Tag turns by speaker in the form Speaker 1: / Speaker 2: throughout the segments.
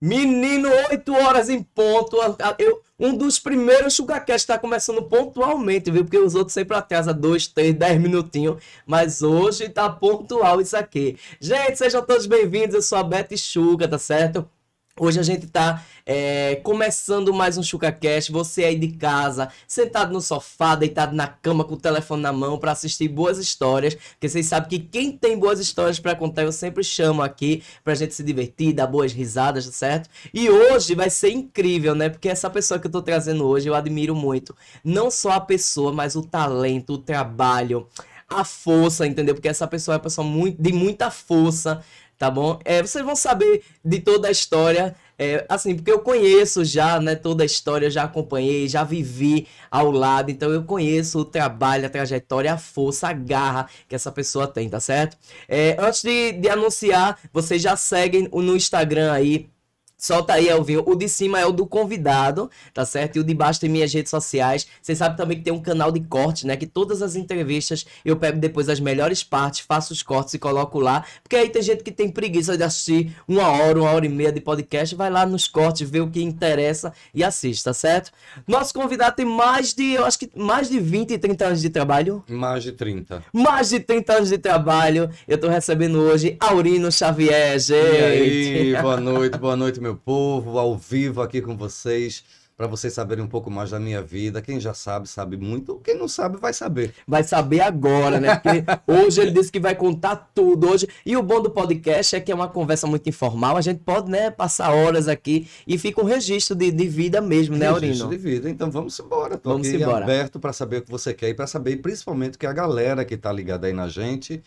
Speaker 1: Menino, 8 horas em ponto. Eu, um dos primeiros SugarCast está começando pontualmente, viu? Porque os outros sempre atrasam 2, 3, 10 minutinhos. Mas hoje tá pontual isso aqui. Gente, sejam todos bem-vindos. Eu sou a Beth Sugar, tá certo? Hoje a gente está é, começando mais um ChucaCast. Você aí de casa, sentado no sofá, deitado na cama, com o telefone na mão, para assistir boas histórias. Porque vocês sabem que quem tem boas histórias para contar, eu sempre chamo aqui pra gente se divertir, dar boas risadas, tá certo? E hoje vai ser incrível, né? Porque essa pessoa que eu tô trazendo hoje eu admiro muito. Não só a pessoa, mas o talento, o trabalho a força, entendeu? Porque essa pessoa é uma pessoa muito, de muita força, tá bom? É, vocês vão saber de toda a história, é, assim, porque eu conheço já, né, toda a história, já acompanhei, já vivi ao lado, então eu conheço o trabalho, a trajetória, a força, a garra que essa pessoa tem, tá certo? É, antes de, de anunciar, vocês já seguem no Instagram aí, Solta aí, Elvio. O de cima é o do convidado, tá certo? E o de baixo tem minhas redes sociais. Vocês sabem também que tem um canal de corte, né? Que todas as entrevistas eu pego depois as melhores partes, faço os cortes e coloco lá. Porque aí tem gente que tem preguiça de assistir uma hora, uma hora e meia de podcast. Vai lá nos cortes, vê o que interessa e assiste, tá certo? Nosso convidado tem mais de, eu acho que mais de 20, 30 anos de trabalho. Mais de 30. Mais de 30 anos de trabalho. Eu tô recebendo hoje Aurino Xavier, gente. E aí, boa noite,
Speaker 2: boa noite, meu meu povo, ao vivo aqui com vocês, para vocês saberem um pouco mais da minha vida. Quem já sabe, sabe muito. Quem não sabe, vai saber. Vai saber agora, né? Porque hoje ele disse que vai contar tudo hoje.
Speaker 1: E o bom do podcast é que é uma conversa muito informal. A gente pode, né, passar horas aqui e fica um registro de, de vida mesmo, né, Aurino? Registro de
Speaker 2: vida. Então vamos embora. Tô vamos aqui embora. aberto para saber o que você quer e para saber principalmente que a galera que está ligada aí na gente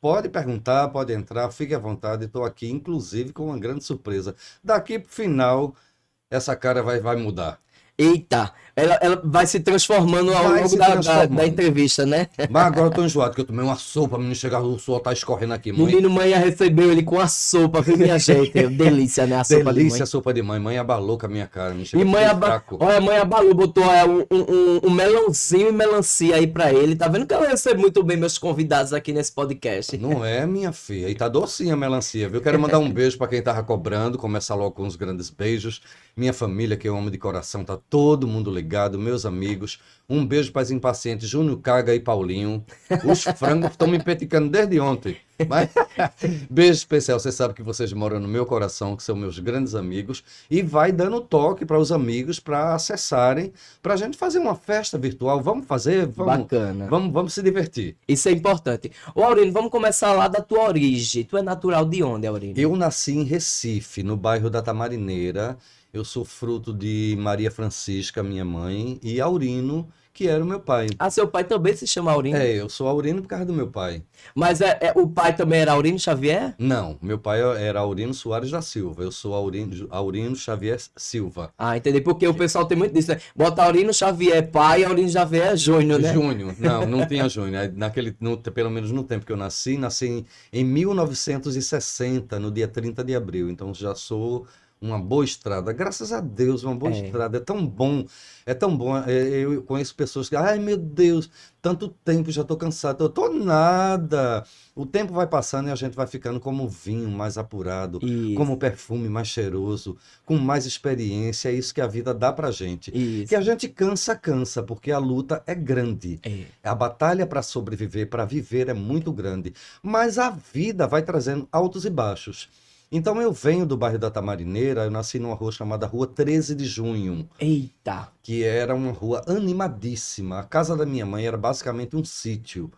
Speaker 2: Pode perguntar, pode entrar, fique à vontade. Estou aqui, inclusive, com uma grande surpresa. Daqui para o final, essa cara vai, vai mudar. Eita! Ela, ela vai se transformando ao vai longo da, transformando. da, entrevista, né? Mas agora eu tô enjoado, que eu tomei uma sopa, menino chegar, o suor tá escorrendo aqui, mãe. Menino,
Speaker 1: mãe recebeu ele com a sopa, viu, minha gente? Delícia, né? A sopa Delícia de mãe. a
Speaker 2: sopa de mãe. Mãe abalou com a minha cara, me E mãe abalou. Olha, mãe
Speaker 1: abalou, botou olha, é, um, um, um, melãozinho e melancia aí pra ele. Tá vendo que ela recebe muito bem meus convidados aqui nesse podcast. Não
Speaker 2: é, minha filha. E tá docinha a melancia, viu? Quero mandar um beijo pra quem tava cobrando, começa logo com uns grandes beijos. Minha família, que eu amo de coração, tá todo mundo ligado obrigado, meus amigos. Um beijo para os impacientes, Júnior Caga e Paulinho.
Speaker 1: Os frangos
Speaker 2: estão me peticando desde ontem. Mas... beijo especial, você sabe que vocês moram no meu coração, que são meus grandes amigos. E vai dando toque para os amigos para acessarem, para a gente fazer uma festa virtual. Vamos fazer, vamos, Bacana. Vamos, vamos se divertir. Isso é importante. Ô Aurino, vamos começar lá da tua origem. Tu é natural de onde, Aurino? Eu nasci em Recife, no bairro da Tamarineira. Eu sou fruto de Maria Francisca, minha mãe, e Aurino, que era o meu pai. Ah, seu pai também se chama Aurino? É, eu sou Aurino por causa do meu pai. Mas é, é, o pai também era Aurino Xavier? Não, meu pai era Aurino Soares da Silva. Eu sou Aurino, Aurino Xavier Silva.
Speaker 1: Ah, entendi. Porque o pessoal tem muito disso, né? Bota Aurino Xavier pai, e Aurino Xavier Júnior, né? Júnior. Não, não tinha
Speaker 2: Júnior. Naquele, no, pelo menos no tempo que eu nasci, nasci em, em 1960, no dia 30 de abril. Então já sou uma boa estrada. Graças a Deus, uma boa é. estrada. É tão bom, é tão bom. É, eu conheço pessoas que, ai meu Deus, tanto tempo, já estou cansado. Eu estou nada. O tempo vai passando e a gente vai ficando como um vinho mais apurado, isso. como um perfume mais cheiroso, com mais experiência. É isso que a vida dá para gente. Isso. Que a gente cansa, cansa, porque a luta é grande. É. A batalha para sobreviver, para viver é muito grande. Mas a vida vai trazendo altos e baixos. Então eu venho do bairro da Tamarineira, eu nasci numa rua chamada Rua 13 de Junho. Eita! Que era uma rua animadíssima. A casa da minha mãe era basicamente um sítio,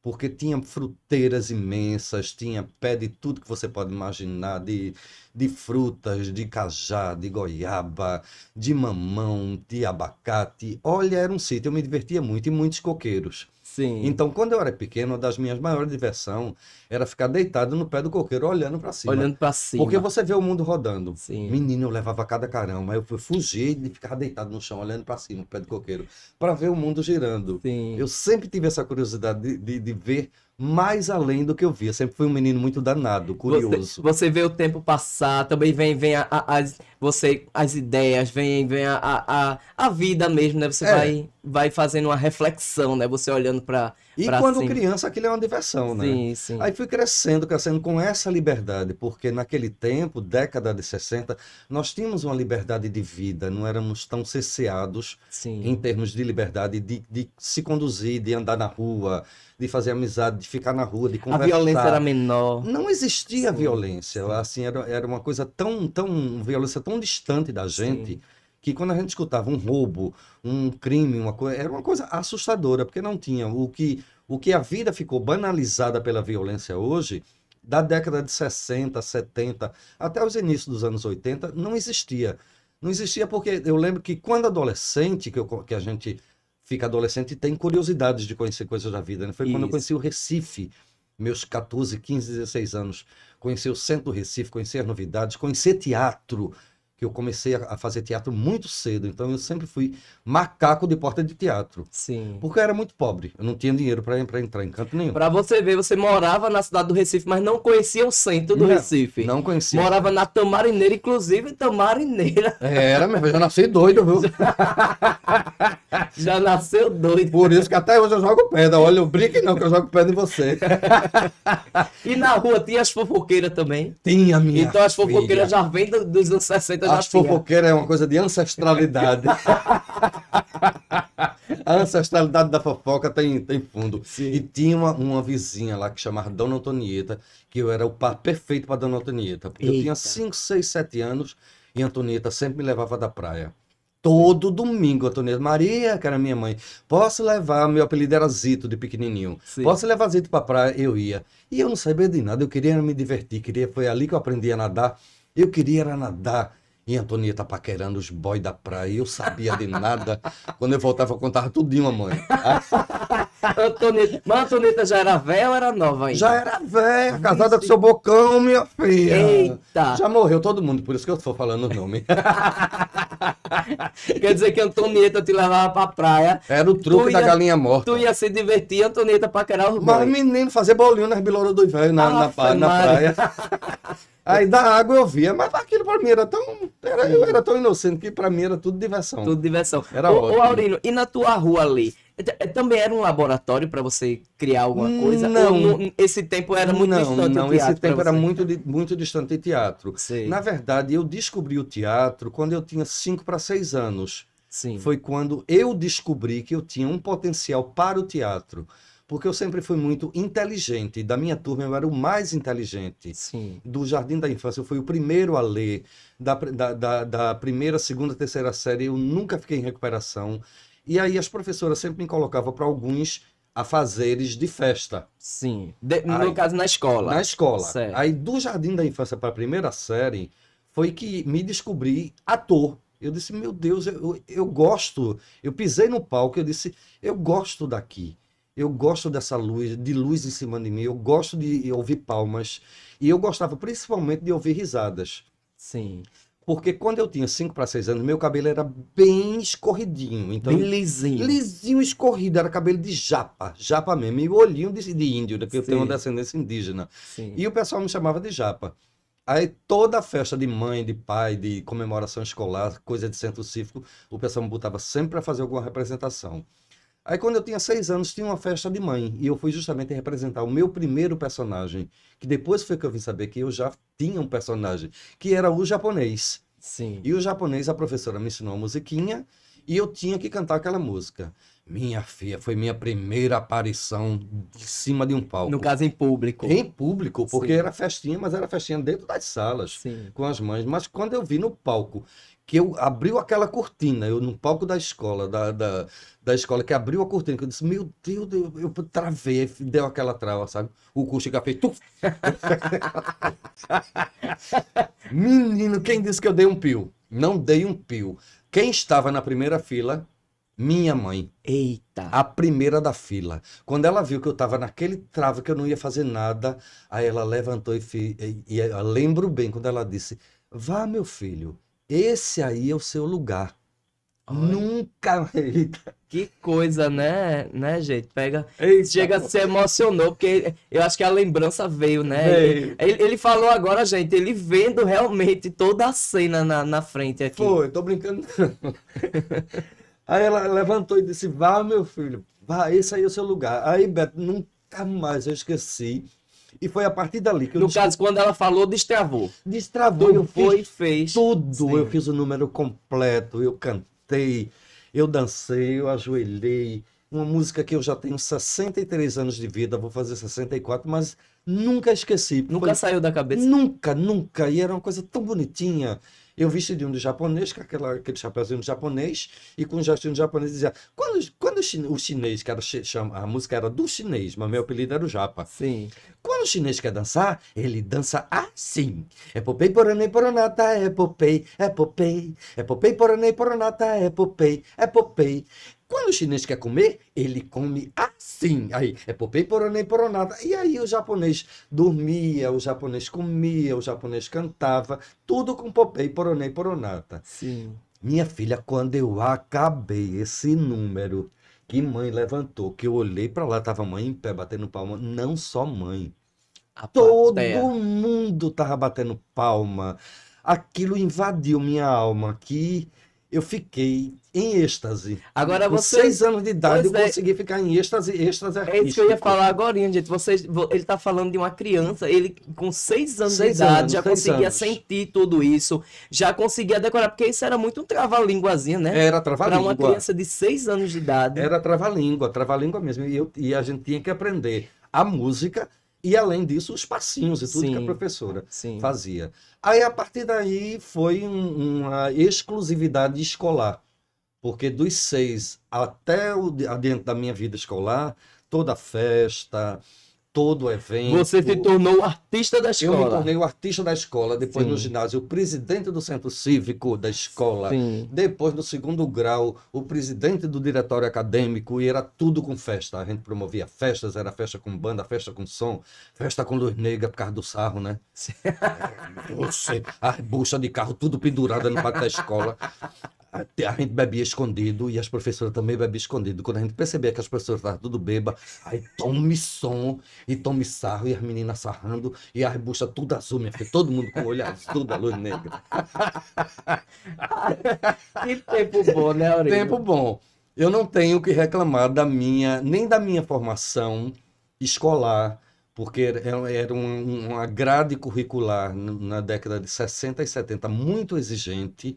Speaker 2: porque tinha fruteiras imensas, tinha pé de tudo que você pode imaginar, de, de frutas, de cajá, de goiaba, de mamão, de abacate. Olha, era um sítio, eu me divertia muito e muitos coqueiros. Sim. Então, quando eu era pequeno, uma das minhas maiores diversões era ficar deitado no pé do coqueiro olhando para cima. Olhando para cima. Porque você vê o mundo rodando. Sim. Menino, eu levava cada caramba. Eu fugi de ficar deitado no chão olhando para cima, no pé do coqueiro, para ver o mundo girando. Sim. Eu sempre tive essa curiosidade de, de, de ver mais além do que eu via. Sempre fui um menino muito danado, curioso. Você,
Speaker 1: você vê o tempo passar, também vem, vem a, a, as, você, as ideias, vem, vem a, a, a vida mesmo, né? Você é, vai vai fazendo uma reflexão, né? Você olhando
Speaker 2: para E pra quando cima. criança, aquilo é uma diversão, né? Sim, sim. Aí fui crescendo, crescendo com essa liberdade, porque naquele tempo, década de 60, nós tínhamos uma liberdade de vida, não éramos tão cesseados sim. em termos de liberdade de, de se conduzir, de andar na rua, de fazer amizade, de ficar na rua, de conversar. A violência era menor. Não existia sim, violência, sim. assim, era, era uma coisa tão, tão, violência tão distante da gente... Sim que quando a gente escutava um roubo, um crime, uma coisa, era uma coisa assustadora, porque não tinha o que o que a vida ficou banalizada pela violência hoje, da década de 60, 70 até os inícios dos anos 80 não existia. Não existia porque eu lembro que quando adolescente, que, eu, que a gente fica adolescente e tem curiosidades de conhecer coisas da vida, né? Foi Isso. quando eu conheci o Recife, meus 14, 15, 16 anos, conheci o centro do Recife, conhecer as novidades, conhecer teatro, que eu comecei a fazer teatro muito cedo, então eu sempre fui macaco de porta de teatro. Sim. Porque eu era muito pobre, eu não tinha dinheiro para entrar em canto nenhum. Para você ver,
Speaker 1: você morava
Speaker 2: na cidade do Recife, mas não
Speaker 1: conhecia o centro do não,
Speaker 2: Recife. Não conhecia. Morava
Speaker 1: na Tamarineira, inclusive Tamarineira. É, era,
Speaker 2: mas eu já nasci doido, viu? já nasceu doido. Por isso que até hoje eu jogo pedra. Olha, eu brinque não, que eu jogo pedra em você.
Speaker 1: e na rua tinha as fofoqueiras também?
Speaker 2: Tinha, minha Então as fofoqueiras filha. já
Speaker 1: vêm dos anos 60, pedacinho. Arte fofoqueira
Speaker 2: é uma coisa de ancestralidade. a ancestralidade da fofoca tem, tem fundo. Sim. E tinha uma, uma vizinha lá que chamava Dona Antonieta, que eu era o par perfeito para Dona Antonieta. Porque eu tinha 5, 6, 7 anos e Antonieta sempre me levava da praia. Todo domingo, Antonieta. Maria, que era minha mãe, posso levar? Meu apelido era Zito, de pequenininho. Sim. Posso levar Zito a praia? Eu ia. E eu não sabia de nada, eu queria me divertir, queria. Foi ali que eu aprendi a nadar. Eu queria era nadar. E Antonieta tá paquerando os boy da praia. Eu sabia de nada. Quando eu voltava, eu contava tudinho, mamãe. Antonieta. Mas Antonieta já era velha ou era nova ainda? Já era velha, ah, casada com seu bocão, minha filha. Eita! Já morreu todo mundo, por isso que eu estou falando o nome. Quer dizer que Antonieta te levava pra praia. Era o truque ia, da galinha morta.
Speaker 1: Tu ia se divertir, Antonieta paquerar os boy. Mas
Speaker 2: menino, fazer bolinho nas biloras dos velhos na, na, na, na praia. Aí da água eu via, mas aquilo para mim era tão. Era, eu era
Speaker 1: tão inocente que para mim era tudo diversão. Tudo diversão. Era o, ótimo. Ô, Aurino, e na tua rua ali? Eh, também era um laboratório para você criar alguma coisa? Não. Ou,
Speaker 2: esse tempo era muito não, distante Não, esse tempo era muito, muito distante de teatro. Sim. Na verdade, eu descobri o teatro quando eu tinha 5 para 6 anos. Sim. Foi quando eu descobri que eu tinha um potencial para o teatro porque eu sempre fui muito inteligente. Da minha turma, eu era o mais inteligente. Sim. Do Jardim da Infância, eu fui o primeiro a ler. Da, da, da, da primeira, segunda, terceira série, eu nunca fiquei em recuperação. E aí as professoras sempre me colocavam para alguns afazeres de festa. Sim. De, no aí, caso, na escola. Na escola. Certo. Aí, do Jardim da Infância para a primeira série, foi que me descobri ator. Eu disse, meu Deus, eu, eu gosto. Eu pisei no palco, eu disse, eu gosto daqui. Eu gosto dessa luz, de luz em cima de mim, eu gosto de ouvir palmas. E eu gostava principalmente de ouvir risadas. Sim. Porque quando eu tinha 5 para 6 anos, meu cabelo era bem escorridinho. Então, bem lisinho. Lisinho, escorrido. Era cabelo de japa. Japa mesmo. E o olhinho de, de índio, porque né, Sim. eu tenho uma descendência indígena. Sim. E o pessoal me chamava de japa. Aí toda a festa de mãe, de pai, de comemoração escolar, coisa de centro cívico, o pessoal me botava sempre para fazer alguma representação. Aí quando eu tinha seis anos, tinha uma festa de mãe, e eu fui justamente representar o meu primeiro personagem, que depois foi que eu vim saber que eu já tinha um personagem, que era o japonês. Sim. E o japonês, a professora me ensinou a musiquinha, e eu tinha que cantar aquela música. Minha filha, foi minha primeira aparição em cima de um palco. No caso, em público. Em público, porque Sim. era festinha, mas era festinha dentro das salas, Sim. com as mães. Mas quando eu vi no palco que eu abriu aquela cortina, eu no palco da escola, da, da, da escola, que abriu a cortina, que eu disse, meu Deus, eu, eu travei, deu aquela trava, sabe? O cu chega fez, Menino, quem disse que eu dei um pio? Não dei um pio. Quem estava na primeira fila? Minha mãe. Eita. A primeira da fila. Quando ela viu que eu estava naquele trava, que eu não ia fazer nada, aí ela levantou e, fi... e, e eu lembro bem quando ela disse, vá, meu filho, esse aí é o seu lugar. Nunca mais. Que coisa, né? Né,
Speaker 1: gente? Pega. Eita, chega, se emocionou, porque eu acho que a lembrança veio, né? Veio. Ele, ele, falou agora, gente, ele vendo realmente toda a cena na, na frente aqui. Foi,
Speaker 2: tô brincando. aí ela levantou e disse: Vá, meu filho, vá, esse aí é o seu lugar. Aí, Beto, nunca mais eu esqueci e foi a partir dali que eu. No descobri... caso, quando ela falou, destravou. Destravou. Tudo eu foi, fez. Tudo. Sim. Eu fiz o número completo, eu cantei, eu dancei, eu ajoelhei. Uma música que eu já tenho 63 anos de vida, vou fazer 64, mas nunca esqueci. Nunca foi... saiu da cabeça? Nunca, nunca. E era uma coisa tão bonitinha eu vesti de um de japonês, com aquela, aquele chapéuzinho de japonês, e com um gestinho de japonês dizia. Quando, quando o chinês, que era, a música era do chinês, mas meu apelido era o japa. Sim. Quando o chinês quer dançar, ele dança assim. É popei poranei poronata, é popei, é popei. É popei poranei poronata, é popei, é popei. Quando o chinês quer comer, ele come assim. Aí é popei poronei poronada. E aí o japonês dormia, o japonês comia, o japonês cantava, tudo com popei poronei poronada. Sim. Minha filha, quando eu acabei esse número, que mãe levantou, que eu olhei para lá, tava mãe em pé batendo palma, não só mãe. A Todo plateia. mundo tava batendo palma. Aquilo invadiu minha alma, que eu fiquei em êxtase. Agora Com seis anos de idade, pois eu é... consegui ficar em
Speaker 1: êxtase, êxtase artístico. É isso que eu ia falar agora, gente. Vocês, ele está falando de uma criança, ele com seis anos seis de idade já conseguia anos. sentir tudo isso, já conseguia decorar, porque isso era muito
Speaker 2: um trava-línguazinho,
Speaker 1: né? Era trava-língua. Para uma criança
Speaker 2: de seis anos de idade. Era trava-língua, trava-língua mesmo. E, eu, e a gente tinha que aprender a música e além disso, os passinhos e tudo sim, que a professora sim. fazia. Aí a partir daí foi um, uma exclusividade escolar, porque dos seis até o adiante da minha vida escolar, toda festa, todo o evento. Você se tornou o artista da escola. Eu me tornei o artista da escola, depois Sim. no ginásio, o presidente do centro cívico da escola. Sim. Depois, no segundo grau, o presidente do diretório acadêmico, e era tudo com festa. A gente promovia festas, era festa com banda, festa com som, festa com luz negra por causa do sarro, né? Você, a bucha de carro, tudo pendurada no pátio da escola a gente bebia escondido e as professoras também bebiam escondido. Quando a gente percebia que as professoras estavam tudo beba, aí tome som e tome sarro e as meninas sarrando e as buchas tudo azul, minha filha, todo mundo com o olho azul da luz negra. que tempo bom, né, Aurélio? Tempo bom. Eu não tenho que reclamar da minha, nem da minha formação escolar, porque era uma grade curricular na década de 60 e 70 muito exigente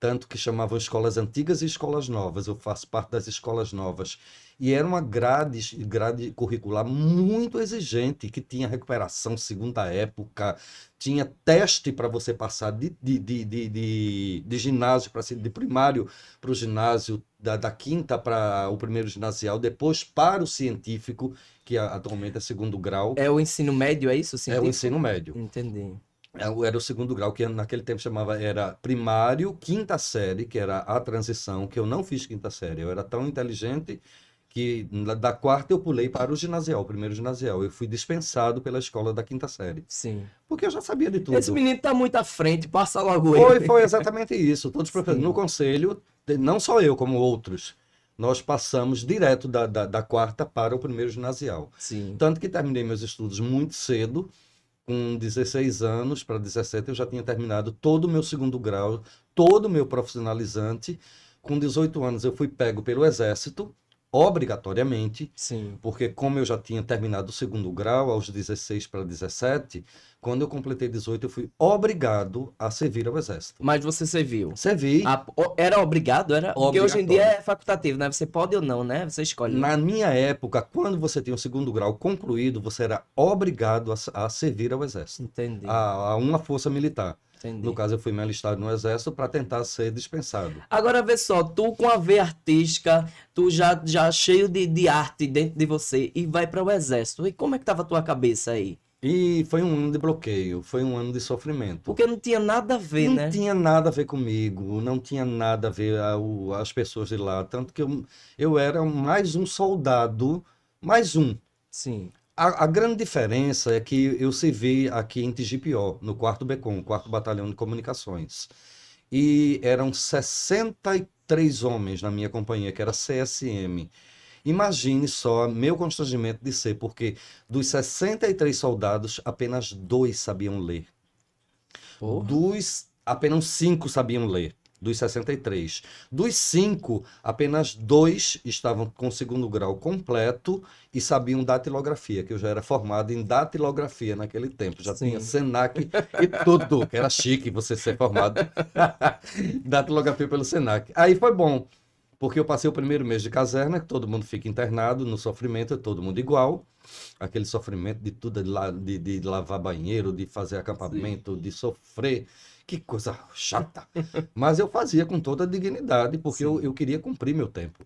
Speaker 2: tanto que chamavam escolas antigas e escolas novas. Eu faço parte das escolas novas. E era uma grade, grade curricular muito exigente, que tinha recuperação segunda época, tinha teste para você passar de, de, de, de, de, de ginásio, para de primário para o ginásio, da, da quinta para o primeiro ginasial, depois para o científico, que atualmente é segundo grau. É o ensino médio, é isso? É o ensino médio. Entendi. É era o segundo grau, que naquele tempo chamava era primário, quinta série, que era a transição, que eu não fiz quinta série. Eu era tão inteligente que da quarta eu pulei para o ginasial, o primeiro ginasial. Eu fui dispensado pela escola da quinta série. Sim.
Speaker 1: Porque eu já sabia de tudo. Esse menino está muito à frente, passa logo ele. Foi, foi
Speaker 2: exatamente isso. Todos os professores, no conselho, não só eu, como outros, nós passamos direto da, da, da quarta para o primeiro ginasial. Sim. Tanto que terminei meus estudos muito cedo com 16 anos para 17, eu já tinha terminado todo o meu segundo grau, todo o meu profissionalizante. Com 18 anos, eu fui pego pelo Exército, obrigatoriamente, Sim. porque como eu já tinha terminado o segundo grau aos 16 para 17, quando eu completei 18 eu fui obrigado a servir ao exército. Mas você serviu? Servi.
Speaker 1: A, era obrigado, era? Porque hoje em dia é
Speaker 2: facultativo, né? Você pode ou não, né? Você escolhe. Na minha época, quando você tinha o segundo grau concluído, você era obrigado a, a servir ao exército. Entendi. A, a uma força militar. Entendi. No caso, eu fui me alistado no Exército para tentar ser dispensado. Agora, vê só, tu com a veia artística, tu já, já cheio de, de arte
Speaker 1: dentro de você e vai para o Exército. E como é que estava a tua cabeça aí? E foi um ano de
Speaker 2: bloqueio, foi um ano de sofrimento. Porque não tinha nada a ver, não né? Não tinha nada a ver comigo, não tinha nada a ver a, o, as pessoas de lá. Tanto que eu, eu era mais um soldado, mais um. Sim. A, a, grande diferença é que eu servi aqui em Tigipió, no 4 BECOM, 4 Batalhão de Comunicações. E eram 63 homens na minha companhia, que era CSM. Imagine só meu constrangimento de ser, porque dos 63 soldados, apenas dois sabiam ler. Porra. Dos, apenas cinco sabiam ler dos 63. Dos cinco, apenas dois estavam com segundo grau completo e sabiam datilografia, que eu já era formado em datilografia naquele tempo. Já Sim. tinha SENAC e tudo, que era chique você ser formado datilografia pelo SENAC. Aí foi bom, porque eu passei o primeiro mês de caserna, que todo mundo fica internado no sofrimento, é todo mundo igual. Aquele sofrimento de tudo, de, de, de lavar banheiro, de fazer acampamento, Sim. de sofrer que coisa chata. Mas eu fazia com toda a dignidade, porque eu, eu, queria cumprir meu tempo.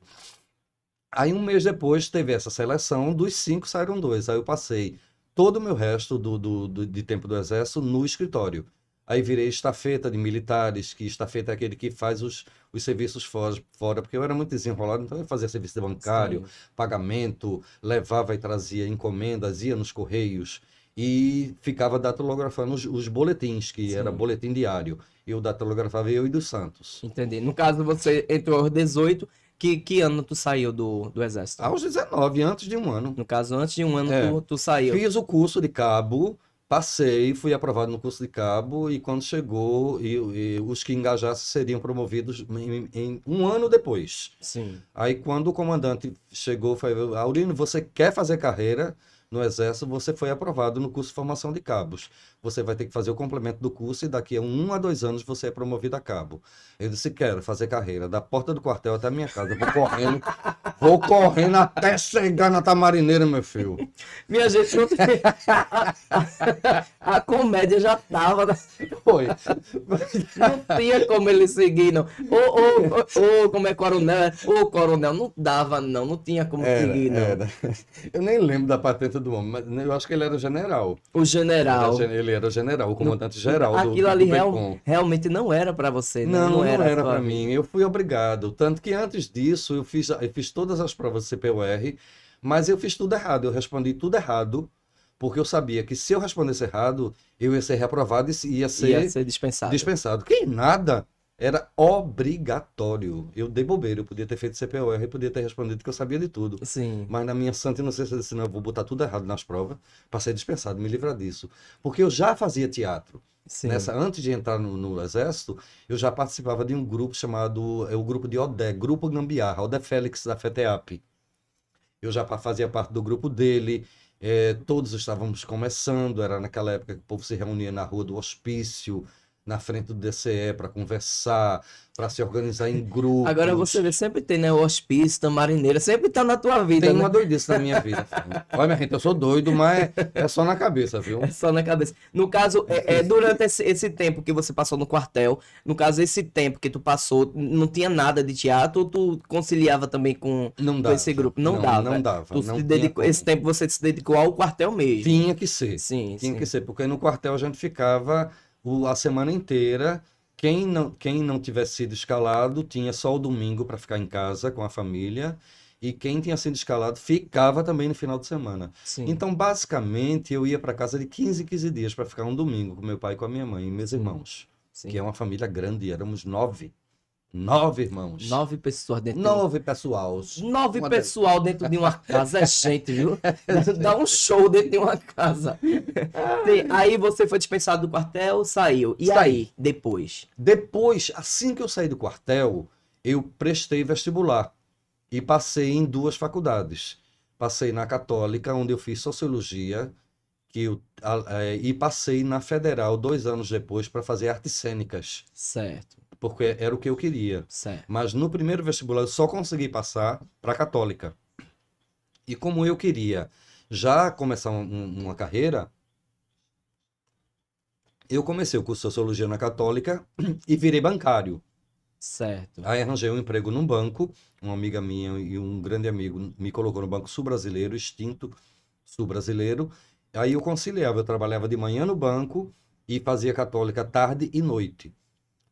Speaker 2: Aí um mês depois teve essa seleção, dos cinco saíram dois. Aí eu passei todo o meu resto do, do, do de tempo do exército no escritório. Aí virei estafeta de militares, que estafeta é aquele que faz os, os serviços fora, fora, porque eu era muito desenrolado, então eu fazia serviço bancário, Sim. pagamento, levava e trazia encomendas, ia nos correios e ficava datilografando os, os boletins, que Sim. era boletim diário. Eu datilografava eu e dos Santos. Entendi. No caso, você entrou aos 18. Que, que ano tu saiu do, do exército? Aos 19, antes de um ano. No caso, antes de um ano é. tu, tu saiu. Fiz o curso de cabo, passei, fui aprovado no curso de cabo e quando chegou, e, e os que engajassem seriam promovidos em, em, um ano depois. Sim. Aí quando o comandante chegou, falou, Aurino, você quer fazer carreira? no Exército, você foi aprovado no curso de formação de cabos você vai ter que fazer o complemento do curso e daqui a um a dois anos você é promovido a cabo. Eu disse, quero fazer carreira da porta do quartel até a minha casa. Eu vou correndo, vou correndo até chegar na tamarineira, meu filho. Minha gente,
Speaker 1: a comédia já estava né? Foi. Não tinha como ele seguir, não. Ô, ô, ô, como é coronel? Ô, coronel, não dava, não. Não tinha como era, seguir, não. Era.
Speaker 2: Eu nem lembro da patente do homem, mas eu acho que ele era general. O general. Ele ele era general, o comandante-geral do Aquilo ali real, realmente não era para você, né? não, não, não era, era para mim. Eu fui obrigado. Tanto que antes disso, eu fiz, eu fiz todas as provas de CPUR, mas eu fiz tudo errado. Eu respondi tudo errado, porque eu sabia que se eu respondesse errado, eu ia ser reprovado e ia ser, ia ser dispensado. dispensado. Que nada! Era obrigatório. Eu dei bobeira, eu podia ter feito CPOR, eu podia ter respondido que eu sabia de tudo. Sim. Mas na minha santa inocência eu disse, não, eu vou botar tudo errado nas provas para ser dispensado, me livrar disso. Porque eu já fazia teatro. Sim. Nessa, antes de entrar no, no, Exército, eu já participava de um grupo chamado, é o grupo de Odé, Grupo Gambiarra, Odé Félix da FETEAP. Eu já fazia parte do grupo dele, é, todos estávamos começando, era naquela época que o povo se reunia na rua do hospício, na frente do DCE para conversar, para se organizar em grupos. Agora
Speaker 1: você vê, sempre tem, né? O hospício, marineira, sempre tá na tua vida. Tem né? uma doidice na minha
Speaker 2: vida. Filho.
Speaker 1: Olha, minha gente, eu sou doido, mas é só na cabeça, viu? É só na cabeça. No caso, é, é durante esse, esse, tempo que você passou no quartel, no caso, esse tempo que tu passou, não tinha nada de teatro ou tu conciliava também com, não dava, com esse grupo? Não, não dava. Não dava. Tu não dedicou, esse
Speaker 2: tempo você se dedicou ao quartel mesmo. Tinha que ser. Sim. Tinha sim. que ser, porque no quartel a gente ficava o, a semana inteira. Quem não, quem não tivesse sido escalado tinha só o domingo para ficar em casa com a família. E quem tinha sido escalado ficava também no final de semana. Sim. Então, basicamente, eu ia para casa de 15 em 15 dias para ficar um domingo com meu pai, com a minha mãe e meus uhum. irmãos, Sim. que é uma família grande, éramos nove. Nove irmãos. Nove pessoas dentro. Nove de... pessoal. Nove uma pessoal de... dentro de uma casa é gente, viu? É Dá um show dentro de uma casa.
Speaker 1: Sim, aí você foi
Speaker 2: dispensado do quartel, saiu. E Saí. aí, depois? Depois, assim que eu saí do quartel, eu prestei vestibular e passei em duas faculdades. Passei na Católica, onde eu fiz sociologia, que eu, a, a, é, e passei na Federal dois anos depois para fazer artes cênicas. Certo porque era o que eu queria. Certo. Mas no primeiro vestibular eu só consegui passar para Católica. E como eu queria já começar um, uma carreira, eu comecei o curso de Sociologia na Católica e virei bancário. Certo. Aí arranjei um emprego num banco, uma amiga minha e um grande amigo me colocou no Banco Sul Brasileiro, extinto Sul Brasileiro. Aí eu conciliava, eu trabalhava de manhã no banco e fazia católica tarde e noite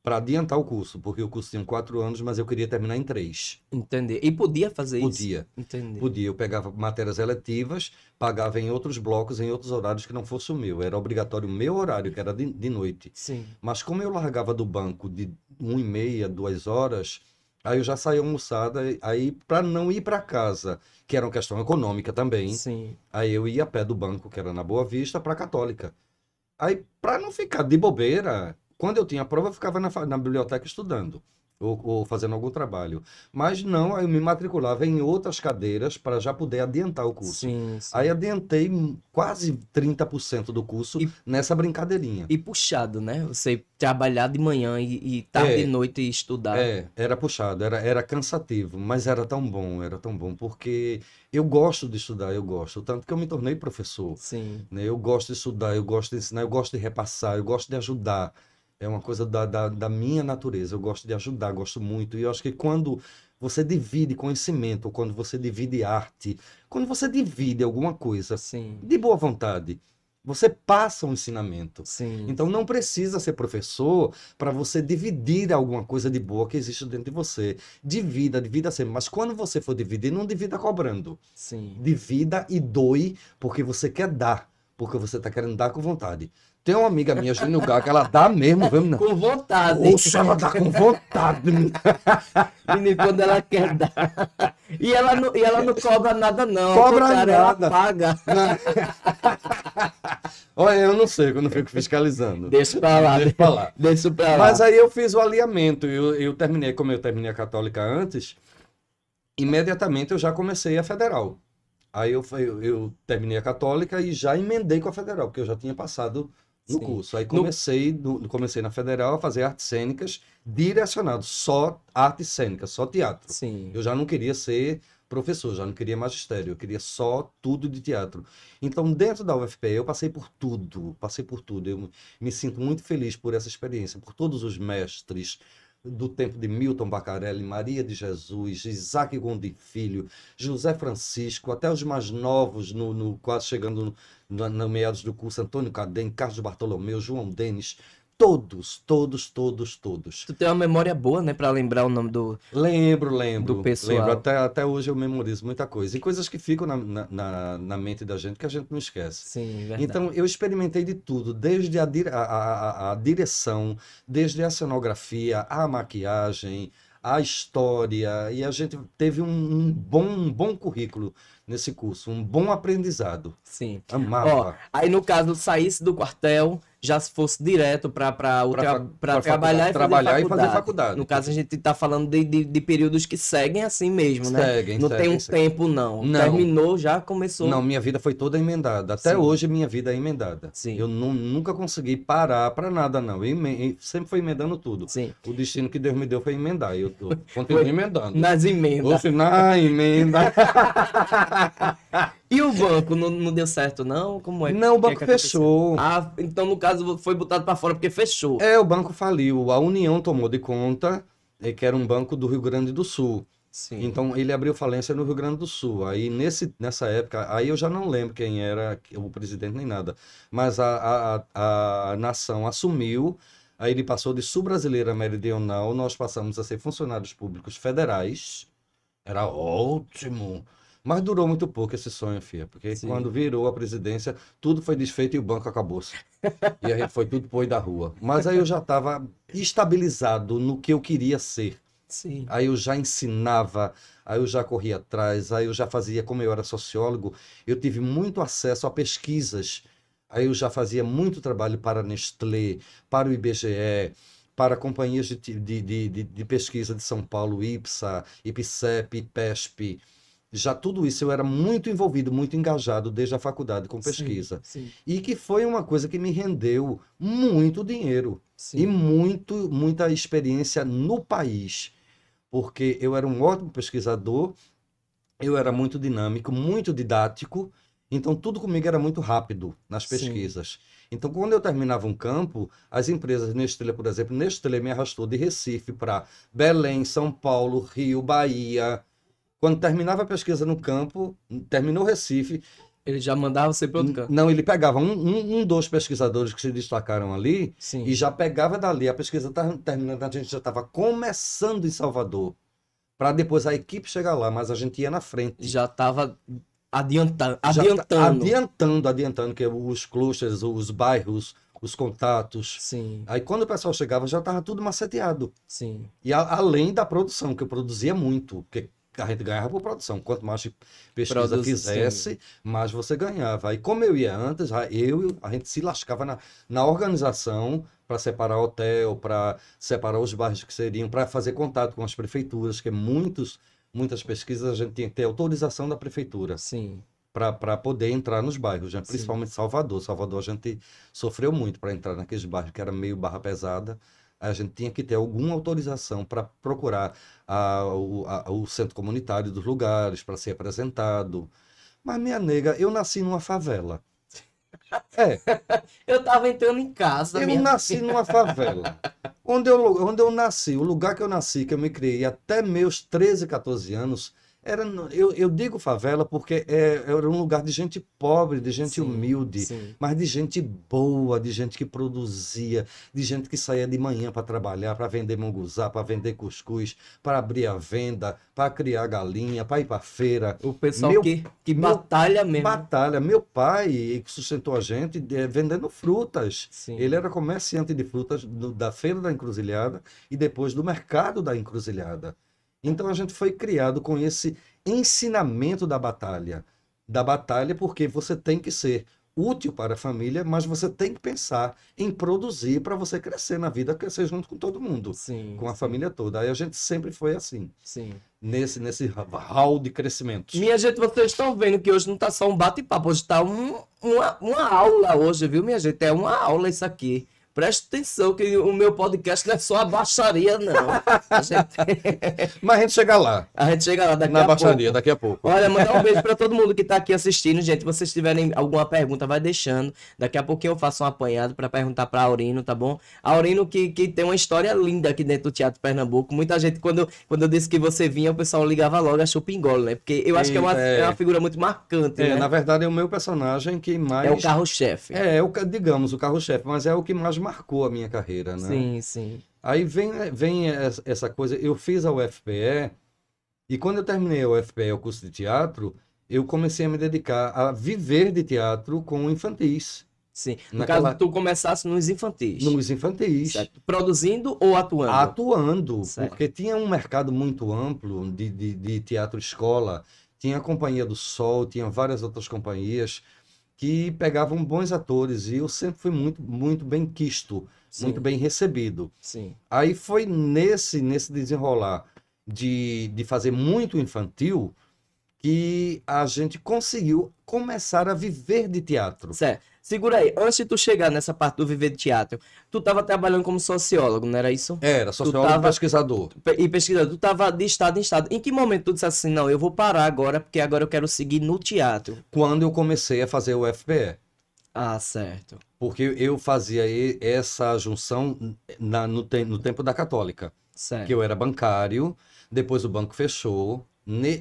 Speaker 2: para adiantar o curso, porque o curso tinha quatro anos, mas eu queria terminar em três. Entendi. E podia fazer podia. isso? Podia. Podia. Eu pegava matérias eletivas, pagava em outros blocos, em outros horários que não fosse o meu. Era obrigatório o meu horário, que era de, de noite. Sim. Mas como eu largava do banco de uma e meia, duas horas, aí eu já saía almoçada, aí para não ir para casa, que era uma questão econômica também, Sim. aí eu ia a pé do banco, que era na Boa Vista, para Católica. Aí, para não ficar de bobeira, quando eu tinha a prova, eu ficava na, na biblioteca estudando. Ou, ou, fazendo algum trabalho. Mas não, aí eu me matriculava em outras cadeiras para já poder adiantar o curso. Sim, sim. Aí adiantei quase 30% do curso e, nessa brincadeirinha. E puxado, né? Você trabalhar de manhã e, e tarde é, e noite e estudar. É, era puxado, era, era cansativo, mas era tão bom, era tão bom, porque eu gosto de estudar, eu gosto. Tanto que eu me tornei professor. Sim. Né? Eu gosto de estudar, eu gosto de ensinar, eu gosto de repassar, eu gosto de ajudar. É uma coisa da, da, da minha natureza. Eu gosto de ajudar, gosto muito. E eu acho que quando você divide conhecimento, quando você divide arte, quando você divide alguma coisa Sim. de boa vontade, você passa um ensinamento. Sim. Então não precisa ser professor para você dividir alguma coisa de boa que existe dentro de você. Divida, divida sempre. Mas quando você for dividir, não divida cobrando. Sim. Divida e doe porque você quer dar. Porque você está querendo dar com vontade. Tem uma amiga minha, Júnior Gaga, que ela dá mesmo, vamos menina? Com
Speaker 1: vontade. Oxe, ela dá com vontade,
Speaker 2: menina. quando ela quer dar.
Speaker 1: E ela não, e ela
Speaker 2: não cobra nada, não. Cobra nada. Ela paga. Olha, eu não sei, eu fico fiscalizando. Deixa pra lá. Deixa pra lá. Deixa pra lá. Mas aí eu fiz o alinhamento. Eu, eu terminei, como eu terminei a católica antes, imediatamente eu já comecei a federal. Aí eu, eu, eu terminei a católica e já emendei com a federal, porque eu já tinha passado no Sim. curso. Aí comecei, no... comecei na Federal a fazer artes cênicas direcionado só arte cênica, só teatro. Sim. Eu já não queria ser professor, já não queria magistério, eu queria só tudo de teatro. Então, dentro da UFPE, eu passei por tudo, passei por tudo. Eu me sinto muito feliz por essa experiência, por todos os mestres, do tempo de Milton Bacarelli, Maria de Jesus, Isaac Gondi Filho, José Francisco, até os mais novos, no, no quase chegando no, no, no meados do curso, Antônio Cadem, Carlos Bartolomeu, João Denis, todos, todos, todos, todos. Tu tem uma memória boa, né, para lembrar o nome do. Lembro, lembro. Do pessoal. Lembro. Até, até hoje eu memorizo muita coisa. E coisas que ficam na, na, na mente da gente que a gente não esquece. Sim, verdade. Então eu experimentei de tudo, desde a, a, a, a direção, desde a cenografia, a maquiagem, a história. E a gente teve um, um bom, um bom currículo nesse curso, um bom aprendizado. Sim. Amava. Ó, aí no caso, saísse do quartel
Speaker 1: já se fosse direto para tra trabalhar, e, trabalhar fazer e fazer faculdade. No caso, a gente está falando de, de, de, períodos que seguem assim mesmo, né? Seguem, não seguem, tem um seguem.
Speaker 2: tempo, não. não. Terminou, já começou. Não, minha vida foi toda emendada. Até Sim. hoje, minha vida é emendada. Sim. Eu nunca consegui parar para nada, não. Eu, sempre foi emendando tudo. Sim. O destino que Deus me deu foi emendar. Eu tô, continuo emendando. Nas emendas. Ou se, na emenda.
Speaker 1: E o banco não, não deu certo, não? Como é? Não, o é banco é fechou. Ah, então no caso
Speaker 2: foi botado para fora porque fechou. É, o banco faliu. A União tomou de conta, é, que era um banco do Rio Grande do Sul. Sim. Então ele abriu falência no Rio Grande do Sul. Aí nesse, nessa época, aí eu já não lembro quem era o presidente nem nada, mas a, a, a nação assumiu, aí ele passou de sul-brasileira meridional, nós passamos a ser funcionários públicos federais. Era ótimo. Mas durou muito pouco esse sonho, Fia, porque Sim. quando virou a presidência, tudo foi desfeito e o banco acabou-se. e a gente foi tudo pôr da rua. Mas aí eu já estava estabilizado no que eu queria ser. Sim. Aí eu já ensinava, aí eu já corria atrás, aí eu já fazia, como eu era sociólogo, eu tive muito acesso a pesquisas. Aí eu já fazia muito trabalho para a Nestlé, para o IBGE, para companhias de, de, de, de pesquisa de São Paulo, IPSA, IPCEP, IPESP já tudo isso eu era muito envolvido, muito engajado desde a faculdade com pesquisa. Sim, sim. E que foi uma coisa que me rendeu muito dinheiro sim. e muito, muita experiência no país. Porque eu era um ótimo pesquisador, eu era muito dinâmico, muito didático, então tudo comigo era muito rápido nas pesquisas. Então, quando eu terminava um campo, as empresas Nestlé, por exemplo, Nestlé me arrastou de Recife para Belém, São Paulo, Rio, Bahia, quando terminava a pesquisa no campo, terminou Recife. Ele já mandava você para outro campo? Não, ele pegava um, um, um, dos pesquisadores que se destacaram ali Sim. e já pegava dali. A pesquisa tá terminando, a gente já estava começando em Salvador. Para depois a equipe chegar lá, mas a gente ia na frente. Já estava adiantando. Tá adiantando. adiantando, adiantando, que os clusters, os bairros, os contatos. Sim. Aí quando o pessoal chegava, já estava tudo maceteado. Sim. E a, além da produção, que eu produzia muito, porque a gente ganhava por produção. Quanto mais pesquisa Produz, fizesse, sim. mais você ganhava. E como eu ia antes, eu a gente se lascava na, na organização para separar hotel, para separar os bairros que seriam, para fazer contato com as prefeituras, que muitos, muitas pesquisas a gente tinha que ter autorização da prefeitura. Sim para poder entrar nos bairros, né? principalmente Salvador. Salvador a gente sofreu muito para entrar naqueles bairros que era meio barra pesada a gente tinha que ter alguma autorização para procurar a, o, a, o centro comunitário dos lugares para ser apresentado. Mas, minha nega, eu nasci numa favela.
Speaker 1: É. Eu estava entrando em casa. Eu minha... nasci numa favela.
Speaker 2: Onde eu, onde eu nasci, o lugar que eu nasci, que eu me criei até meus 13, 14 anos, era, eu, eu digo favela porque é, era um lugar de gente pobre, de gente sim, humilde, sim. mas de gente boa, de gente que produzia, de gente que saía de manhã para trabalhar, para vender monguzá, para vender cuscuz, para abrir a venda, para criar galinha, para ir para feira. O pessoal meu, que, que meu, batalha mesmo. Batalha. Meu pai sustentou a gente vendendo frutas. Sim. Ele era comerciante de frutas do, da Feira da Encruzilhada e depois do Mercado da Encruzilhada. Então a gente foi criado com esse ensinamento da batalha. Da batalha, porque você tem que ser útil para a família, mas você tem que pensar em produzir para você crescer na vida, crescer junto com todo mundo, sim, com a sim. família toda. Aí a gente sempre foi assim. Sim. Nesse, nesse hall de crescimento.
Speaker 1: Minha gente, vocês estão vendo que hoje não está só um bate-papo, hoje está um, uma, uma aula hoje, viu, minha gente? É uma aula isso aqui. Presta atenção que o meu podcast não é só a baixaria, não. A gente... Mas a gente chega lá. A gente chega lá daqui Na a baixaria, pouco.
Speaker 2: daqui a pouco. Olha, mandar
Speaker 1: um beijo para todo mundo que está aqui assistindo, gente. Se vocês tiverem alguma pergunta, vai deixando. Daqui a pouquinho eu faço um apanhado para perguntar para Aurino, tá bom? Aurino que, que tem uma história linda aqui dentro do Teatro Pernambuco. Muita gente, quando, quando eu disse que você vinha, o pessoal ligava logo, achou pingolo, né? Porque eu acho que é uma, é... é uma, figura muito marcante,
Speaker 2: é, né? Na verdade, é o meu personagem que mais... É o carro-chefe. É, é o, digamos, o carro-chefe, mas é o que mais marca marcou a minha carreira, né? Sim, sim. Aí vem, né, vem essa coisa, eu fiz a UFPE, e quando eu terminei a UFPE, o curso de teatro, eu comecei a me dedicar a viver de teatro com infantis. Sim. No Naquela... caso, tu começasse nos infantis. Nos infantis. Certo. Produzindo ou atuando? Atuando, certo. porque tinha um mercado muito amplo de, de, de teatro-escola. Tinha a Companhia do Sol, tinha várias outras companhias que pegavam bons atores e eu sempre fui muito, muito bem quisto, Sim. muito bem recebido. Sim. Aí foi nesse, nesse desenrolar de, de fazer muito infantil que a gente conseguiu começar a viver de teatro. Certo. Segura aí, antes de tu chegar nessa parte do viver de
Speaker 1: teatro, tu tava trabalhando como sociólogo, não era isso? Era, sociólogo tava... e pesquisador. E pesquisador, tu tava de estado em estado. Em que momento tu disse assim, não, eu vou parar agora, porque agora eu quero seguir no teatro?
Speaker 2: Quando eu comecei a fazer o FPE. Ah, certo. Porque eu fazia essa junção na, no, te, no tempo da Católica. Certo. Que eu era bancário, depois o banco fechou,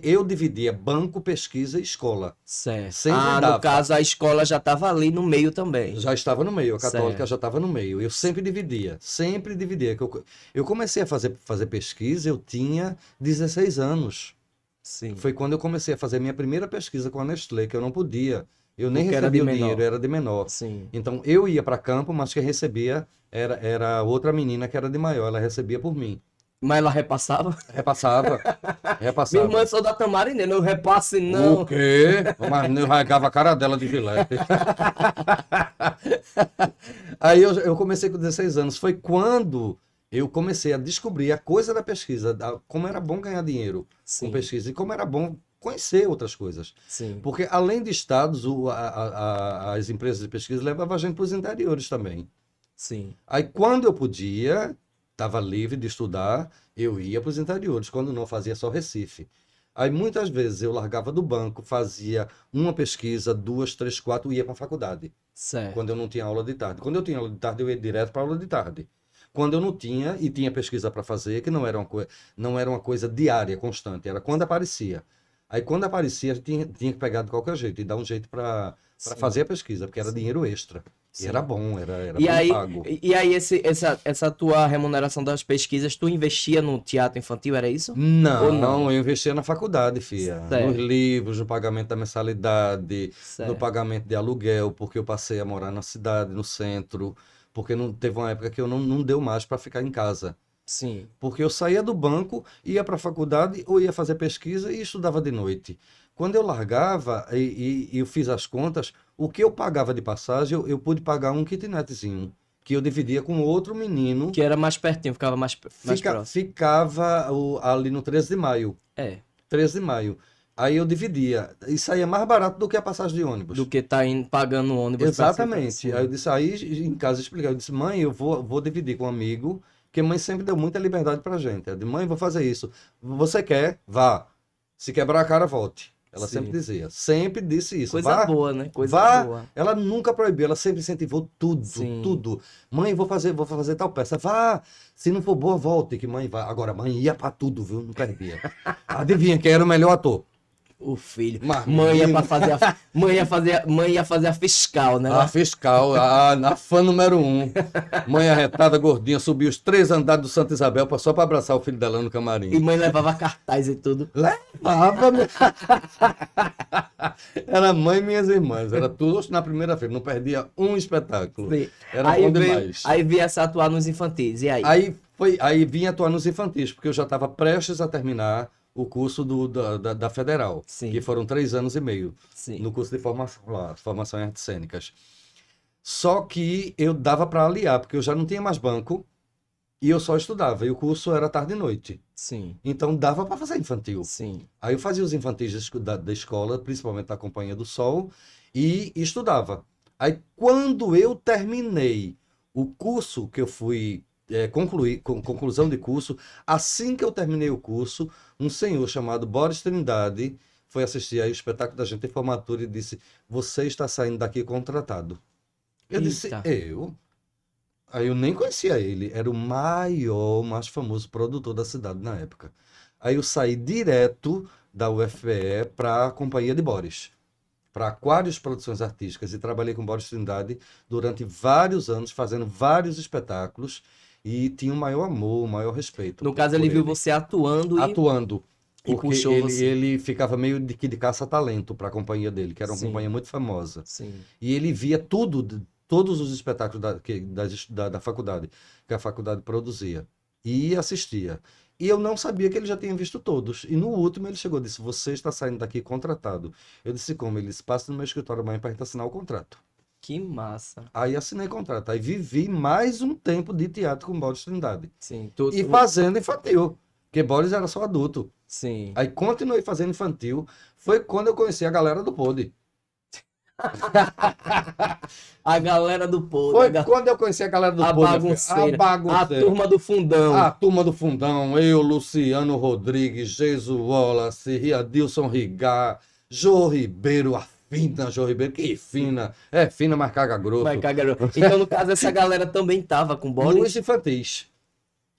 Speaker 2: eu dividia banco, pesquisa e escola. Certo. Sempre ah, no caso, a escola já estava ali no meio também. Já estava no meio, a católica certo. já estava no meio. Eu sempre dividia, sempre dividia. Eu, eu comecei a fazer, fazer pesquisa, eu tinha 16 anos. Sim. Foi quando eu comecei a fazer minha primeira pesquisa com a Nestlé, que eu não podia. Eu nem Porque recebia o menor. dinheiro, era de menor. Sim. Então eu ia para campo, mas quem recebia era, era outra menina que era de maior, ela recebia por mim. Mas ela repassava? Repassava. repassava. Minha irmã é
Speaker 1: sou da Tamarina, né? não repasse não. O quê? Mas não
Speaker 2: rasgava a cara dela de gilete. Aí eu, eu comecei com 16 anos. Foi quando eu comecei a descobrir a coisa da pesquisa, da, como era bom ganhar dinheiro Sim. com pesquisa e como era bom conhecer outras coisas. Sim. Porque além de estados, o, a, a, as empresas de pesquisa levavam a gente para os interiores também. Sim. Aí quando eu podia, estava livre de estudar, eu ia para os interiores, quando não fazia só Recife. Aí muitas vezes eu largava do banco, fazia uma pesquisa, duas, três, quatro, ia para a faculdade. Certo. Quando eu não tinha aula de tarde. Quando eu tinha aula de tarde, eu ia direto para aula de tarde. Quando eu não tinha e tinha pesquisa para fazer, que não era, uma não era uma coisa diária, constante, era quando aparecia. Aí quando aparecia, tinha, tinha que pegar de qualquer jeito e dar um jeito para fazer a pesquisa, porque era Sim. dinheiro extra. Sim. Era bom, era, era e aí, pago.
Speaker 1: E aí, esse, essa, essa tua remuneração das pesquisas, tu investia no teatro infantil, era isso? Não, não?
Speaker 2: não? eu investia na faculdade, filha. Certo. Nos livros, no pagamento da mensalidade, certo. no pagamento de aluguel, porque eu passei a morar na cidade, no centro, porque não teve uma época que eu não, não deu mais para ficar em casa. Sim. Porque eu saía do banco, ia para a faculdade ou ia fazer pesquisa e estudava de noite. Quando eu largava e, e, eu fiz as contas, o que eu pagava de passagem, eu, eu pude pagar um kitnetzinho que eu dividia com outro menino. Que era mais pertinho, ficava mais, mais fica, próximo. Ficava o, ali no 13 de maio. É. 13 de maio. Aí eu dividia. Isso aí é mais barato do que a passagem de ônibus. Do que tá indo, pagando o ônibus. Exatamente. Aí eu disse, aí em casa explicar, eu disse, mãe, eu vou, vou dividir com um amigo, porque mãe sempre deu muita liberdade pra gente. Eu disse, mãe, vou fazer isso. Você quer? Vá. Se quebrar a cara, volte. Ela Sim. sempre dizia, sempre disse isso. Coisa vá, boa, né? Coisa vá, boa. Ela nunca proibiu, ela sempre incentivou tudo, Sim. tudo. Mãe, vou fazer, vou fazer tal peça. Vá, se não for boa, volte, que mãe vai. Agora, mãe ia para tudo, viu? Não perdia. Adivinha quem era o melhor ator? o filho. Marmino. Mãe ia fazer a, mãe ia fazer, a, mãe ia fazer a fiscal, né? A fiscal, a, a fã número um. Mãe arretada, gordinha, subiu os três andares do Santa Isabel só para abraçar o filho dela no camarim. E mãe levava cartaz e tudo.
Speaker 1: Levava, meu...
Speaker 2: Era mãe e minhas irmãs, era tudo na primeira-feira, não perdia um espetáculo. Sim. Era aí bom demais. Aí via se atuar nos infantis, e aí? Aí, foi, aí vinha atuar nos infantis, porque eu já estava prestes a terminar o curso do, da, da, da, Federal, Sim. que foram três anos e meio Sim. no curso de formação formação em artes cênicas. Só que eu dava para aliar, porque eu já não tinha mais banco e eu só estudava. E o curso era tarde e noite. Sim. Então dava para fazer infantil. Sim. Aí eu fazia os infantis da, da escola, principalmente da Companhia do Sol, e estudava. Aí quando eu terminei o curso que eu fui é, concluir, com, conclusão de curso, assim que eu terminei o curso, um senhor chamado Boris Trindade foi assistir aí o espetáculo da gente em formatura e disse: Você está saindo daqui contratado. Eu Eita. disse: Eu? Aí eu nem conhecia ele, era o maior, mais famoso produtor da cidade na época. Aí eu saí direto da UFPE para a Companhia de Boris, para Aquários Produções Artísticas, e trabalhei com Boris Trindade durante vários anos, fazendo vários espetáculos e tinha um maior amor, um maior respeito. No por, caso, por ele viu você atuando. Atuando. E... Porque e ele, ele ficava meio de que de caça-talento para a companhia dele, que era uma Sim. companhia muito famosa. Sim. E ele via tudo, todos os espetáculos da, que, da, da faculdade, que a faculdade produzia. E assistia. E eu não sabia que ele já tinha visto todos. E no último ele chegou e disse: Você está saindo daqui contratado. Eu disse: Como? Ele disse: Passa no meu escritório amanhã para a gente assinar o contrato. Que massa. Aí assinei contrato. Aí vivi mais um tempo de teatro com Boris Trindade. Sim. Tu, e fazendo infantil. Porque Boris era só adulto. Sim. Aí continuei fazendo infantil. Foi quando eu conheci a galera do Pod. a galera do Pod. Foi ga... quando eu conheci a galera do a Pod. Bagunceira, a bagunceira. A turma do fundão. A turma do fundão. Eu, Luciano Rodrigues, Jesus Wallace, Dilson Rigar, Jô Ribeiro, a fina, João Ribeiro, que fina. É fina, mas caga grosso. Mas caga grosso. Então, no caso, essa galera também tava com bowling? Nos infantis.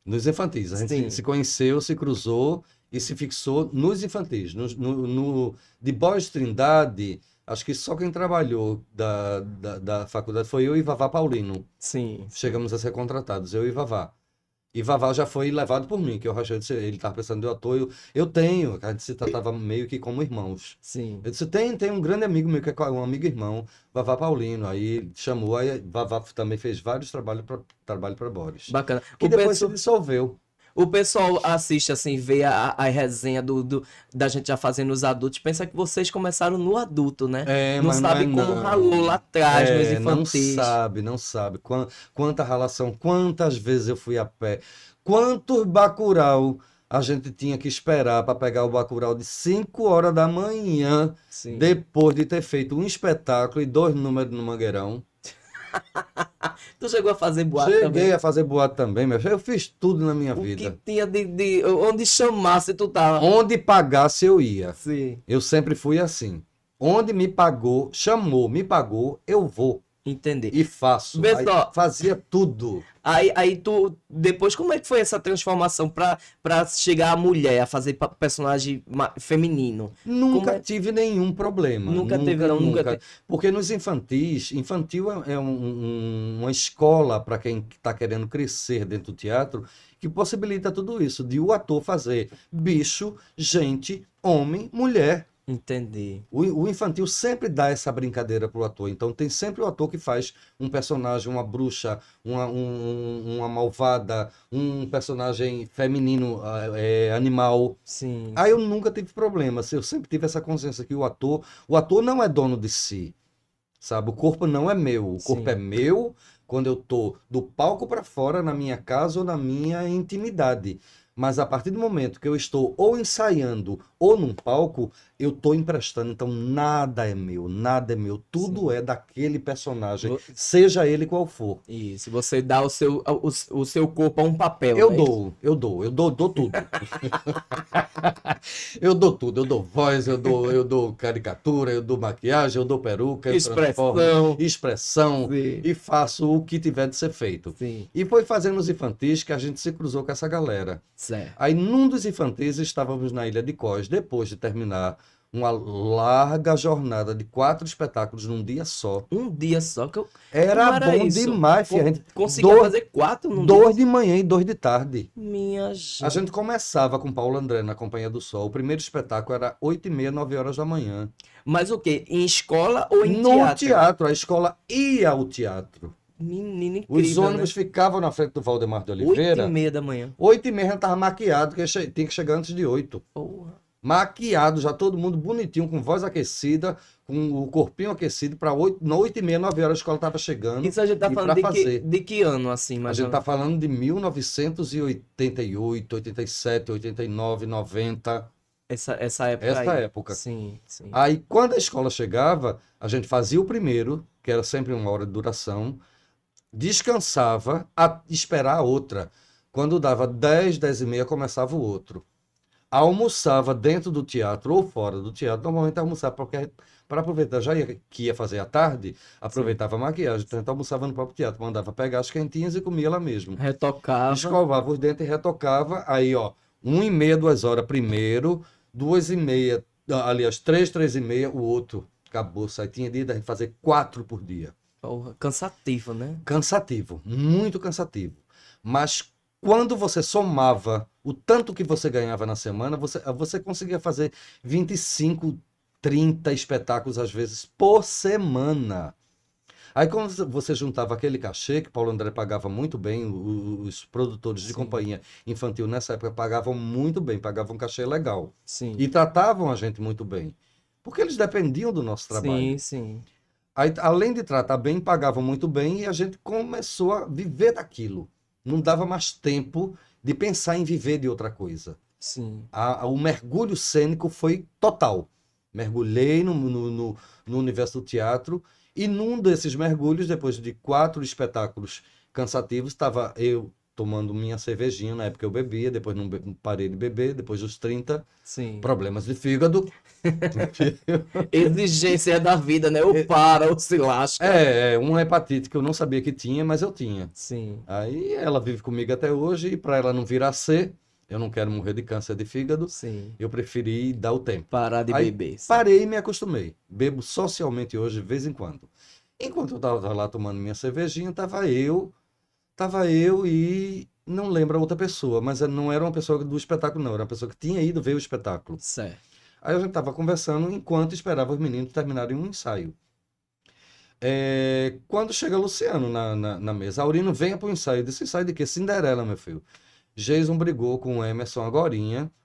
Speaker 2: Nos infantis. A gente Sim. se conheceu, se cruzou e se fixou nos infantis. No, no, no de Boys Trindade, acho que só quem trabalhou da, da, da, faculdade foi eu e Vavá Paulino. Sim. Chegamos a ser contratados, eu e Vavá. E Vavá já foi levado por mim, que o Rachel disse, ele estava tá pensando de um ator, eu, eu tenho, a gente se tratava meio que como irmãos. Sim. Eu disse, tem, tem um grande amigo meu, que é um amigo irmão, Vavá Paulino, aí chamou, aí Vavá também fez vários trabalhos para trabalho Boris. Bacana. Que o depois Beto... se dissolveu. O pessoal assiste, assim, vê
Speaker 1: a, a resenha do, do, da gente já fazendo os adultos, pensa que vocês começaram no adulto, né? É, não sabe não é como não. ralou lá atrás é, nos infantis. Não
Speaker 2: sabe, não sabe. Quanta, relação, quantas vezes eu fui a pé. Quantos bacural a gente tinha que esperar para pegar o Bacurau de 5 horas da manhã, Sim. depois de ter feito um espetáculo e dois números no Mangueirão.
Speaker 1: tu chegou a fazer boate Cheguei também? Cheguei a
Speaker 2: fazer boato também, meu filho. Eu fiz tudo na minha o vida. Que tinha de, de, Onde chamasse, tu tava. Onde pagasse, eu ia. Sim. Eu sempre fui assim. Onde me pagou, chamou, me pagou, eu vou entender. E faço. Só, aí, fazia
Speaker 1: tudo. Aí, aí tu. Depois, como é que foi essa transformação pra, pra chegar a mulher,
Speaker 2: a fazer personagem feminino? Nunca é? tive nenhum problema. Nunca, nunca teve, não, nunca. nunca teve. Porque nos infantis, infantil é, é um, um, uma escola para quem está querendo crescer dentro do teatro que possibilita tudo isso, de o ator fazer bicho, gente, homem, mulher. Entendi. O, o, infantil sempre dá essa brincadeira pro ator. Então tem sempre o ator que faz um personagem, uma bruxa, uma, um, uma malvada, um personagem feminino, é, animal. Sim. Aí eu nunca tive problema. Eu sempre tive essa consciência que o ator, o ator não é dono de si. Sabe? O corpo não é meu. O corpo Sim. é meu quando eu tô do palco para fora, na minha casa ou na minha intimidade. Mas a partir do momento que eu estou ou ensaiando ou num palco, eu estou emprestando. Então nada é meu, nada é meu. Tudo Sim. é daquele personagem, seja ele qual for. Isso, você dá o seu, o, o seu corpo a um papel. Eu né? dou, eu dou, eu dou, dou tudo. eu dou tudo, eu dou voz, eu dou, eu dou caricatura, eu dou maquiagem, eu dou peruca, eu expressão. transformo, expressão Sim. e faço o que tiver de ser feito. Sim. E foi fazendo os infantis que a gente se cruzou com essa galera. Sim. É. Aí, num dos infantis, estávamos na Ilha de Cós, depois de terminar uma larga jornada de quatro espetáculos num dia só. Um dia só? Que eu... Era, era bom isso? demais, filha. Conseguia dois, fazer quatro num Dois dia? de manhã e dois de tarde.
Speaker 1: Minha gente. A gente
Speaker 2: começava com Paulo André na Companhia do Sol. O primeiro espetáculo era oito e meia, nove horas da manhã. Mas o quê? Em escola ou em no teatro? No teatro. A escola ia ao teatro.
Speaker 1: Menino incrível, Os né? ônibus
Speaker 2: né? ficavam na frente do Valdemar de Oliveira. Oito e meia da manhã. Oito e meia já gente tava maquiado, que tinha que chegar antes de oito. Porra. Maquiado, já todo mundo bonitinho, com voz aquecida, com o corpinho aquecido, para oito, oito e meia, nove horas a escola tava chegando. Isso a gente tá falando de que, de que ano, assim, mas A gente tá falando de 1988, 87, 89, 90... Essa, essa época. Essa aí. época. Sim, sim. Aí, quando a escola chegava, a gente fazia o primeiro, que era sempre uma hora de duração descansava a esperar a outra. Quando dava 10, 10 e meia, começava o outro. Almoçava dentro do teatro ou fora do teatro, normalmente almoçava, porque para aproveitar, já ia, que ia fazer a tarde, aproveitava Sim. a maquiagem, então almoçava no próprio teatro, mandava pegar as quentinhas e comia lá mesmo. Retocava. Escovava os dentes e retocava, aí ó, um e meia, duas horas primeiro, duas e meia, aliás, três, três e meia, o outro. Acabou, sai. Tinha dia da fazer quatro por dia. Porra, cansativo, né? Cansativo, muito cansativo. Mas quando você somava o tanto que você ganhava na semana, você, você conseguia fazer 25, 30 espetáculos, às vezes, por semana. Aí, quando você juntava aquele cachê, que Paulo André pagava muito bem, os produtores Sim. de companhia infantil nessa época pagavam muito bem, pagavam um cachê legal. Sim. E tratavam a gente muito bem. Porque eles dependiam do nosso trabalho. Sim, sim. Aí, além de tratar bem, pagava muito bem e a gente começou a viver daquilo. Não dava mais tempo de pensar em viver de outra coisa. Sim. A, a, o mergulho cênico foi total. Mergulhei no, no, no, no universo do teatro e num desses mergulhos, depois de quatro espetáculos cansativos, estava eu tomando minha cervejinha, na época eu bebia, depois não parei de beber, depois dos 30, Sim. problemas de fígado. Exigência da vida, né? O para, o se lasca. É, é, uma hepatite que eu não sabia que tinha, mas eu tinha. Sim. Aí ela vive comigo até hoje e para ela não virar C, eu não quero morrer de câncer de fígado. Sim. Eu preferi dar o tempo. Parar de Aí beber. Sim. Parei e me acostumei. Bebo socialmente hoje, de vez em quando. Enquanto eu estava lá tomando minha cervejinha, estava eu Tava eu e não lembro a outra pessoa, mas não era uma pessoa do espetáculo, não. Era uma pessoa que tinha ido ver o espetáculo. Certo. Aí a gente tava conversando enquanto esperava os meninos terminarem um ensaio. É... quando chega Luciano na, na, na mesa, Aurino vem para o ensaio. desse disse, ensaio de quê? Cinderela, meu filho. Jason brigou com o Emerson agora.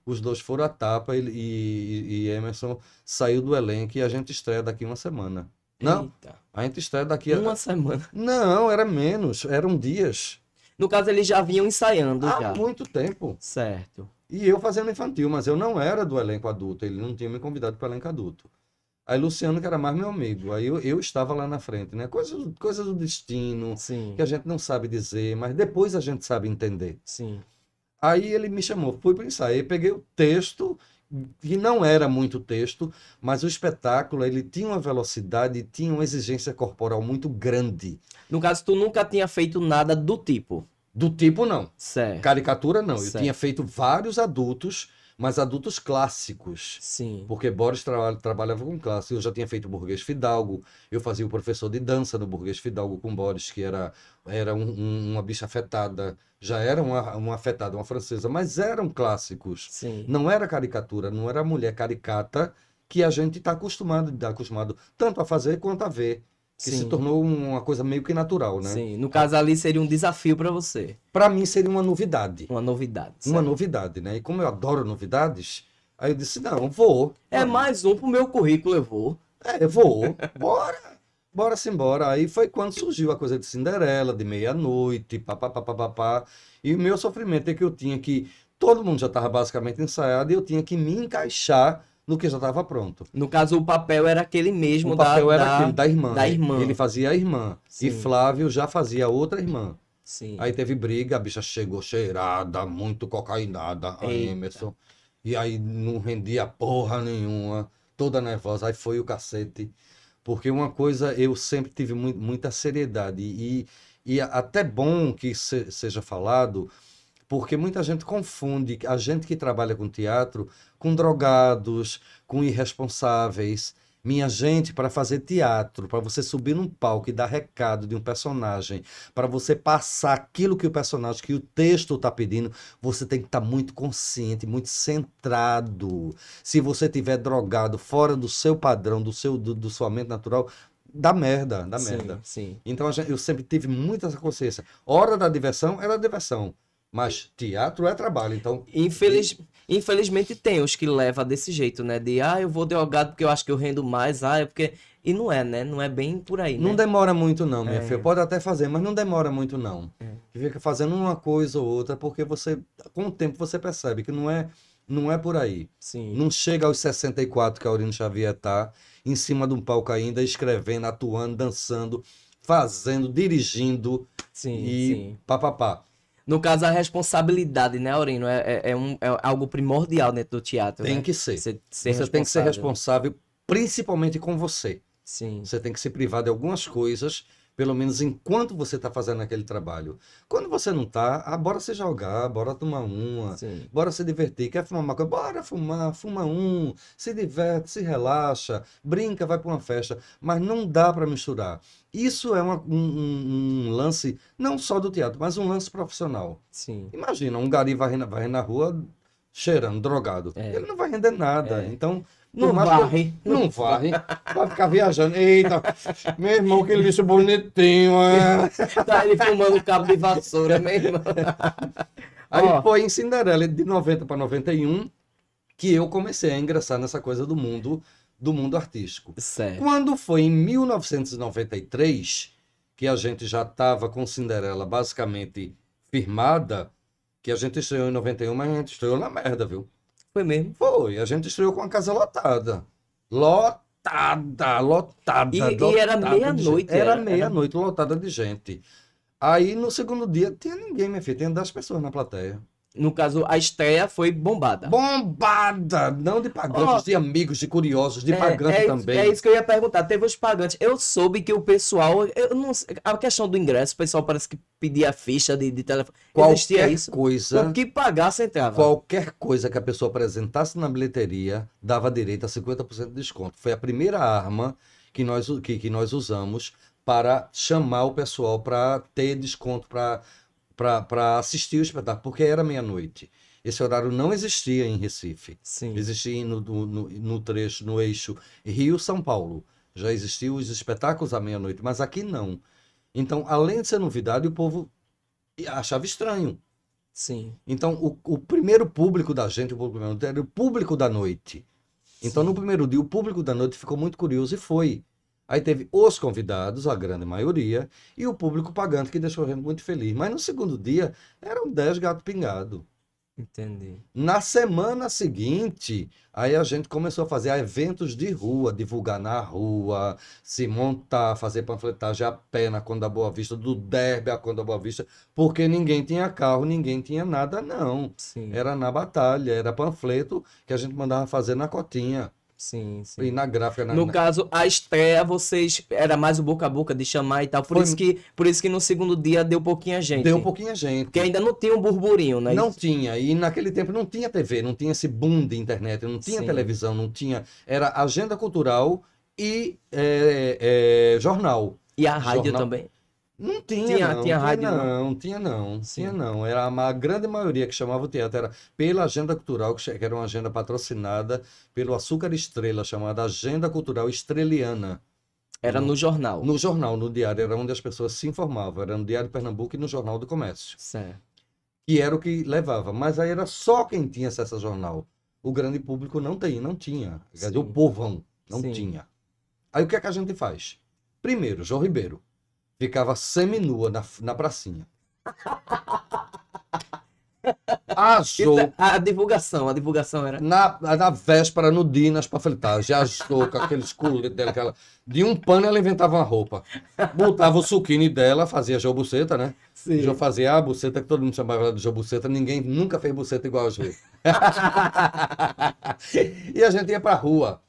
Speaker 2: os dois foram à tapa e, e, e Emerson saiu do elenco e a gente estreia daqui uma semana. Não. Eita. A gente estreia daqui a. Uma semana. Não, era menos, eram dias. No caso, eles já vinham ensaiando Há já. muito tempo. Certo. E eu fazendo infantil, mas eu não era do elenco adulto, ele não tinha me convidado para o elenco adulto. Aí Luciano, que era mais meu amigo, aí eu, eu estava lá na frente, né? Coisas coisa do destino, Sim. que a gente não sabe dizer, mas depois a gente sabe entender. Sim. Aí ele me chamou, fui para o ensaio, peguei o texto que não era muito texto, mas o espetáculo ele tinha uma velocidade, tinha uma exigência corporal muito grande. No caso, tu nunca tinha feito nada do tipo. Do tipo, não. Certo. Caricatura, não. Certo. Eu tinha feito vários adultos mas adultos clássicos. Sim. Porque Boris tra trabalhava com clássico. Eu já tinha feito Burguês Fidalgo, eu fazia o professor de dança no Burguês Fidalgo com Boris, que era, era um, um, uma bicha afetada. Já era uma, uma afetada, uma francesa, mas eram clássicos. Sim. Não era caricatura, não era mulher caricata que a gente está acostumado, tá acostumado tanto a fazer quanto a ver. Que Sim. se tornou uma coisa meio que natural, né? Sim. No caso ali seria um desafio para você. Para mim seria uma novidade. Uma novidade. Uma novidade, né? E como eu adoro novidades, aí eu disse: não, vou. É vou. mais um pro meu currículo, eu vou. É, eu vou. Bora! Bora simbora. Aí foi quando surgiu a coisa de Cinderela, de meia-noite, papapá. E o meu sofrimento é que eu tinha que. Todo mundo já estava basicamente ensaiado e eu tinha que me encaixar no que já estava pronto. No caso, o papel era aquele mesmo o da, papel era da, aquele, da irmã. Da irmã. Ele fazia a irmã. Sim. E Flávio já fazia outra irmã. Sim. Aí teve briga, a bicha chegou cheirada, muito cocainada, a Emerson. E aí não rendia porra nenhuma, toda nervosa. Aí foi o cacete. Porque uma coisa, eu sempre tive muita seriedade. E, e até bom que se, seja falado, porque muita gente confunde a gente que trabalha com teatro com drogados, com irresponsáveis. Minha gente, para fazer teatro, para você subir num palco e dar recado de um personagem, para você passar aquilo que o personagem, que o texto está pedindo, você tem que estar tá muito consciente, muito centrado. Se você tiver drogado fora do seu padrão, do seu do, do sua mente natural, dá merda, dá sim, merda. Sim. Então gente, eu sempre tive muita essa consciência. Hora da diversão era a diversão. Mas teatro é trabalho, então. Infeliz... Infelizmente
Speaker 1: tem os que leva desse jeito, né? De ah, eu vou delgado porque eu acho que eu rendo mais, ah, é porque. E não é, né? Não é bem por aí. Não né? demora
Speaker 2: muito, não, minha é. filha. Pode até fazer, mas não demora muito, não. É. Fica fazendo uma coisa ou outra, porque você. Com o tempo você percebe que não é. Não é por aí. Sim. Não chega aos 64 que a Aurino Xavier tá em cima de um palco ainda, escrevendo, atuando, dançando, fazendo, dirigindo. Sim. E sim.
Speaker 1: papapá. No caso, a responsabilidade, né, Aurino? É, é, é, um, é algo primordial
Speaker 2: dentro do teatro. Tem né? que ser. Você, ser você tem que ser responsável, principalmente com você. Sim. Você tem que se privar de algumas coisas pelo menos enquanto você está fazendo aquele trabalho. Quando você não está, ah, bora se jogar, bora tomar uma, Sim. bora se divertir. Quer fumar coisa? Bora fumar, fuma um, se diverte, se relaxa, brinca, vai para uma festa. Mas não dá para misturar. Isso é uma, um, um, lance, não só do teatro, mas um lance profissional. Sim. Imagina, um gari vai, vai na rua cheirando, drogado. É. Ele não vai render nada. É. Então, não, não varre. Não varre. Vai ficar viajando. Eita, meu irmão, que lixo bonitinho. É. Tá ele fumando cabo de vassoura, meu irmão. Aí foi em Cinderela, de 90 para 91, que eu comecei a ingressar nessa coisa do mundo do mundo artístico. Certo. Quando foi em 1993, que a gente já estava com Cinderela basicamente firmada, que a gente estreou em 91, mas a gente estreou na merda, viu? Foi mesmo? Foi. A gente estreou com a casa lotada. Lotada, lotada. E, lotada e era meia-noite. Era, era meia-noite, lotada de gente. Aí no segundo dia tinha ninguém, minha filha, tinha 10 pessoas na plateia no caso, a estreia foi bombada. Bombada! Não de pagantes, oh, de amigos, de curiosos, de é, pagante é, também. É isso que eu ia perguntar. Teve os
Speaker 1: pagantes. Eu soube que o pessoal. Eu não, a questão do ingresso, o pessoal parece que pedia ficha
Speaker 2: de, de telefone. Qualquer Existia isso. coisa. O que pagasse entrava. Qualquer coisa que a pessoa apresentasse na bilheteria dava direito a 50% de desconto. Foi a primeira arma que nós, que, que nós usamos para chamar o pessoal para ter desconto, para para assistir o espetáculo, porque era meia-noite. Esse horário não existia em Recife. Sim. Existia no, no, no trecho, no eixo Rio-São Paulo. Já existiam os espetáculos à meia-noite, mas aqui não. Então, além de ser novidade, o povo achava estranho. Sim. Então, o, o primeiro público da gente, o público, era o público da noite. Então, Sim. no primeiro dia, o público da noite ficou muito curioso e foi. Aí teve os convidados, a grande maioria, e o público pagante, que deixou a gente muito feliz. Mas no segundo dia, eram 10 gato pingado.
Speaker 1: Entendi.
Speaker 2: Na semana seguinte, aí a gente começou a fazer eventos de rua, divulgar na rua, se montar, fazer panfletagem a pé na Conda Boa Vista, do Derby à Conda Boa Vista, porque ninguém tinha carro, ninguém tinha nada, não. Sim. Era na batalha, era panfleto que a gente mandava fazer na cotinha. Sim, sim. E na gráfica, na, No na... caso, a estreia,
Speaker 1: vocês. Era mais o boca a boca de chamar e tal. Por, Foi... isso que, por isso que no segundo dia deu pouquinha gente. Deu pouquinha
Speaker 2: gente. Porque ainda não tinha um burburinho, né? Não tinha. E naquele tempo não tinha TV, não tinha esse boom de internet, não tinha sim. televisão, não tinha. Era agenda cultural e é, é, jornal. E a rádio jornal... também. Não tinha, tinha não. Tinha rádio, tinha, não, não, tinha não, Sim. tinha não. Era a grande maioria que chamava o teatro, era pela agenda cultural, que era uma agenda patrocinada pelo Açúcar Estrela, chamada Agenda Cultural Estreliana. Era no, no jornal? No jornal, no diário, era onde as pessoas se informavam, era no Diário de Pernambuco e no Jornal do Comércio. Certo. E era o que levava, mas aí era só quem tinha acesso ao jornal. O grande público não tem, não tinha. Quer dizer, o povão não Sim. tinha. Aí o que é que a gente faz? Primeiro, João Ribeiro ficava seminua na, na pracinha. É a divulgação, a divulgação era. Na, na véspera, no Dinas, pra já Azul, com aqueles coletes dela. Aquela... De um pano, ela inventava uma roupa. Botava o suquine dela, fazia jobuceta, né? Sim. Já fazia a buceta, que todo mundo chamava de jobuceta. Ninguém nunca fez buceta igual a gente. e a gente ia pra rua.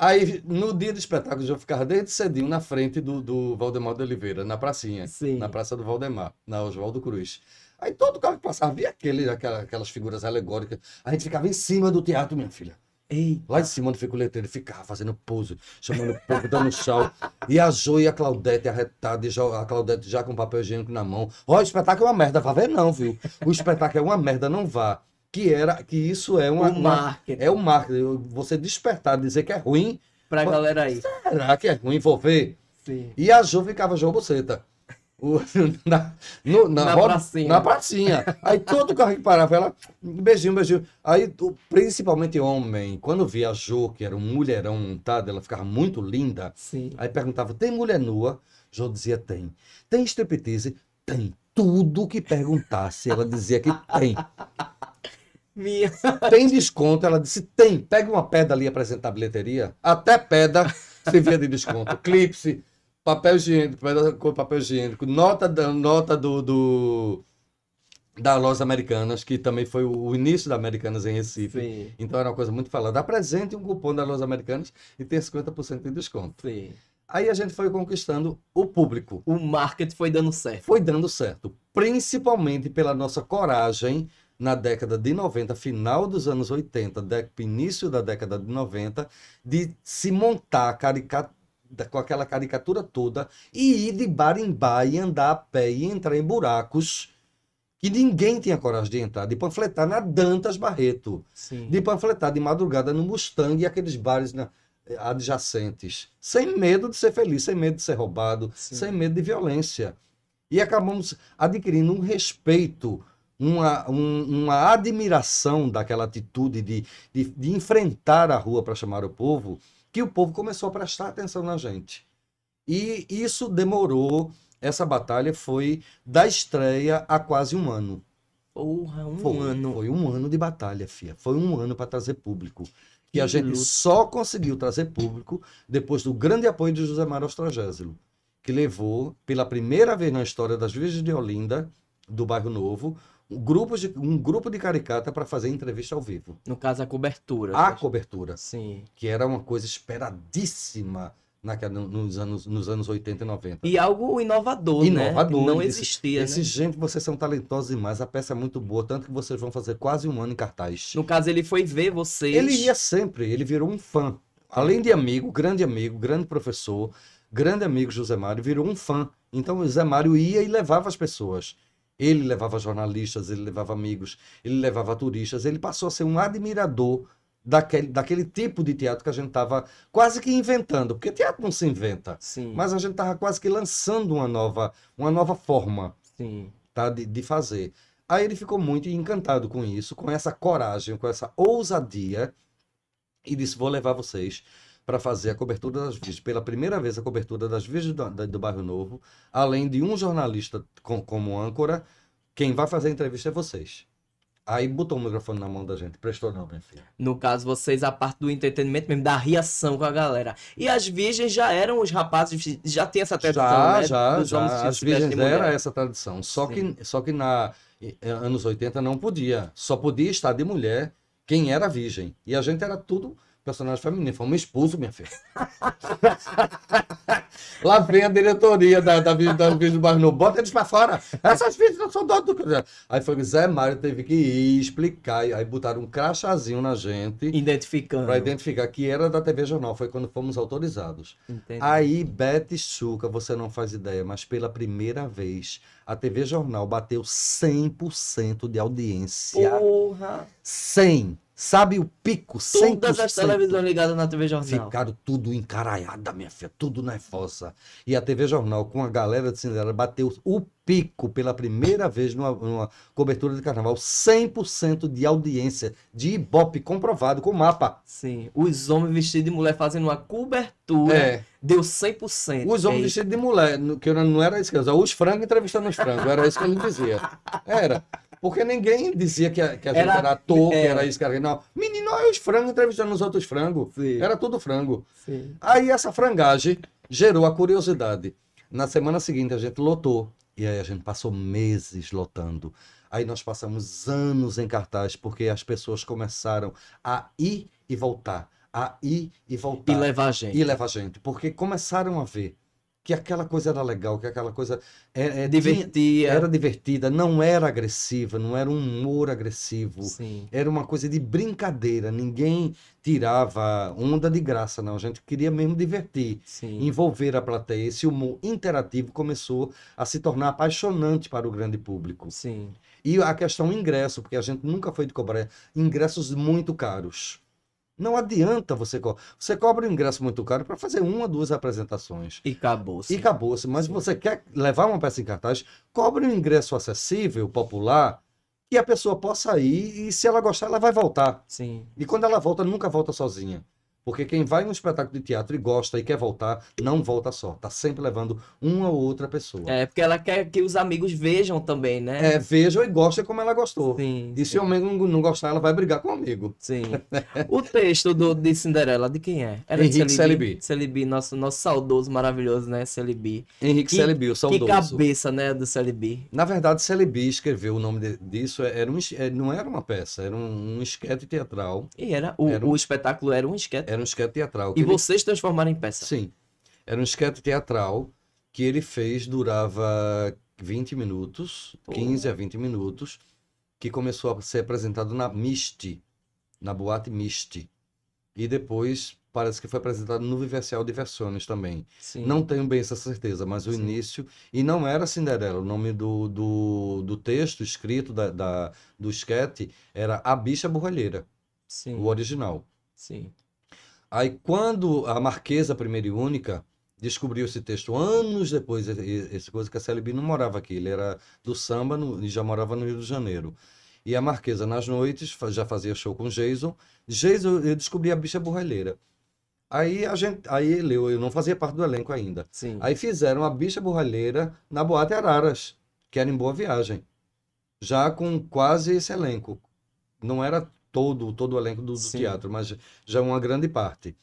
Speaker 2: Aí, no dia do espetáculo, eu ficava desde cedinho na frente do, do Valdemar de Oliveira, na pracinha. Sim. Na Praça do Valdemar, na Oswaldo Cruz. Aí todo carro que passava, via aquele, aquela, aquelas figuras alegóricas. A gente ficava em cima do teatro, minha filha. Eita. Lá em cima onde fica o letreiro, ficava fazendo pose, chamando o povo, dando chão E a Jo e a Claudete arretada, e a Claudete já com papel higiênico na mão. Ó, oh, o espetáculo é uma merda, vá ver não, viu? O espetáculo é uma merda, não vá que era que isso é uma, o marketing. Uma, é o marketing. Você despertar, dizer que é ruim. Pra galera aí. Será que é ruim? Vou ver. Sim. E a Jo ficava Jo Buceta. na, no, na, na, roda, pracinha. na, pracinha. Aí todo carro que parava, ela, beijinho, beijinho. Aí, principalmente homem, quando via a Jo, que era um mulherão montado, ela ficava muito linda. Sim. Aí perguntava, tem mulher nua? Jo dizia, tem. Tem striptease? Tem. Tudo que perguntasse, ela dizia que tem minha. Tem desconto? Ela disse: tem. Pega uma pedra ali apresenta a bilheteria. Até pedra se vê de desconto. Clipse, papel higiênico, papel higiênico, nota, da, nota do, do da Lojas Americanas, que também foi o início da Americanas em Recife. Sim. Então era uma coisa muito falada. Apresente um cupom da loja Americanas e tem 50% de desconto. Sim. Aí a gente foi conquistando o público. O marketing foi dando certo. Foi dando certo. Principalmente pela nossa coragem na década de 90, final dos anos 80, início da década de 90, de se montar caricatura com aquela caricatura toda e ir de bar em bar e andar a pé e entrar em buracos que ninguém tinha coragem de entrar, de panfletar na Dantas Barreto, Sim. de panfletar de madrugada no Mustang e aqueles bares na, eh, adjacentes, sem medo de ser feliz, sem medo de ser roubado, Sim. sem medo de violência. E acabamos adquirindo um respeito uma, um, uma admiração daquela atitude de, de, de enfrentar a rua para chamar o povo, que o povo começou a prestar atenção na gente. E isso demorou, essa batalha foi da estreia a quase um ano. Porra, um foi, ano. Foi um ano de batalha, Fia. Foi um ano para trazer público. Que e a gente luta. só conseguiu trazer público depois do grande apoio de José Mário Astragésilo, que levou, pela primeira vez na história das Virgens de Olinda, do Bairro Novo, grupos de, um grupo de caricata para fazer entrevista ao vivo. No caso, a cobertura. A cobertura. Sim. Que era uma coisa esperadíssima naquela, nos, anos, nos anos 80 e 90. E algo inovador, né? inovador né? Não disse, existia. Esse né? gente, vocês são talentosos demais, a peça é muito boa, tanto que vocês vão fazer quase um ano em cartaz. No caso, ele foi ver vocês. Ele ia sempre, ele virou um fã. Além de amigo, grande amigo, grande professor, grande amigo José Mário, virou um fã. Então, o José Mário ia e levava as pessoas. Ele levava jornalistas, ele levava amigos, ele levava turistas, ele passou a ser um admirador daquele, daquele tipo de teatro que a gente estava quase que inventando, porque teatro não se inventa, Sim. mas a gente estava quase que lançando uma nova, uma nova forma Sim. Tá, de, de fazer. Aí ele ficou muito encantado com isso, com essa coragem, com essa ousadia, e disse: Vou levar vocês para fazer a cobertura das virgens. Pela primeira vez, a cobertura das virgens do, do, Bairro Novo, além de um jornalista com, como âncora, quem vai fazer a entrevista é vocês. Aí botou o microfone na mão da gente. Prestou não, meu filho No
Speaker 1: caso, vocês, a parte do entretenimento mesmo, da reação com a galera. E as virgens já eram os rapazes, já tem essa tradição, já, né? Já, já, As virgens era essa
Speaker 2: tradição. Só que, só que na anos 80 não podia. Só podia estar de mulher quem era virgem. E a gente era tudo personagem feminino. Fomos expulsos, minha filha. Lá vem a diretoria da, da, da Vídeo do Barno. Bota eles pra fora. Essas filhas não são do outro Aí foi o Zé Mário teve que ir explicar. Aí botaram um crachazinho na gente. Identificando. Pra identificar que era da TV Jornal. Foi quando fomos autorizados. Entendi. Aí, Bete Chuca, você não faz ideia, mas pela primeira vez a TV Jornal bateu 100% de audiência. Porra! 100! Sabe o pico? Todas 100%. as televisões ligadas na TV Jornal. Ficaram tudo encaraiada, minha filha, tudo na fossa. E a TV Jornal, com a galera de Cinderela, bateu o pico pela primeira vez numa, numa cobertura de carnaval. 100% de audiência, de ibope comprovado com mapa. Sim, os homens vestidos de mulher fazendo uma cobertura. É. Deu 100%. Os homens vestidos de mulher, que não era isso que eu Os frangos entrevistando os frangos, era isso que eu não dizia. Era. Porque ninguém dizia que a, que a era, gente era ator, é. que era isso, que era Não. Menino, olha os frangos entrevistando os outros frangos. Era tudo frango. Sim. Aí essa frangagem gerou a curiosidade. Na semana seguinte a gente lotou. E aí a gente passou meses lotando. Aí nós passamos anos em cartaz, porque as pessoas começaram a ir e voltar. A ir e voltar. E levar a gente. E levar a gente. Porque começaram a ver que aquela coisa era legal, que aquela coisa era é, é, divertida, era divertida, não era agressiva, não era um humor agressivo. Sim. Era uma coisa de brincadeira. Ninguém tirava onda de graça, não. A gente queria mesmo divertir, Sim. envolver a plateia. Esse humor interativo começou a se tornar apaixonante para o grande público. Sim. E a questão ingresso, porque a gente nunca foi de cobrar ingressos muito caros. Não adianta você co Você cobra um ingresso muito caro para fazer uma, duas apresentações. E acabou-se. E acabou-se. Mas Sim. você quer levar uma peça em cartaz, cobre um ingresso acessível, popular, e a pessoa possa ir e se ela gostar, ela vai voltar. Sim. E quando ela volta, nunca volta sozinha. Sim porque quem vai em um espetáculo de teatro e gosta e quer voltar, não volta só. Tá sempre levando uma ou outra pessoa. É, porque ela quer que os amigos vejam também, né? É, vejam e gostem como ela gostou. Sim, e se o amigo não gostar, ela vai brigar com o amigo. Sim. o texto do, de Cinderela, de quem é? Era Henrique de Celibi.
Speaker 1: Celibi, nosso, nosso saudoso maravilhoso,
Speaker 2: né? Celibi. Henrique Celibi, o saudoso. Que cabeça, né, do Celibi. Na verdade, Celibi escreveu o nome de, disso, é, era um, é, não era uma peça, era um, um esquete teatral. E era, o, era um, o espetáculo era um esquete era era um esquete teatral. E ele... vocês transformaram em peça? Sim. Era um esquete teatral que ele fez, durava 20 minutos, oh. 15 a 20 minutos, que começou a ser apresentado na Misti, na boate Misti. E depois parece que foi apresentado no de Diversões também. Sim. Não tenho bem essa certeza, mas o Sim. início. E não era Cinderela, o nome do, do, do texto escrito da, da do esquete era A Bicha Borralheira. Sim. O original. Sim. Aí, quando a Marquesa Primeira e Única descobriu esse texto anos depois, essa coisa que a CLB não morava aqui, ele era do samba no, e já morava no Rio de Janeiro. E a Marquesa, nas noites, já fazia show com Jason. Jason, eu descobri a bicha borralheira. Aí a gente, aí leu, eu, eu não fazia parte do elenco ainda. Sim. Aí fizeram a bicha borralheira na Boate Araras, que era em Boa Viagem. Já com quase esse elenco. Não era todo, todo o elenco do, do teatro, mas já é uma grande parte.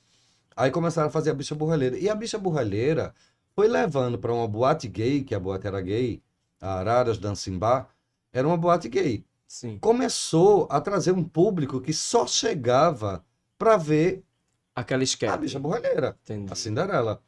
Speaker 2: Aí começaram a fazer a bicha burralheira. E a bicha burralheira foi levando para uma boate gay, que a boate era gay, a Araras Dancimbar, era uma boate gay. Sim. Começou a trazer um público que só chegava para ver aquela esquerda. A bicha borralheira. A Cinderela.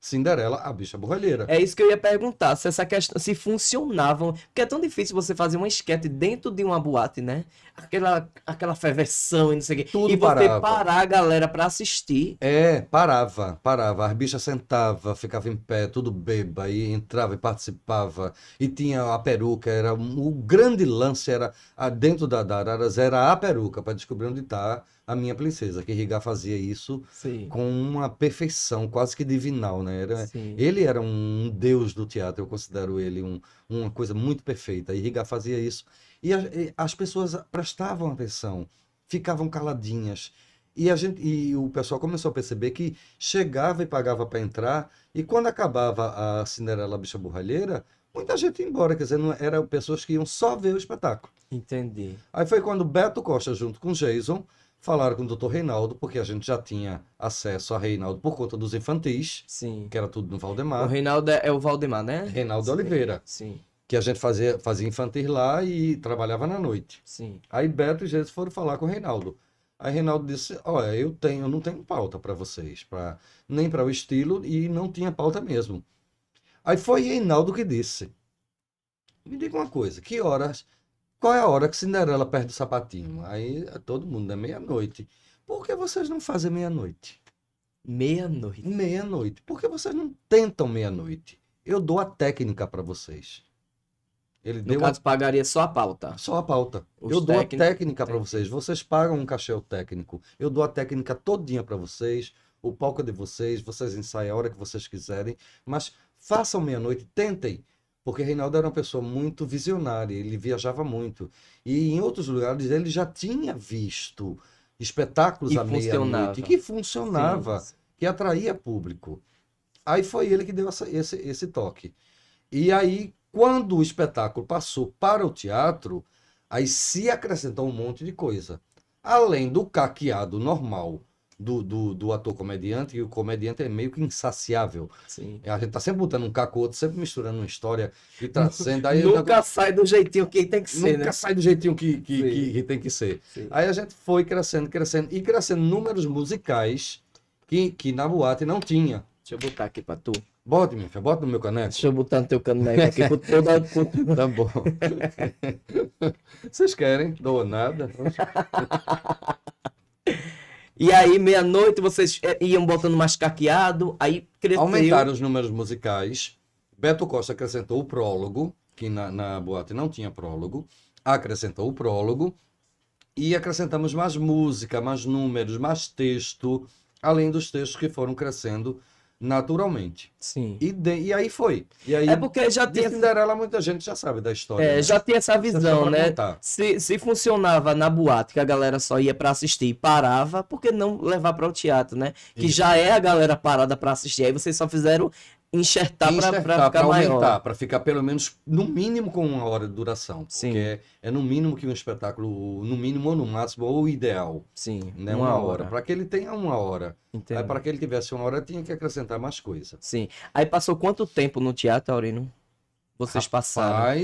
Speaker 2: Cinderela,
Speaker 1: a bicha borralheira. É isso que eu ia perguntar, se essa questão, se funcionavam, porque é tão difícil você fazer uma esquete dentro de uma boate, né? Aquela aquela ferveção e não sei o quê. Tudo e parava. você
Speaker 2: parar a galera para assistir. É, parava, parava. As bichas sentava, ficava em pé, tudo beba e entrava e participava. E tinha a peruca, era o grande lance era dentro da, Araras era a peruca para descobrir onde está a minha princesa, que Rigar fazia isso Sim. com uma perfeição quase que divinal, né? Era, ele era um deus do teatro, eu considero ele um, uma coisa muito perfeita. E Rigar fazia isso. E, a, e as pessoas prestavam atenção, ficavam caladinhas. E, a gente, e o pessoal começou a perceber que chegava e pagava para entrar, e quando acabava a Cinderela Bicha Borralheira, muita gente ia embora, quer dizer, não, eram pessoas que iam só ver o espetáculo. Entendi. Aí foi quando Beto Costa, junto com Jason, falaram com o doutor Reinaldo, porque a gente já tinha acesso a Reinaldo por conta dos infantis, Sim. que era tudo no Valdemar. O Reinaldo é, é o Valdemar, né? Reinaldo Sim. Oliveira. Sim. Que a gente fazia, fazia infantis lá e trabalhava na noite. Sim. Aí Beto e Jesus foram falar com o Reinaldo. Aí Reinaldo disse: Olha, eu tenho, eu não tenho pauta para vocês, pra, nem para o estilo, e não tinha pauta mesmo. Aí foi Reinaldo que disse: Me diga uma coisa, que horas qual é a hora que Cinderela perde o sapatinho? Aí é todo mundo, é meia-noite. Por que vocês não fazem meia-noite? Meia-noite? Meia-noite. Por que vocês não tentam meia-noite? Eu dou a técnica para vocês. Ele no deu caso, a... pagaria só a pauta. Só a pauta. Os eu dou a técnica para vocês. Vocês pagam um cachê técnico. Eu dou a técnica todinha para vocês. O palco é de vocês. Vocês ensaiam a hora que vocês quiserem. Mas façam meia-noite. Tentem. Porque Reinaldo era uma pessoa muito visionária, ele viajava muito. E em outros lugares ele já tinha visto espetáculos e à meia-noite que funcionava, Sim. que atraía público. Aí foi ele que deu essa, esse, esse toque. E aí, quando o espetáculo passou para o teatro, aí se acrescentou um monte de coisa. Além do caqueado normal do, do, do ator comediante, e o comediante é meio que insaciável. Sim. A gente tá sempre botando um caco outro, sempre misturando uma história e trazendo. Aí nunca tá sai do jeitinho que tem que ser. Nunca né? sai do jeitinho que, que, que, que, tem que ser. Sim. Aí a gente foi crescendo, crescendo, e crescendo números musicais que, que na boate não tinha. Deixa eu botar aqui para tu. Bota, minha filha, bota no meu caneco. Deixa eu botar no teu caneco aqui por toda Tá bom. Vocês querem? Doa nada. E aí, meia-noite, vocês eh, iam botando mais caqueado, aí cresceu. Aumentaram os números musicais. Beto Costa acrescentou o prólogo, que na, na boate não tinha prólogo. Acrescentou o prólogo. E acrescentamos mais música, mais números, mais texto, além dos textos que foram crescendo naturalmente. Sim. E, de, e aí foi. E aí, é porque já tinha. Cinderela, muita gente já sabe da história. É, né? já tinha essa
Speaker 1: visão, né? Se, se funcionava na boate, que a galera só ia para assistir e parava, por que não levar para o teatro, né? Que Isso. já é a galera parada para assistir. Aí vocês só fizeram enxertar, enxertar para ficar pra maior.
Speaker 2: para ficar pelo menos no mínimo com uma hora de duração, Sim. porque é, é, no mínimo que um espetáculo, no mínimo ou no máximo ou ideal. Sim. Né, uma, uma hora. hora. Para que ele tenha uma hora. Entendo. Aí para que ele tivesse uma hora tinha que acrescentar mais coisa. Sim. Aí passou quanto tempo no teatro, Aurino? Vocês Rapaz... passaram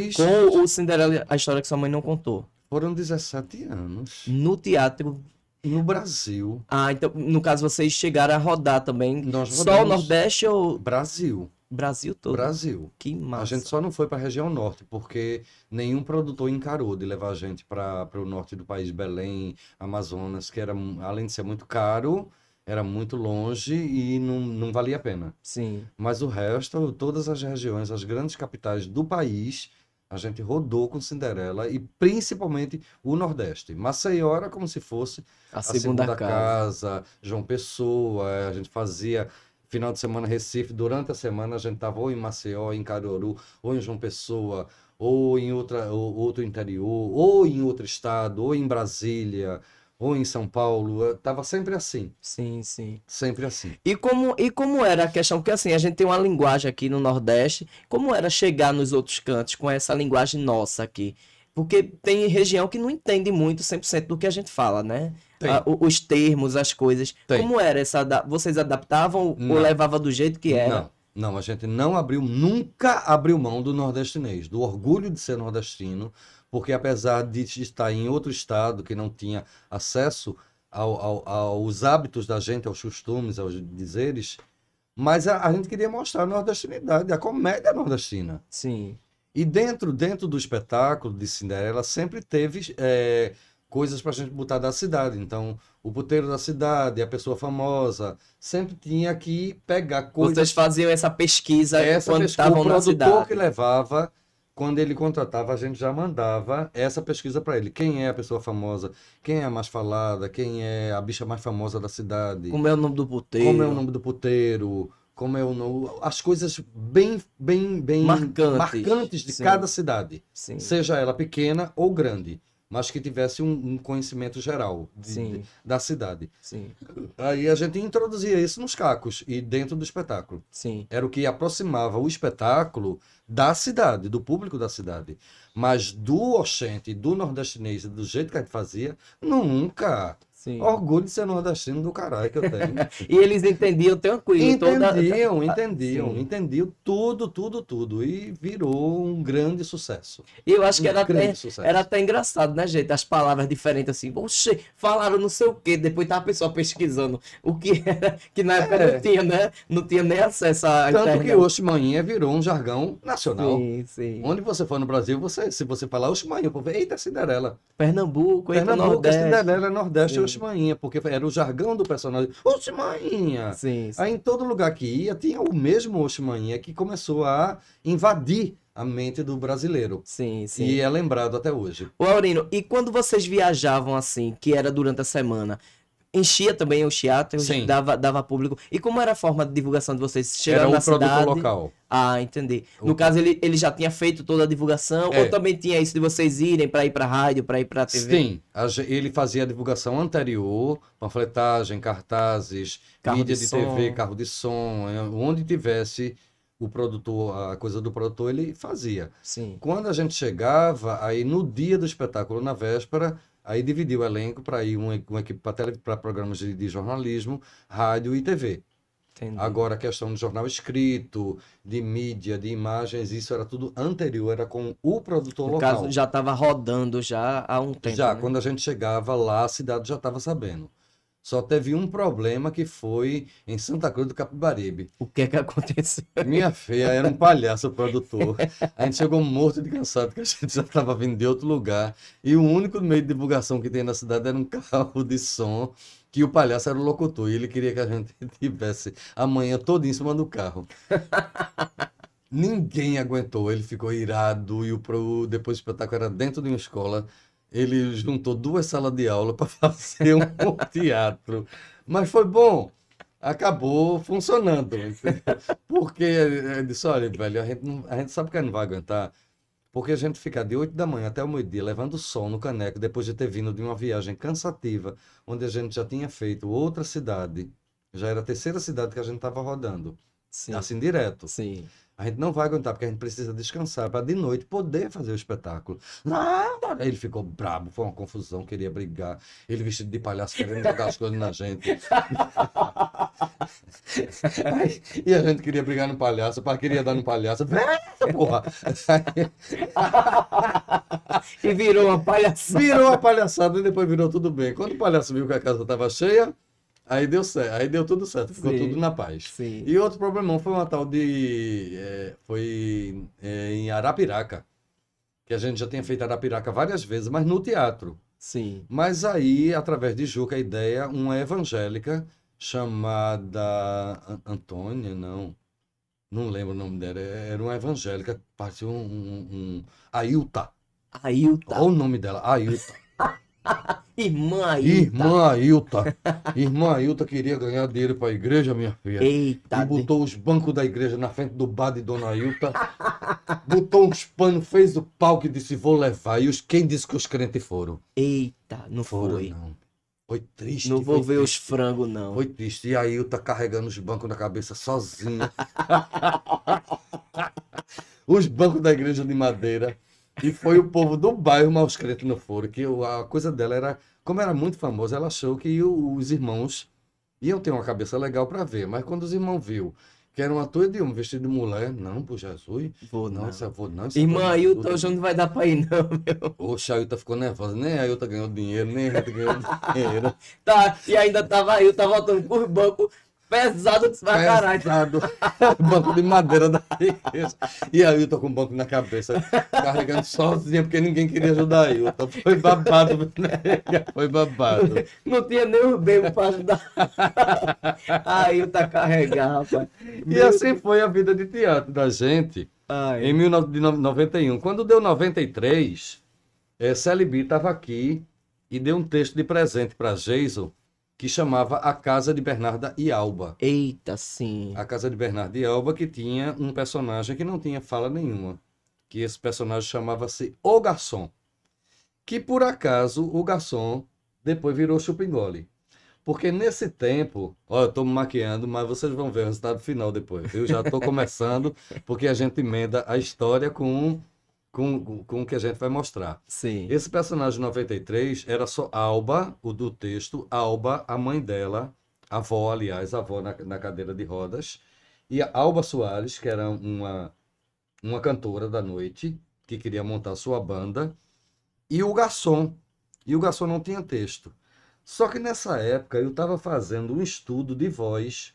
Speaker 2: com o Cinderela,
Speaker 1: a história que sua mãe não contou. Foram 17 anos. No teatro no Brasil. Ah, então, no caso, vocês chegaram a rodar também. Nós só o
Speaker 2: Nordeste ou. Brasil. Brasil todo. Brasil. Que massa. A gente só não foi para a região norte, porque nenhum produtor encarou de levar a gente para o norte do país, Belém, Amazonas, que era, além de ser muito caro, era muito longe e não, não valia a pena. Sim. Mas o resto, todas as regiões, as grandes capitais do país, a gente rodou com Cinderela e principalmente o Nordeste. Maceió era como se fosse a, a segunda, segunda casa. casa, João Pessoa. É, a gente fazia final de semana Recife. Durante a semana a gente estava ou em Maceió, em Caruaru, ou em João Pessoa, ou em outra, ou, outro interior, ou em outro estado, ou em Brasília ou em São Paulo, estava eh, sempre assim. Sim, sim. Sempre assim.
Speaker 1: E como, e como era a questão? Porque assim, a gente tem uma linguagem aqui no Nordeste, como era chegar nos outros cantos com essa linguagem nossa aqui? Porque tem região que não entende muito 100% do que a gente fala, né? A, os termos, as coisas. Tem. Como era essa. Vocês adaptavam não. ou levava do jeito que era? Não.
Speaker 2: Não, a gente não abriu, nunca abriu mão do nordestinês, do orgulho de ser nordestino, porque apesar de estar em outro estado que não tinha acesso ao, ao, aos hábitos da gente, aos costumes, aos dizeres, mas a, a gente queria mostrar a nordestinidade, a comédia nordestina. Sim. E dentro, dentro do espetáculo de Cinderela sempre teve é, coisas para a gente botar da cidade. Então, o puteiro da cidade, a pessoa famosa, sempre tinha que pegar coisas. Vocês faziam essa pesquisa essa quando estavam na cidade. O produtor que levava quando ele contratava, a gente já mandava essa pesquisa para ele. Quem é a pessoa famosa? Quem é a mais falada? Quem é a bicha mais famosa da cidade? Como é o nome do puteiro? Como é o nome do puteiro? Como é o nome... As coisas bem, bem, bem... Marcantes. Marcantes de Sim. cada cidade. Sim. Seja ela pequena ou grande mas que tivesse um, um conhecimento geral de, de, da cidade. Sim. Aí a gente introduzia isso nos cacos e dentro do espetáculo. Sim. Era o que aproximava o espetáculo da cidade, do público da cidade. Mas do Oxente, do nordestinês, do jeito que a gente fazia, nunca. Sim. Orgulho de ser nordestino do caralho que eu tenho. e eles entendiam tranquilo. Entendiam, toda... entendiam, Sim. entendiam tudo, tudo, tudo. E virou um grande sucesso. E eu acho um que era até, era
Speaker 1: até engraçado, né, gente? As palavras diferentes assim. Oxe, falaram não sei o quê. Depois tava a pessoa pesquisando o que era, que na época é. não tinha, né? Não tinha nem acesso à Tanto internet. que hoje
Speaker 2: manhã virou um jargão nacional. Sim, sim. Onde você for no Brasil, você, se você falar hoje manhã, o povo, eita, Cinderela. Pernambuco, Pernambuco, eita, é Nordeste. Cinderela é Nordeste, Chimainha, porque era o jargão do personagem. Ô Sim, sim. Aí em todo lugar que ia, tinha o mesmo Ô que começou a invadir a mente do brasileiro. Sim, sim. E é lembrado até hoje.
Speaker 1: O Aurino, e quando vocês viajavam assim, que era durante a semana, enchia também o teatro, Sim. dava, dava público. E como era a forma de divulgação de vocês? Chegaram na cidade... local.
Speaker 2: Ah, entendi. O... No caso,
Speaker 1: ele, ele já tinha feito toda a divulgação? É. Ou também tinha isso de vocês irem para ir para rádio, para ir para TV? Sim,
Speaker 2: ele fazia a divulgação anterior, panfletagem, cartazes, carro mídia de, de TV, carro de som, é, onde tivesse o produtor, a coisa do produtor, ele fazia. Sim. Quando a gente chegava, aí no dia do espetáculo, na véspera, Aí dividiu o elenco para ir uma, uma equipe para programas de, de, jornalismo, rádio e TV. Entendi. Agora, a questão do jornal escrito, de mídia, de imagens, isso era tudo anterior, era com o produtor no local. Caso, já estava rodando já há um tempo. Já, né? quando a gente chegava lá, a cidade já estava sabendo. Só teve um problema que foi em Santa Cruz do Capibaribe. O que é que aconteceu? Minha feia era um palhaço produtor. A gente chegou morto de cansado, porque a gente já estava vindo de outro lugar. E o único meio de divulgação que tem na cidade era um carro de som que o palhaço era o locutor. E ele queria que a gente tivesse a manhã toda em cima do carro. Ninguém aguentou, ele ficou irado e o pro... depois o espetáculo era dentro de uma escola ele juntou duas salas de aula para fazer um teatro. Mas foi bom. Acabou funcionando. Porque ele disse, olha, velho, a gente, não, a gente sabe que não vai aguentar. Porque a gente fica de 8 da manhã até o meio-dia levando sol no caneco, depois de ter vindo de uma viagem cansativa, onde a gente já tinha feito outra cidade. Já era a terceira cidade que a gente estava rodando. Sim. assim direto. Sim. A gente não vai aguentar, porque a gente precisa descansar para de noite poder fazer o espetáculo. Não! Ele ficou brabo, foi uma confusão, queria brigar. Ele vestido de palhaço, querendo jogar as coisas na gente. Aí, e a gente queria brigar no palhaço, pai queria dar no palhaço. porra! e virou uma palhaçada. Virou uma palhaçada e depois virou tudo bem. Quando o palhaço viu que a casa estava cheia, Aí deu certo, aí deu tudo certo, ficou sim, tudo na paz. Sim. E outro problemão foi uma tal de. É, foi é, em Arapiraca. Que a gente já tinha feito Arapiraca várias vezes, mas no teatro. Sim. Mas aí, através de Juca, a ideia, uma evangélica chamada Antônia, não. Não lembro o nome dela. Era uma evangélica, partiu um. um, um... Ailta. Ailta. Olha o nome dela, Ailta. Irmã Ailta. Irmã Ailta. Irmã Ailta queria ganhar dinheiro para a igreja, minha filha. Eita. E botou de... os bancos da igreja na frente do bar de Dona Ailta. botou uns panos, fez o palco e disse: Vou levar. E os, quem disse que os crentes foram? Eita, não foram, foi. Não. Foi triste. Não vou ver triste. os frangos, não. Foi triste. E a eu carregando os bancos na cabeça sozinha. os bancos da igreja de madeira. E foi o povo do bairro mal Crentes no foro que a coisa dela era. Como era muito famosa, ela achou que os irmãos iam ter uma cabeça legal para ver. Mas quando os irmãos viu que era uma toa de um vestido de mulher, não, por Jesus. Vou não, essa vou não. Essa é Irmã, Ailton, hoje não vai dar para ir, não, meu. Poxa, a Ailton ficou nervosa. Nem a Ailton ganhou dinheiro, nem a Rita ganhou dinheiro. tá, e ainda tava eu, tava voltando por banco pesado pra caralho. Pesado. banco de madeira da igreja. E aí eu tô com o um banco na cabeça, carregando sozinha, porque ninguém queria ajudar eu. Então foi babado, né? Foi babado. Não, tinha nem o bebo pra ajudar. aí eu tá carregado
Speaker 1: rapaz. E Meu assim
Speaker 2: foi a vida de teatro da gente. Ai. Em 1991. Quando deu 93, é, Celibi estava aqui e deu um texto de presente para Jason que chamava a Casa de Bernarda e Alba. Eita, sim. A Casa de Bernarda e Alba, que tinha um personagem que não tinha fala nenhuma. Que esse personagem chamava-se O Garçom. Que por acaso o garçom depois virou Chupingole. Porque nesse tempo, ó, eu estou me maquiando, mas vocês vão ver o resultado final depois. Eu já estou começando, porque a gente emenda a história com com, com, o que a gente vai mostrar. Sim. Esse personagem 93 era só Alba, o do texto, Alba, a mãe dela, a avó, aliás, a avó na, na cadeira de rodas, e a Alba Soares, que era uma, uma cantora da noite, que queria montar sua banda, e o garçom. E o garçom não tinha texto. Só que nessa época eu estava fazendo um estudo de voz,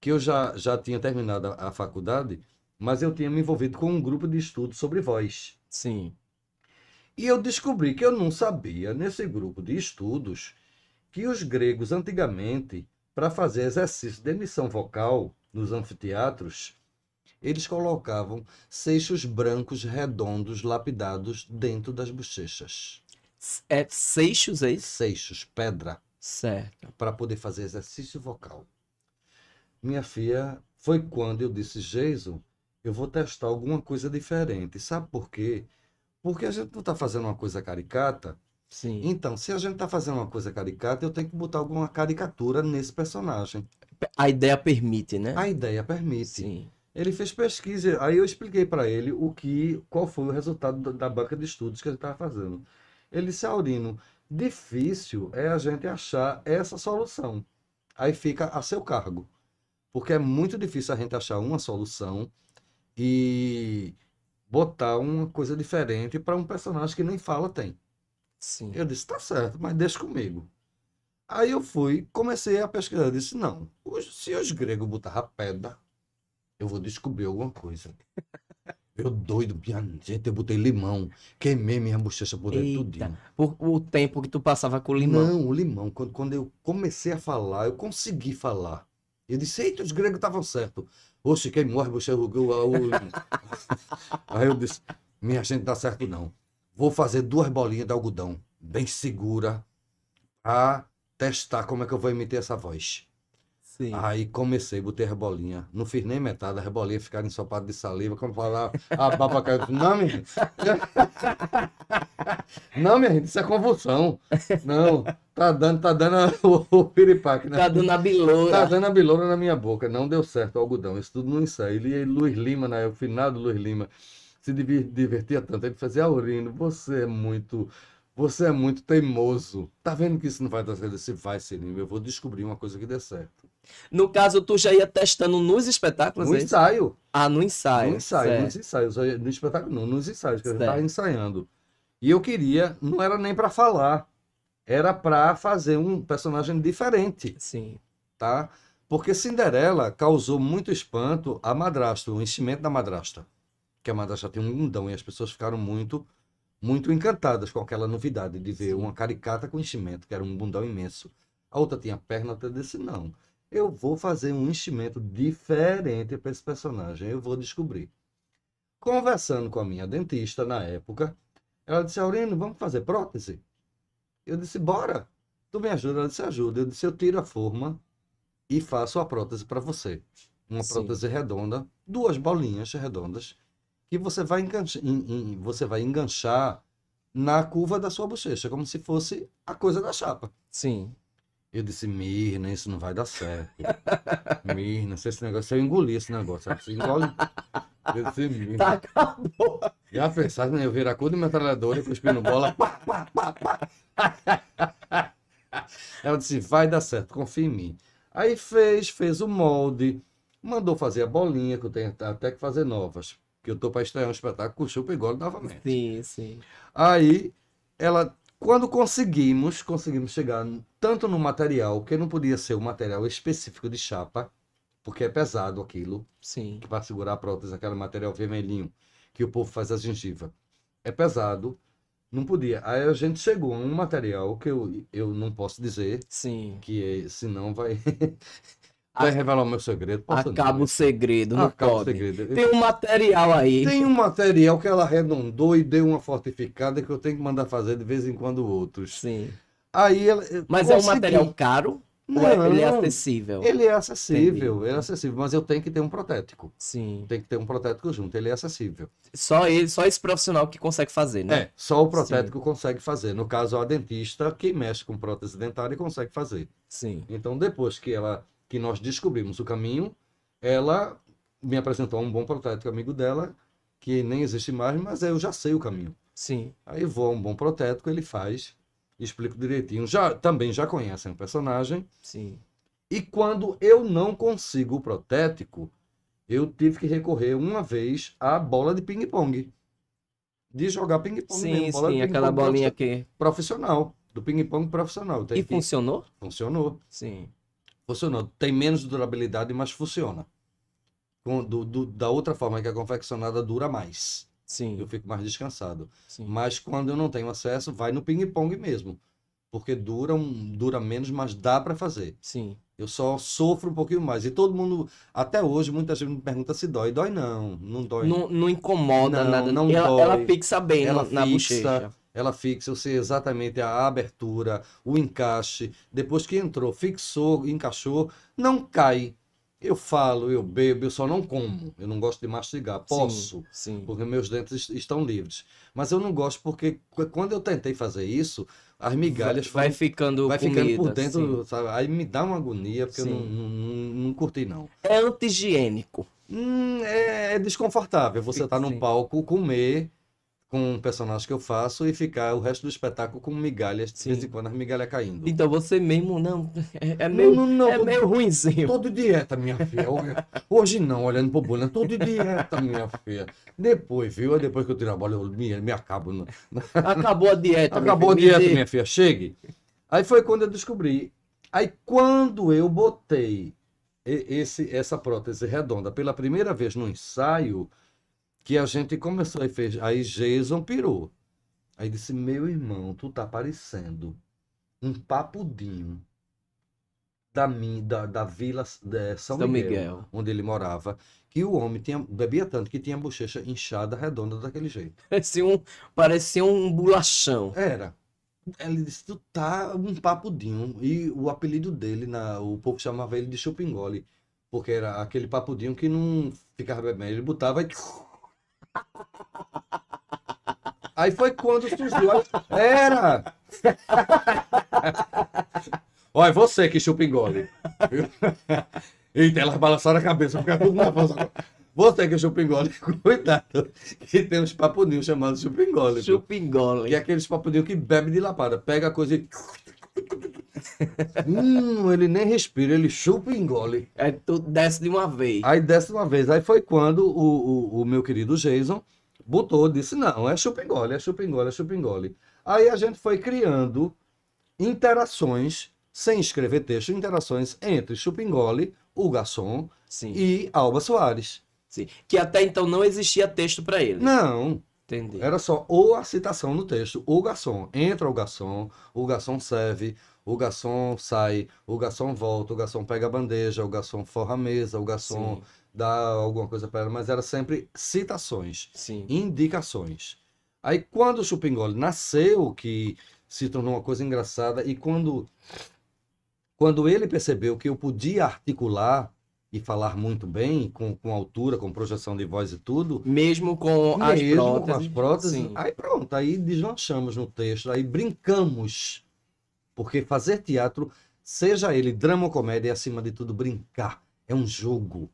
Speaker 2: que eu já, já tinha terminado a, a faculdade, mas eu tinha me envolvido com um grupo de estudo sobre voz. Sim. E eu descobri que eu não sabia, nesse grupo de estudos, que os gregos antigamente, para fazer exercício de emissão vocal nos anfiteatros, eles colocavam seixos brancos redondos lapidados dentro das bochechas. É seixos, é isso? Seixos, pedra. Certo. Para poder fazer exercício vocal. Minha filha, foi quando eu disse, Jason, eu vou testar alguma coisa diferente. Sabe por quê? Porque a gente não está fazendo uma coisa caricata. Sim. Então, se a gente está fazendo uma coisa caricata, eu tenho que botar alguma caricatura nesse personagem. A ideia permite, né? A ideia permite. Sim. Ele fez pesquisa, aí eu expliquei para ele o que, qual foi o resultado da banca de estudos que ele estava fazendo. Ele disse, Aurino, difícil é a gente achar essa solução. Aí fica a seu cargo. Porque é muito difícil a gente achar uma solução e botar uma coisa diferente para um personagem que nem fala tem. Sim. Eu disse, tá certo, mas deixa comigo. Aí eu fui, comecei a pesquisar. Eu disse, não, se os gregos botavam pedra, eu vou descobrir alguma coisa. Eu doido, minha gente, eu botei limão, queimei minha bochecha por dentro dia Por o tempo que tu passava com o limão? Não, o limão. Quando, quando eu comecei a falar, eu consegui falar. Eu disse, eita, os gregos estavam certos ou se quem morre você rugou Aí eu disse: minha gente, não dá certo não. Vou fazer duas bolinhas de algodão, bem segura, para testar como é que eu vou emitir essa voz. Sim. Aí comecei, botei rebolinha. Não fiz nem metade, a rebolinha ficava ensopada de saliva. Como falar, a baba caiu. Não, minha gente. Não, minha gente, isso é convulsão. Não, tá dando, tá dando o, o piripaque, né? Tá dando a biloura. Tá dando a biloura na minha boca. Não deu certo o algodão, isso tudo não ensaio. E Luiz Lima, na né? o final do Luiz Lima, se divertia tanto. Ele fazia, Aurino, você é muito... Você é muito teimoso. Tá vendo que isso não vai dar certo? Se vai, Selim, eu vou descobrir uma coisa que dê certo. No caso, tu já ia testando nos espetáculos? No é ensaio. Ah, no ensaio. No ensaio, certo. nos ensaios. No espetáculo não, nos ensaios, que certo. eu estava ensaiando. E eu queria, não era nem para falar, era para fazer um personagem diferente. Sim. Tá? Porque Cinderela causou muito espanto à madrasta, o enchimento da madrasta. Que a madrasta tem um mundão e as pessoas ficaram muito muito encantadas com aquela novidade de ver Sim. uma caricata com enchimento, que era um bundão imenso. A outra tinha perna, até disse não eu vou fazer um enchimento diferente para esse personagem, eu vou descobrir. Conversando com a minha dentista na época, ela disse, Aurino, vamos fazer prótese? Eu disse, bora. Tu me ajuda? Ela disse, ajuda. Eu disse, eu tiro a forma e faço a prótese para você. Uma Sim. prótese redonda, duas bolinhas redondas, que você vai, enganchar, em, em, você vai enganchar na curva da sua bochecha, como se fosse a coisa da chapa. Sim. Eu disse, Mirna, isso não vai dar certo. Mirna, se esse negócio, eu engoli esse negócio. Eu engoli. Eu disse, Mirna. Tá, acabou. Já pensaste, né? Eu viracudo metralhadora, cuspindo bola. Pá, pá, pá, pá. Ela disse, vai dar certo, confia em mim. Aí fez, fez o molde, mandou fazer a bolinha, que eu tenho até que fazer novas. Que eu tô para estrear um espetáculo com chupa e gole novamente. Sim, sim. Aí ela quando conseguimos, conseguimos chegar tanto no material, que não podia ser o material específico de chapa, porque é pesado aquilo. Sim. Que para segurar a prótese, aquele material vermelhinho que o povo faz a gengiva. É pesado, não podia. Aí a gente chegou a um material que eu, eu não posso dizer. Sim. Que é, senão vai. Vai a... revelar o meu segredo? Posso Acaba dizer? o segredo, não Acaba pode. O segredo. Tem um material aí. Tem um material que ela arredondou e deu uma fortificada que eu tenho que mandar fazer de vez em quando outros. Sim. Aí ela, eh, Mas consegui. é um material caro? Não, é- ele é acessível. Ele é acessível, Entendi. ele é acessível, mas eu tenho que ter um protético. Sim. Tem que ter um protético junto, ele é acessível. Só ele, só esse profissional que consegue fazer, né? É, só o protético Sim. consegue fazer. No caso, a dentista que mexe com prótese dentária consegue fazer. Sim. Então, depois que ela que nós descobrimos o caminho, ela me apresentou um bom protético amigo dela, que nem existe mais, mas eu já sei o caminho. Sim. Aí vou a um bom protético, ele faz, explico direitinho. Já Também já conhecem o personagem. Sim. E quando eu não consigo o protético, eu tive que recorrer uma vez à bola de ping-pong. De jogar ping-pong sim, mesmo. Bola sim, ping aquela bolinha que... Profissional, do ping-pong profissional. Tá e que... funcionou? Funcionou. Sim funcionou. Tem menos durabilidade, mas funciona. Com, do, do, da outra forma que a confeccionada dura mais. Sim. Eu fico mais descansado. Sim. Mas quando eu não tenho acesso, vai no ping-pong mesmo. Porque dura, um, dura menos, mas dá para fazer. Sim. Eu só sofro um pouquinho mais. E todo mundo, até hoje, muita gente me pergunta se dói. Dói não, não dói. Não, não incomoda não, nada. Não ela, dói. Ela fixa bem ela na, fixa, na bochecha ela fixa, eu sei exatamente a abertura, o encaixe, depois que entrou, fixou, encaixou, não cai. Eu falo, eu bebo, eu só não como. Eu não gosto de mastigar. Posso, sim, sim. porque meus dentes estão livres. Mas eu não gosto porque quando eu tentei fazer isso, as migalhas vai, foram, ficando vai comida, ficando por dentro, Aí me dá uma agonia porque sim. eu não, não, não curti não. É antigiênico. Hum, é, é desconfortável. Você está num assim. palco comer com um personagem que eu faço e ficar o resto do espetáculo com migalhas, de vez em quando as migalhas caindo. Então você mesmo não. É, é meio, não, não, não, é meio ruimzinho. Todo dieta, tá, minha filha. Hoje não, olhando pro bolo, né, todo dieta, tá, minha filha. Depois, viu? Depois que eu tiro a bola, eu me, me acabo. No... Acabou a dieta. Acabou a dieta, minha filha. Chegue. Aí foi quando eu descobri. Aí quando eu botei esse, essa prótese redonda pela primeira vez no ensaio, que a gente começou e fez. Aí Jason pirou. Aí disse: Meu irmão, tu tá parecendo um papudinho da, minha, da, da vila de São, São Miguel, Miguel, onde ele morava, que o homem tinha, bebia tanto que tinha a bochecha inchada, redonda daquele jeito. Parecia um, parecia um bolachão. Era. Ele disse, tu tá um papudinho. E o apelido dele, na, o povo chamava ele de Chupingole, porque era aquele papudinho que não ficava bebendo. Ele botava e Aí foi quando surgiu. A... Era! Olha, é você que chupa engole. Eita, elas balançaram a cabeça, ficar tudo nervoso agora. Você que é chupingole, cuidado. Que tem uns papuninhos chamados chupingole. Chupingole. Que é aqueles papuninhos que bebe de lapada. Pega a coisa e hum, ele nem respira, ele chupa e engole. é tu desce de uma vez. Aí desce de uma vez. Aí foi quando o, o, o meu querido Jason botou, disse, não, é chupa e engole, é chupa e engole, é chupa e engole. Aí a gente foi criando interações, sem escrever texto, interações entre chupa e engole, o garçom Sim. e Alba Soares. Sim. Que até então não existia texto para ele. Não. Entendi. Era só ou a citação no texto, o garçom. Entra o garçom, o garçom serve, o garçom sai, o garçom volta, o garçom pega a bandeja, o garçom forra a mesa, o garçom Sim. dá alguma coisa para ela, mas era sempre citações, Sim. indicações. Aí quando o Chupingole nasceu, que se tornou uma coisa engraçada, e quando, quando ele percebeu que eu podia articular e falar muito bem, com, com altura, com projeção de voz e tudo. Mesmo com mesmo as próteses. Com as próteses Aí pronto, aí deslanchamos no texto, aí brincamos porque fazer teatro, seja ele drama ou comédia, é acima de tudo brincar. É um jogo.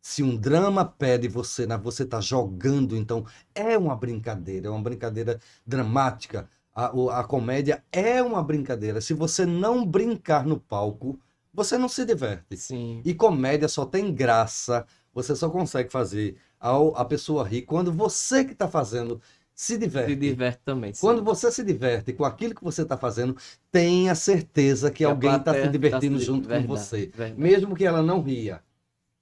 Speaker 2: Se um drama pede você, né, você está jogando, então é uma brincadeira, é uma brincadeira dramática. A, a comédia é uma brincadeira. Se você não brincar no palco, você não se diverte. Sim. E comédia só tem graça, você só consegue fazer ao, a pessoa rir quando você que está fazendo se diverte. Se diverte também. Sim. Quando você se diverte com aquilo que você está fazendo, tenha certeza que, que alguém está se divertindo tá se... Tá junto verdade, com você. Verdade. Mesmo que ela não ria.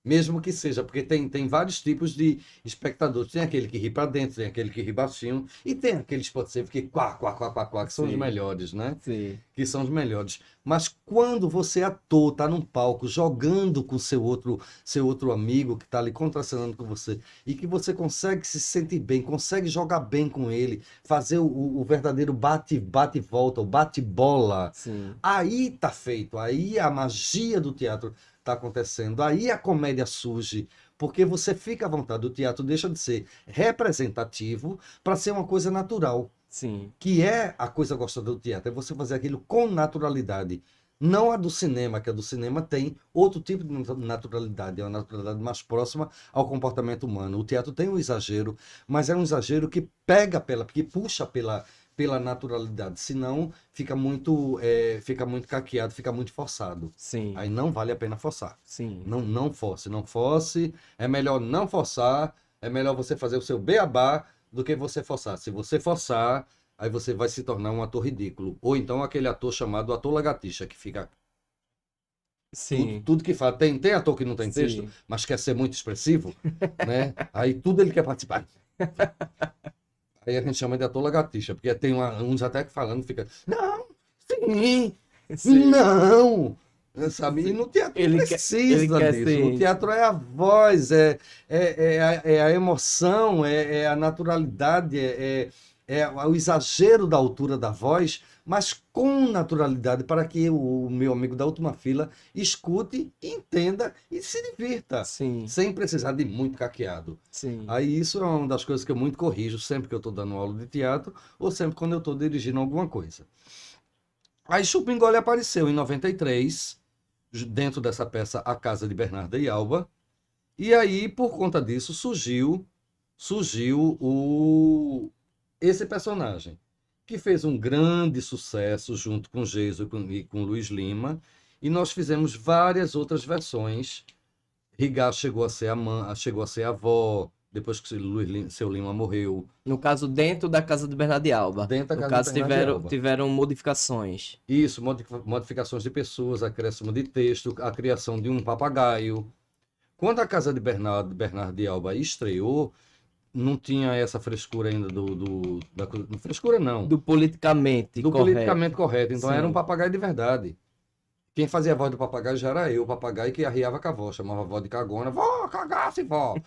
Speaker 2: Mesmo que seja, porque tem, tem vários tipos de espectadores. Tem aquele que ri para dentro, tem aquele que ri baixinho, e tem aqueles pode ser que quá, quá, quá, quá, quá, que são Sim. os melhores, né? Sim. Que são os melhores. Mas quando você é ator tá num palco jogando com seu outro, seu outro amigo que tá ali contracenando com você e que você consegue se sentir bem, consegue jogar bem com ele, fazer o, o verdadeiro bate bate volta, o bate bola. Sim. Aí tá feito, aí é a magia do teatro está acontecendo. Aí a comédia surge, porque você fica à vontade. O teatro deixa de ser representativo para ser uma coisa natural. Sim. Que é a coisa gostosa do teatro, é você fazer aquilo com naturalidade. Não a do cinema, que a do cinema tem outro tipo de naturalidade, é uma naturalidade mais próxima ao comportamento humano. O teatro tem um exagero, mas é um exagero que pega pela, que puxa pela, pela naturalidade. Senão, fica muito, é, fica muito caqueado, fica muito forçado. Sim. Aí não vale a pena forçar. Sim. Não, não force, não force. É melhor não forçar. É melhor você fazer o seu beabá do que você forçar. Se você forçar, aí você vai se tornar um ator ridículo. Ou então aquele ator chamado ator lagartixa, que fica Sim. Tudo, tudo, que fala. Tem, tem ator que não tem texto, mas quer ser muito expressivo, né? Aí tudo ele quer participar. Aí a gente chama de ator lagartixa, porque tem uma, uns até que falando, fica, não, sim, sim. não, sabe? E no teatro ele precisa quer, ele disso. O teatro é a voz, é, é, é, a, é a, emoção, é, é a naturalidade, é, é, é o exagero da altura da voz mas com naturalidade, para que o meu amigo da última fila escute, entenda e se divirta. Sim. Sem precisar de muito caqueado. Sim. Aí isso é uma das coisas que eu muito corrijo sempre que eu estou dando aula de teatro ou sempre quando eu estou dirigindo alguma coisa. Aí Chupingole apareceu em 93, dentro dessa peça A Casa de Bernarda e Alba. E aí, por conta disso, surgiu surgiu o esse personagem, que fez um grande sucesso junto com Jesus e com Luiz Lima, e nós fizemos várias outras versões. Rigar chegou a ser a mãe, chegou a ser a avó, depois que Luiz, seu Lima morreu. No caso, dentro da casa do Bernardo de Alba. Dentro da casa no caso, do tiveram, Alba. tiveram modificações. Isso, modificações de pessoas, acréscimo de texto, a criação de um papagaio. Quando a casa de Bernardo, Bernardo de Alba estreou, não tinha essa frescura ainda do. do da, frescura não. Do politicamente do correto. Do politicamente correto. Então Sim. era um papagaio de verdade. Quem fazia a voz do papagaio já era eu, o papagaio que arriava com a avó, chamava a avó de cagona, vó, cagasse, vó.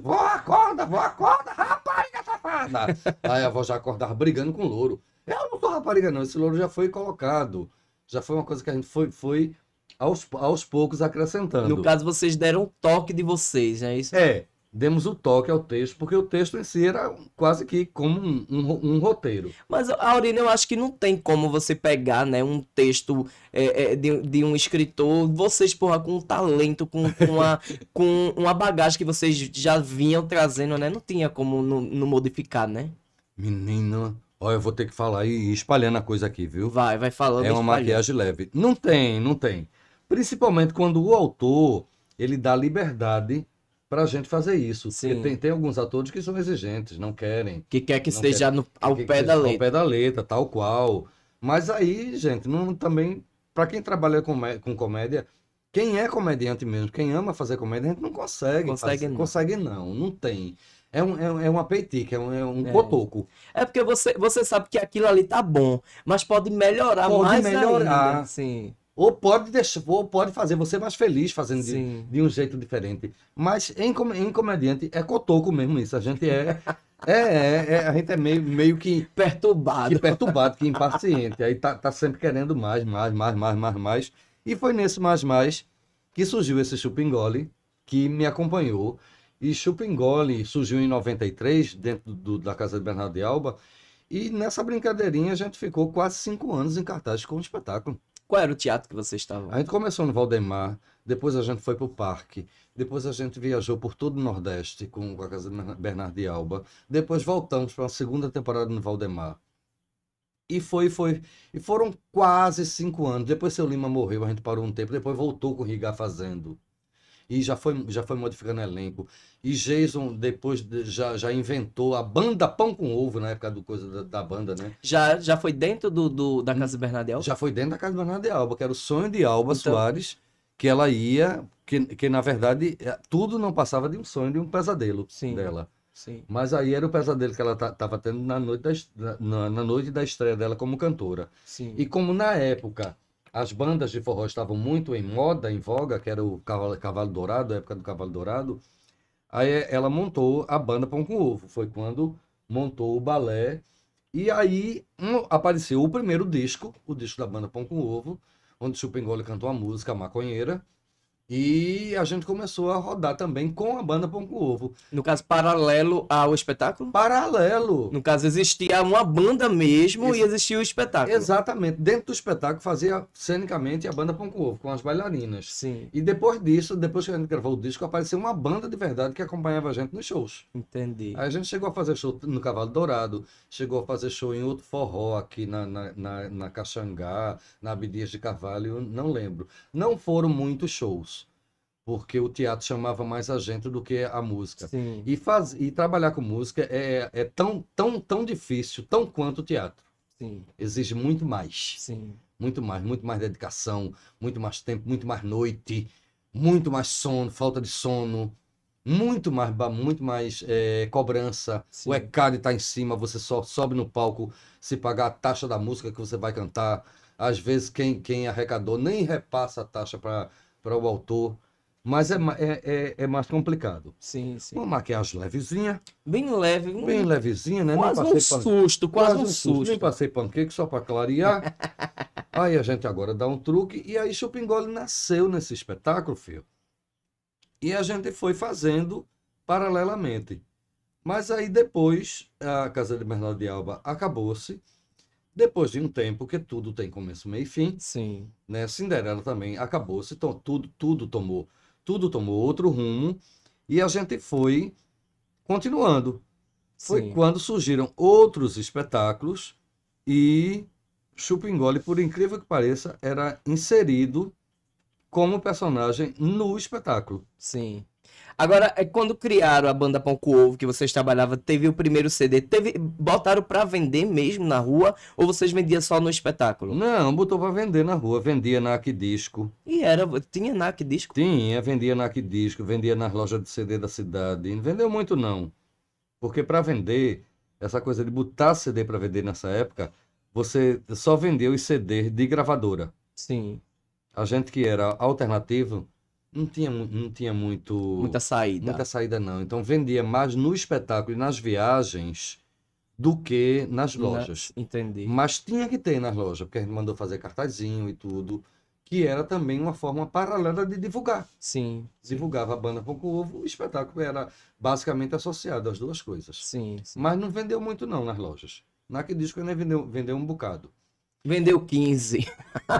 Speaker 2: vó, acorda, vó, acorda, rapariga safada. Aí a avó já acordava brigando com o louro. Eu não sou rapariga não, esse louro já foi colocado. Já foi uma coisa que a gente foi, foi aos, aos poucos acrescentando. No caso, vocês deram um toque de vocês, é isso? É, demos o toque ao texto, porque o texto em si era quase que como um, um,
Speaker 1: um roteiro. Mas, Aurina, eu acho que não tem como você pegar né, um texto é, é, de, de, um escritor, vocês, porra, com um talento, com, com, uma, com uma bagagem que vocês já vinham trazendo, né? Não tinha como não, modificar, né?
Speaker 2: Menina, Olha, eu vou ter que falar e espalhando a coisa aqui, viu? Vai, vai falando. É uma espalhando. maquiagem leve. Não tem, não tem. Principalmente quando o autor ele dá liberdade para a gente fazer isso. Sim. Porque tem, tem, alguns atores que são exigentes, não querem. Que quer que esteja quer, no, ao, que pé que da letra. ao pé da letra, tal qual. Mas aí, gente, não também. Para quem trabalha com, com comédia, quem é comediante mesmo, quem ama fazer comédia, a gente não consegue. Consegue fazer, não. Consegue não, não tem. É um, é, um, é uma peitica, é um, é um é. cotoco. É porque você, você sabe que aquilo ali tá bom, mas pode melhorar pode mais melhorar. ainda. Sim ou pode deixar, ou pode fazer você mais feliz fazendo de, de, um jeito diferente. Mas em, em comediante é cotoco mesmo isso. A gente é, é, é, é, a gente é meio, meio que perturbado, que perturbado, que impaciente. Aí tá, tá sempre querendo mais, mais, mais, mais, mais, mais. E foi nesse mais mais que surgiu esse chupingole que me acompanhou. E chupingole surgiu em 93 dentro do, da casa de Bernardo de Alba. E nessa brincadeirinha a gente ficou quase cinco anos em cartaz com o espetáculo. Qual era o teatro que vocês estavam? A gente começou no Valdemar, depois a gente foi para o parque, depois a gente viajou por todo o Nordeste com a casa de Bernardo de Alba, depois voltamos para a segunda temporada no Valdemar. E foi, foi. E foram quase cinco anos. Depois seu Lima morreu, a gente parou um tempo, depois voltou com o Rigar fazendo e já foi, já foi modificando elenco. E Jason depois já, já inventou a banda Pão com Ovo na época do coisa da, da banda, né? Já, já foi dentro do, do da Casa Bernardo Alba? Já foi dentro da Casa Bernardo Alba, que era o sonho de Alba então... Soares, que ela ia, que, que na verdade é, tudo não passava de um sonho, de um pesadelo Sim. dela. Sim. Mas aí era o pesadelo que ela estava tendo na noite, da, na, na, noite da estreia dela como cantora. Sim. E como na época as bandas de forró estavam muito em moda, em voga, que era o Cavalo, Cavalo Dourado, a época do Cavalo Dourado. Aí eh, ela montou a banda Pão com Ovo. Foi quando montou o balé. E aí um, apareceu o primeiro disco, o disco da banda Pão com Ovo, onde Chupengole cantou a música Maconheira. E a gente começou a rodar também com a banda Pão com Ovo. No caso, paralelo ao espetáculo? Paralelo. No caso, existia uma banda mesmo Ex e existia o espetáculo. Exatamente. Dentro do espetáculo fazia cenicamente a banda Pão com Ovo, com as bailarinas. Sim. E depois disso, depois que a gente gravou o disco, apareceu uma banda de verdade que acompanhava a gente nos shows. Entendi. Aí a gente chegou a fazer show no Cavalo Dourado, chegou a fazer show em outro forró aqui na, na, na, na Caxangá, na Abdias de Carvalho, não lembro. Não foram muitos shows porque o teatro chamava mais a gente do que a música. Sim. E, faz, e trabalhar com música é, é tão, tão, tão difícil, tão quanto o teatro. Sim. Exige muito mais. Sim. Muito mais, muito mais dedicação, muito mais tempo, muito mais noite, muito mais sono, falta de sono, muito mais, muito mais é, cobrança. Sim. O ECAD está em cima, você só sobe no palco se pagar a taxa da música que você vai cantar. Às vezes quem, quem arrecadou nem repassa a taxa para o autor. Mas é, é, é, é, mais complicado. Sim, sim. Uma maquiagem levezinha. Bem leve. Um... Bem levezinha, né? Quase um susto, quase, quase um susto. susto. Nem passei panqueque só para clarear. aí a gente agora dá um truque. E aí Chupingole nasceu nesse espetáculo, filho. E a gente foi fazendo paralelamente. Mas aí depois, a Casa de Bernardo de Alba acabou-se. Depois de um tempo, que tudo tem começo, meio e fim. Sim. Né? Cinderela também acabou-se. Então, tudo, tudo tomou tudo tomou outro rumo e a gente foi continuando. Foi Sim. quando surgiram outros espetáculos e Chupingole, por incrível que pareça, era inserido como personagem no espetáculo. Sim. Agora, é
Speaker 1: quando criaram a banda Pão com Ovo, que vocês trabalhavam, teve o primeiro CD, teve, botaram para vender
Speaker 2: mesmo na rua ou vocês vendiam só no espetáculo? Não, botou para vender na rua, vendia na Disco. E era, tinha na Disco? Tinha, vendia na Disco, vendia nas lojas de CD da cidade. Não vendeu muito não. Porque para vender, essa coisa de botar CD para vender nessa época, você só vendeu os CDs de gravadora. Sim. A gente que era alternativo, não tinha, não tinha muito. Muita saída. Muita saída, não. Então vendia mais no espetáculo e nas viagens do que nas lojas. Na... Entendi. Mas tinha que ter nas lojas, porque a gente mandou fazer cartazinho e tudo, que era também uma forma paralela de divulgar. Sim. Divulgava a banda com o ovo, o espetáculo era basicamente associado às duas coisas. Sim, sim. Mas não vendeu muito, não, nas lojas. Na que disco ainda vendeu, vendeu um bocado. Vendeu 15.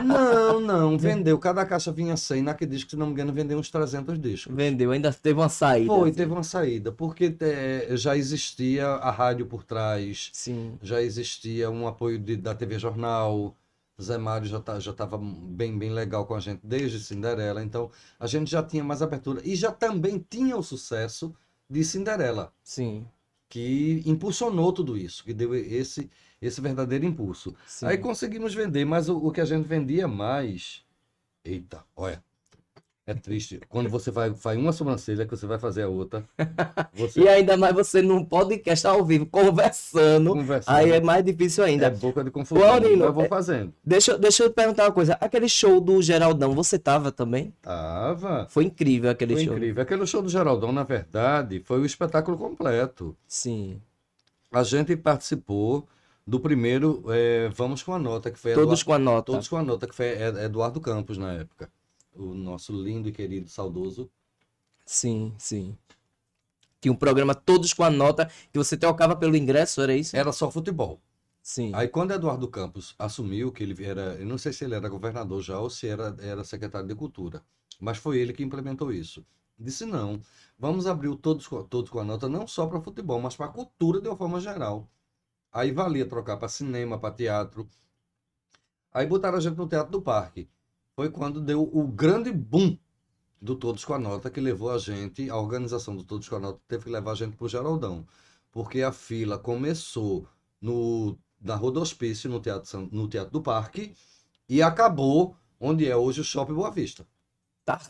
Speaker 2: Não, não, vendeu. Cada caixa vinha 100. Naquele disco, se não me engano, vendeu uns 300 discos. Vendeu, ainda teve uma saída. Foi, assim. teve uma saída, porque é, já existia a rádio por trás. Sim. Já existia um apoio de, da TV Jornal. Zé Mário já tá, já estava bem, bem legal com a gente desde Cinderela. Então, a gente já tinha mais abertura. E já também tinha o sucesso de Cinderela. Sim. Que impulsionou tudo isso, que deu esse esse verdadeiro impulso. Sim. Aí conseguimos vender, mas o, o, que a gente vendia mais. Eita, olha. É triste. Quando você vai, faz uma sobrancelha, que você vai fazer a outra. Você... e ainda
Speaker 1: mais você num podcast ao vivo, conversando, conversando. Aí é mais difícil
Speaker 2: ainda. É boca de confusão. Aurino, eu vou é, fazendo.
Speaker 1: Deixa, deixa eu perguntar uma coisa. Aquele show do Geraldão, você tava também?
Speaker 2: Tava. Foi incrível aquele foi show. incrível. Aquele show do Geraldão, na verdade, foi o espetáculo completo. Sim. A gente participou do primeiro, é, vamos com a nota que foi. Todos Eduardo, com a nota. Todos com a nota que foi é, Eduardo Campos na época. O nosso lindo e querido saudoso.
Speaker 1: Sim, sim. Tinha um programa Todos com a Nota que você tocava pelo ingresso, era isso? Era só futebol.
Speaker 2: Sim. Aí quando Eduardo Campos assumiu, que ele era, eu não sei se ele era governador já ou se era, era secretário de Cultura, mas foi ele que implementou isso. Disse não, vamos abrir o todos, todos com a nota não só para futebol, mas para a cultura de uma forma geral. Aí valia trocar para cinema, para teatro. Aí botaram a gente no Teatro do Parque. Foi quando deu o grande boom do Todos com a Nota, que levou a gente, a organização do Todos com a Nota teve que levar a gente para o Geraldão. Porque a fila começou no, na Rua do Hospício, no teatro, no teatro do Parque, e acabou onde é hoje o Shopping Boa Vista. Tá.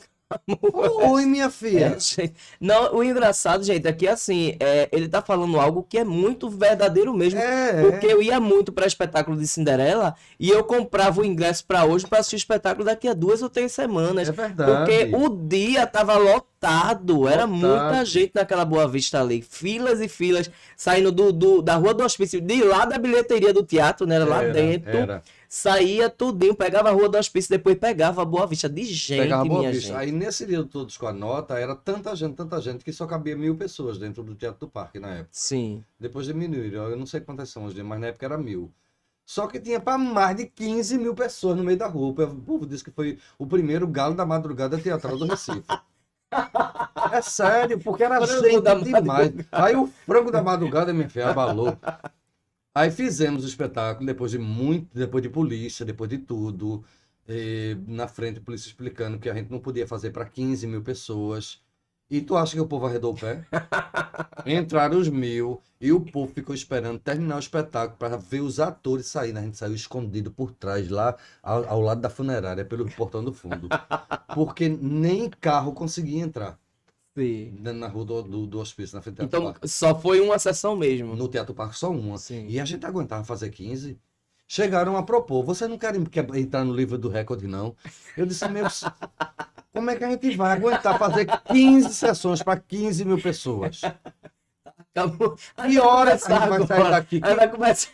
Speaker 2: Oi, minha filha. É, não, o
Speaker 1: engraçado, gente, é que assim, é, ele tá falando algo que é muito verdadeiro mesmo. É, é. porque eu ia muito para espetáculo de Cinderela e eu comprava o ingresso para hoje para assistir o espetáculo daqui a duas ou três semanas. É verdade. Porque o dia tava lotado, lotado. era muita gente naquela Boa Vista ali. Filas e filas saindo do, do da Rua do Hospício, de lá da bilheteria do teatro, né? Era, era lá dentro. Era saía tudinho, pegava a Rua do Hospício, depois pegava a Boa Vista de gente, pegava a Boa minha Vista. gente.
Speaker 2: Aí nesse dia todos com a nota, era tanta gente, tanta gente, que só cabia mil pessoas dentro do Teatro do Parque na época. Sim. Depois diminuíram, eu não sei quantas são hoje, mas na época era mil. Só que tinha para mais de 15 mil pessoas no meio da rua. O povo disse que foi o primeiro galo da madrugada teatral do Recife. É sério, porque era frango gente demais. Aí o frango da madrugada, me enfiava abalou. Aí fizemos o espetáculo depois de muito, depois de polícia, depois de tudo. E, eh, na frente, a polícia explicando que a gente não podia fazer para 15 mil pessoas. E tu acha que o povo arredou o pé? Entraram os mil e o povo ficou esperando terminar o espetáculo para ver os atores saindo. A gente saiu escondido por trás, lá ao, ao lado da funerária, pelo portão do fundo. Porque nem carro conseguia entrar. Na rua do, do, do hospício, na frente do Então, Parque. só foi uma sessão mesmo. No Teatro Parque, só uma. Sim. E a gente aguentava fazer 15. Chegaram a propor, vocês não querem é entrar no livro do recorde, não. Eu disse, meu, como é que a gente vai aguentar fazer 15 sessões para 15 mil pessoas? Acabou. Que horas a gente vai sair daqui? Aí vai começar.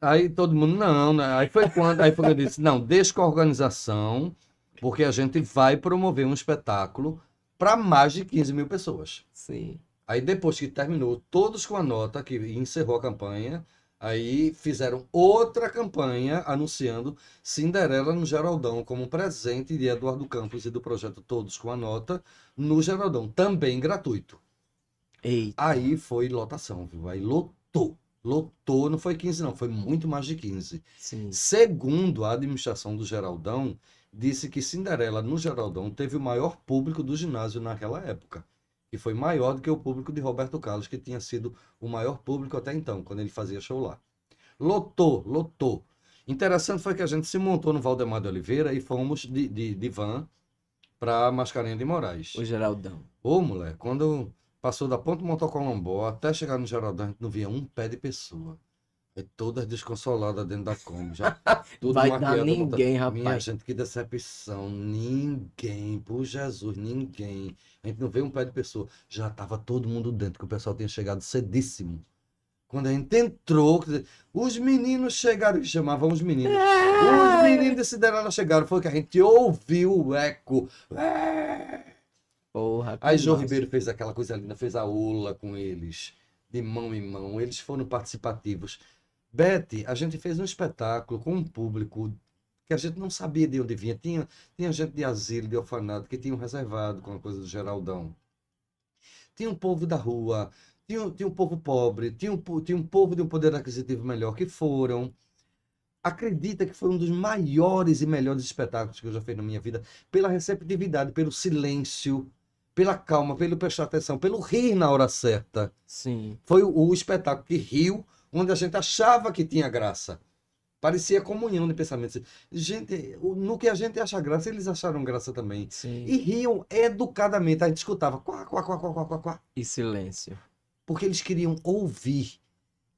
Speaker 2: Aí todo mundo, não, né? Aí foi quando, aí foi quando eu disse, não, deixa com a organização, porque a gente vai promover um espetáculo para mais de 15 mil pessoas. Sim. Aí depois que terminou, todos com a nota que encerrou a campanha, aí fizeram outra campanha anunciando Cinderela no Geraldão como presente de Eduardo Campos e do projeto Todos com a Nota no Geraldão, também gratuito. Eita. Aí foi lotação, viu? Aí lotou. Lotou, não foi 15 não, foi muito mais de 15. Sim. Segundo a administração do Geraldão, disse que Cinderela, no Geraldão, teve o maior público do ginásio naquela época, que foi maior do que o público de Roberto Carlos, que tinha sido o maior público até então, quando ele fazia show lá. Lotou, lotou. Interessante foi que a gente se montou no Valdemar de Oliveira e fomos de, de, de van para Mascarenhas de Moraes. O Geraldão. Ô, moleque, quando passou da Ponte Motocolombó até chegar no Geraldão, a gente não via um pé de pessoa. É todas desconsoladas dentro da Kombi. Já tudo Vai dar ninguém, rapaz. Minha gente, que decepção. Ninguém, por Jesus, ninguém. A gente não veio um pé de pessoa. Já tava todo mundo dentro, que o pessoal tinha chegado cedíssimo. Quando a gente entrou, os meninos chegaram, que chamavam os meninos. É. Os meninos desideraram chegaram. Foi que a gente ouviu o eco. É. Porra, Aí João Ribeiro fez aquela coisa linda, fez a ola com eles, de mão em mão. Eles foram participativos. Bete, a gente fez um espetáculo com um público que a gente não sabia de onde vinha. Tinha, tinha gente de asilo, de orfanato, que tinha reservado com a coisa do Geraldão. Tinha um povo da rua, tinha, tinha um povo pobre, tinha um, tinha um povo de um poder aquisitivo melhor, que foram. Acredita que foi um dos maiores e melhores espetáculos que eu já fiz na minha vida, pela receptividade, pelo silêncio, pela calma, pelo prestar atenção, pelo rir na hora certa. Sim. Foi o, o espetáculo que riu onde a gente achava que tinha graça. Parecia comunhão de pensamentos. Gente, no que a gente acha graça, eles acharam graça também. Sim. E riam educadamente. A gente escutava quá, quá, quá, quá, quá, quá, quá. E silêncio. Porque eles queriam ouvir.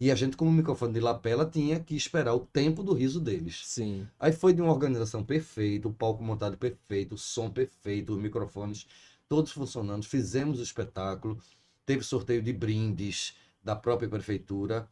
Speaker 2: E a gente, como microfone de lapela, tinha que esperar o tempo do riso deles. Sim. Aí foi de uma organização perfeita, o palco montado perfeito, o som perfeito, os microfones todos funcionando. Fizemos o espetáculo, teve sorteio de brindes da própria prefeitura.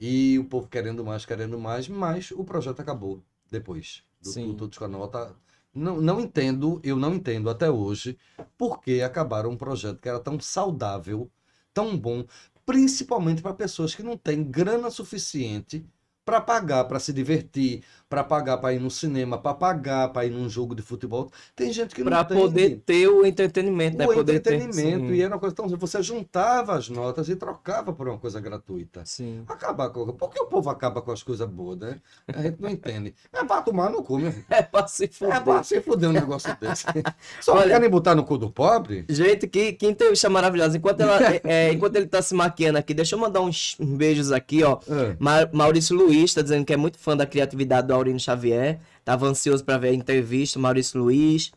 Speaker 2: E o povo querendo mais, querendo mais, mas o projeto acabou depois do Sim. Todos com a Nota. Não, não entendo, eu não entendo até hoje por que acabaram um projeto que era tão saudável, tão bom, principalmente para pessoas que não têm grana suficiente para pagar, para se divertir, para pagar para ir no cinema, para pagar para ir num jogo de futebol. Tem gente que pra não tem. Para poder ter o entretenimento, né? O entretenimento. Ter... e era uma coisa tão Você juntava as notas e trocava por uma coisa gratuita. Sim. Acabar com. Por que o povo acaba com as coisas boas, né? A gente não entende. É para tomar no cu, meu É para se fuder. É para se fuder um negócio desse. Só Olha, querem botar no cu do pobre? Gente, que, que entrevista maravilhosa.
Speaker 1: Enquanto, ela, é, é, enquanto ele está se maquiando aqui, deixa eu mandar uns, beijos aqui, ó. É. Maurício Luiz está dizendo que é muito fã da criatividade do Laurino Xavier. Tava ansioso para ver a entrevista, Maurício Luiz.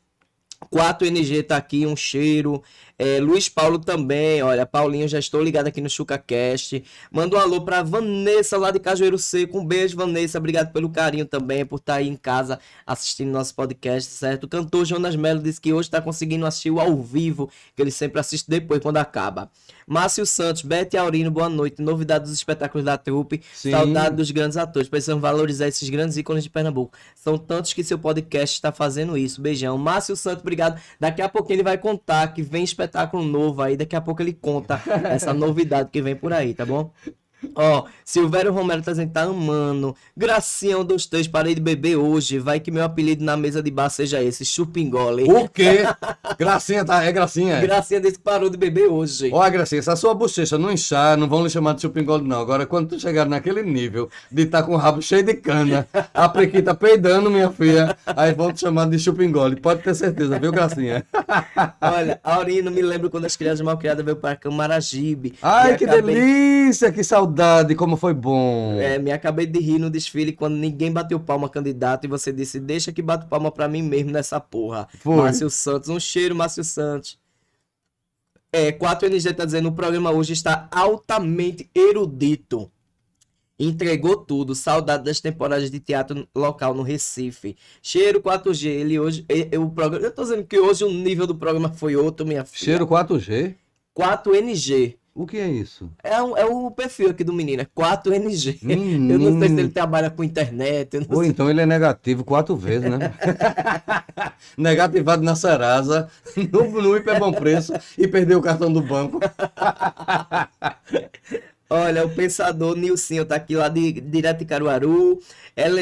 Speaker 1: 4NG tá aqui, um cheiro. É, Luiz Paulo também, olha, Paulinho, já estou ligado aqui no ChucaCast. Manda um alô para Vanessa lá de Cajueiro Seco. Um beijo, Vanessa. Obrigado pelo carinho também, por estar tá aí em casa assistindo nosso podcast, certo? cantor Jonas Melo disse que hoje está conseguindo assistir o ao vivo, que ele sempre assiste depois quando acaba. Márcio Santos, Bete Aurino, boa noite. Novidade dos espetáculos da trupe. Sim. Saudade dos grandes atores. Precisamos valorizar esses grandes ícones de Pernambuco. São tantos que seu podcast está fazendo isso. Beijão. Márcio Santos, obrigado. Daqui a pouquinho ele vai contar que vem espetáculo espetáculo novo aí. Daqui a pouco ele conta essa novidade que vem por aí, tá bom? Ó, Silvério Romero tá dizendo que tá amando. Gracinha, dos três, parei de beber hoje. Vai que meu apelido na mesa de bar seja
Speaker 2: esse, chupingole. O quê? Gracinha, tá? É gracinha. É? Gracinha desse que parou de beber hoje. Ó, Gracinha, se a sua bochecha não inchar, não vão lhe chamar de chupingole, não. Agora, quando tu chegar naquele nível de estar tá com o rabo cheio de cana, a prequita peidando, minha filha, aí vão te chamar de chupingole.
Speaker 1: Pode ter certeza, viu, Gracinha? Olha, Aurino, me lembro quando as crianças mal criadas veio pra Camaragibe. Ai, que acabei...
Speaker 2: delícia, que saudade saudade, como foi bom. É, me
Speaker 1: acabei de rir no desfile quando ninguém bateu palma candidato e você disse, deixa que bato palma pra mim mesmo nessa porra. Foi. Márcio Santos, um cheiro, Márcio Santos. É, 4NG tá dizendo, o programa hoje está altamente erudito. Entregou tudo, saudade das temporadas de teatro local no Recife. Cheiro 4G, ele hoje. o programa, eu tô dizendo que hoje o nível do programa foi outro, minha filha. Cheiro
Speaker 2: 4G?
Speaker 1: 4NG. O que é isso? É, é o perfil aqui do menino, é 4NG. Menino. Eu não sei se ele
Speaker 2: trabalha com internet. Ou sei. então ele é negativo quatro vezes, né? Negativado na Serasa, no, no Hiper é Bom Preço e perdeu o cartão do banco.
Speaker 1: Olha, o pensador Nilcinho tá aqui lá de, direto de Caruaru.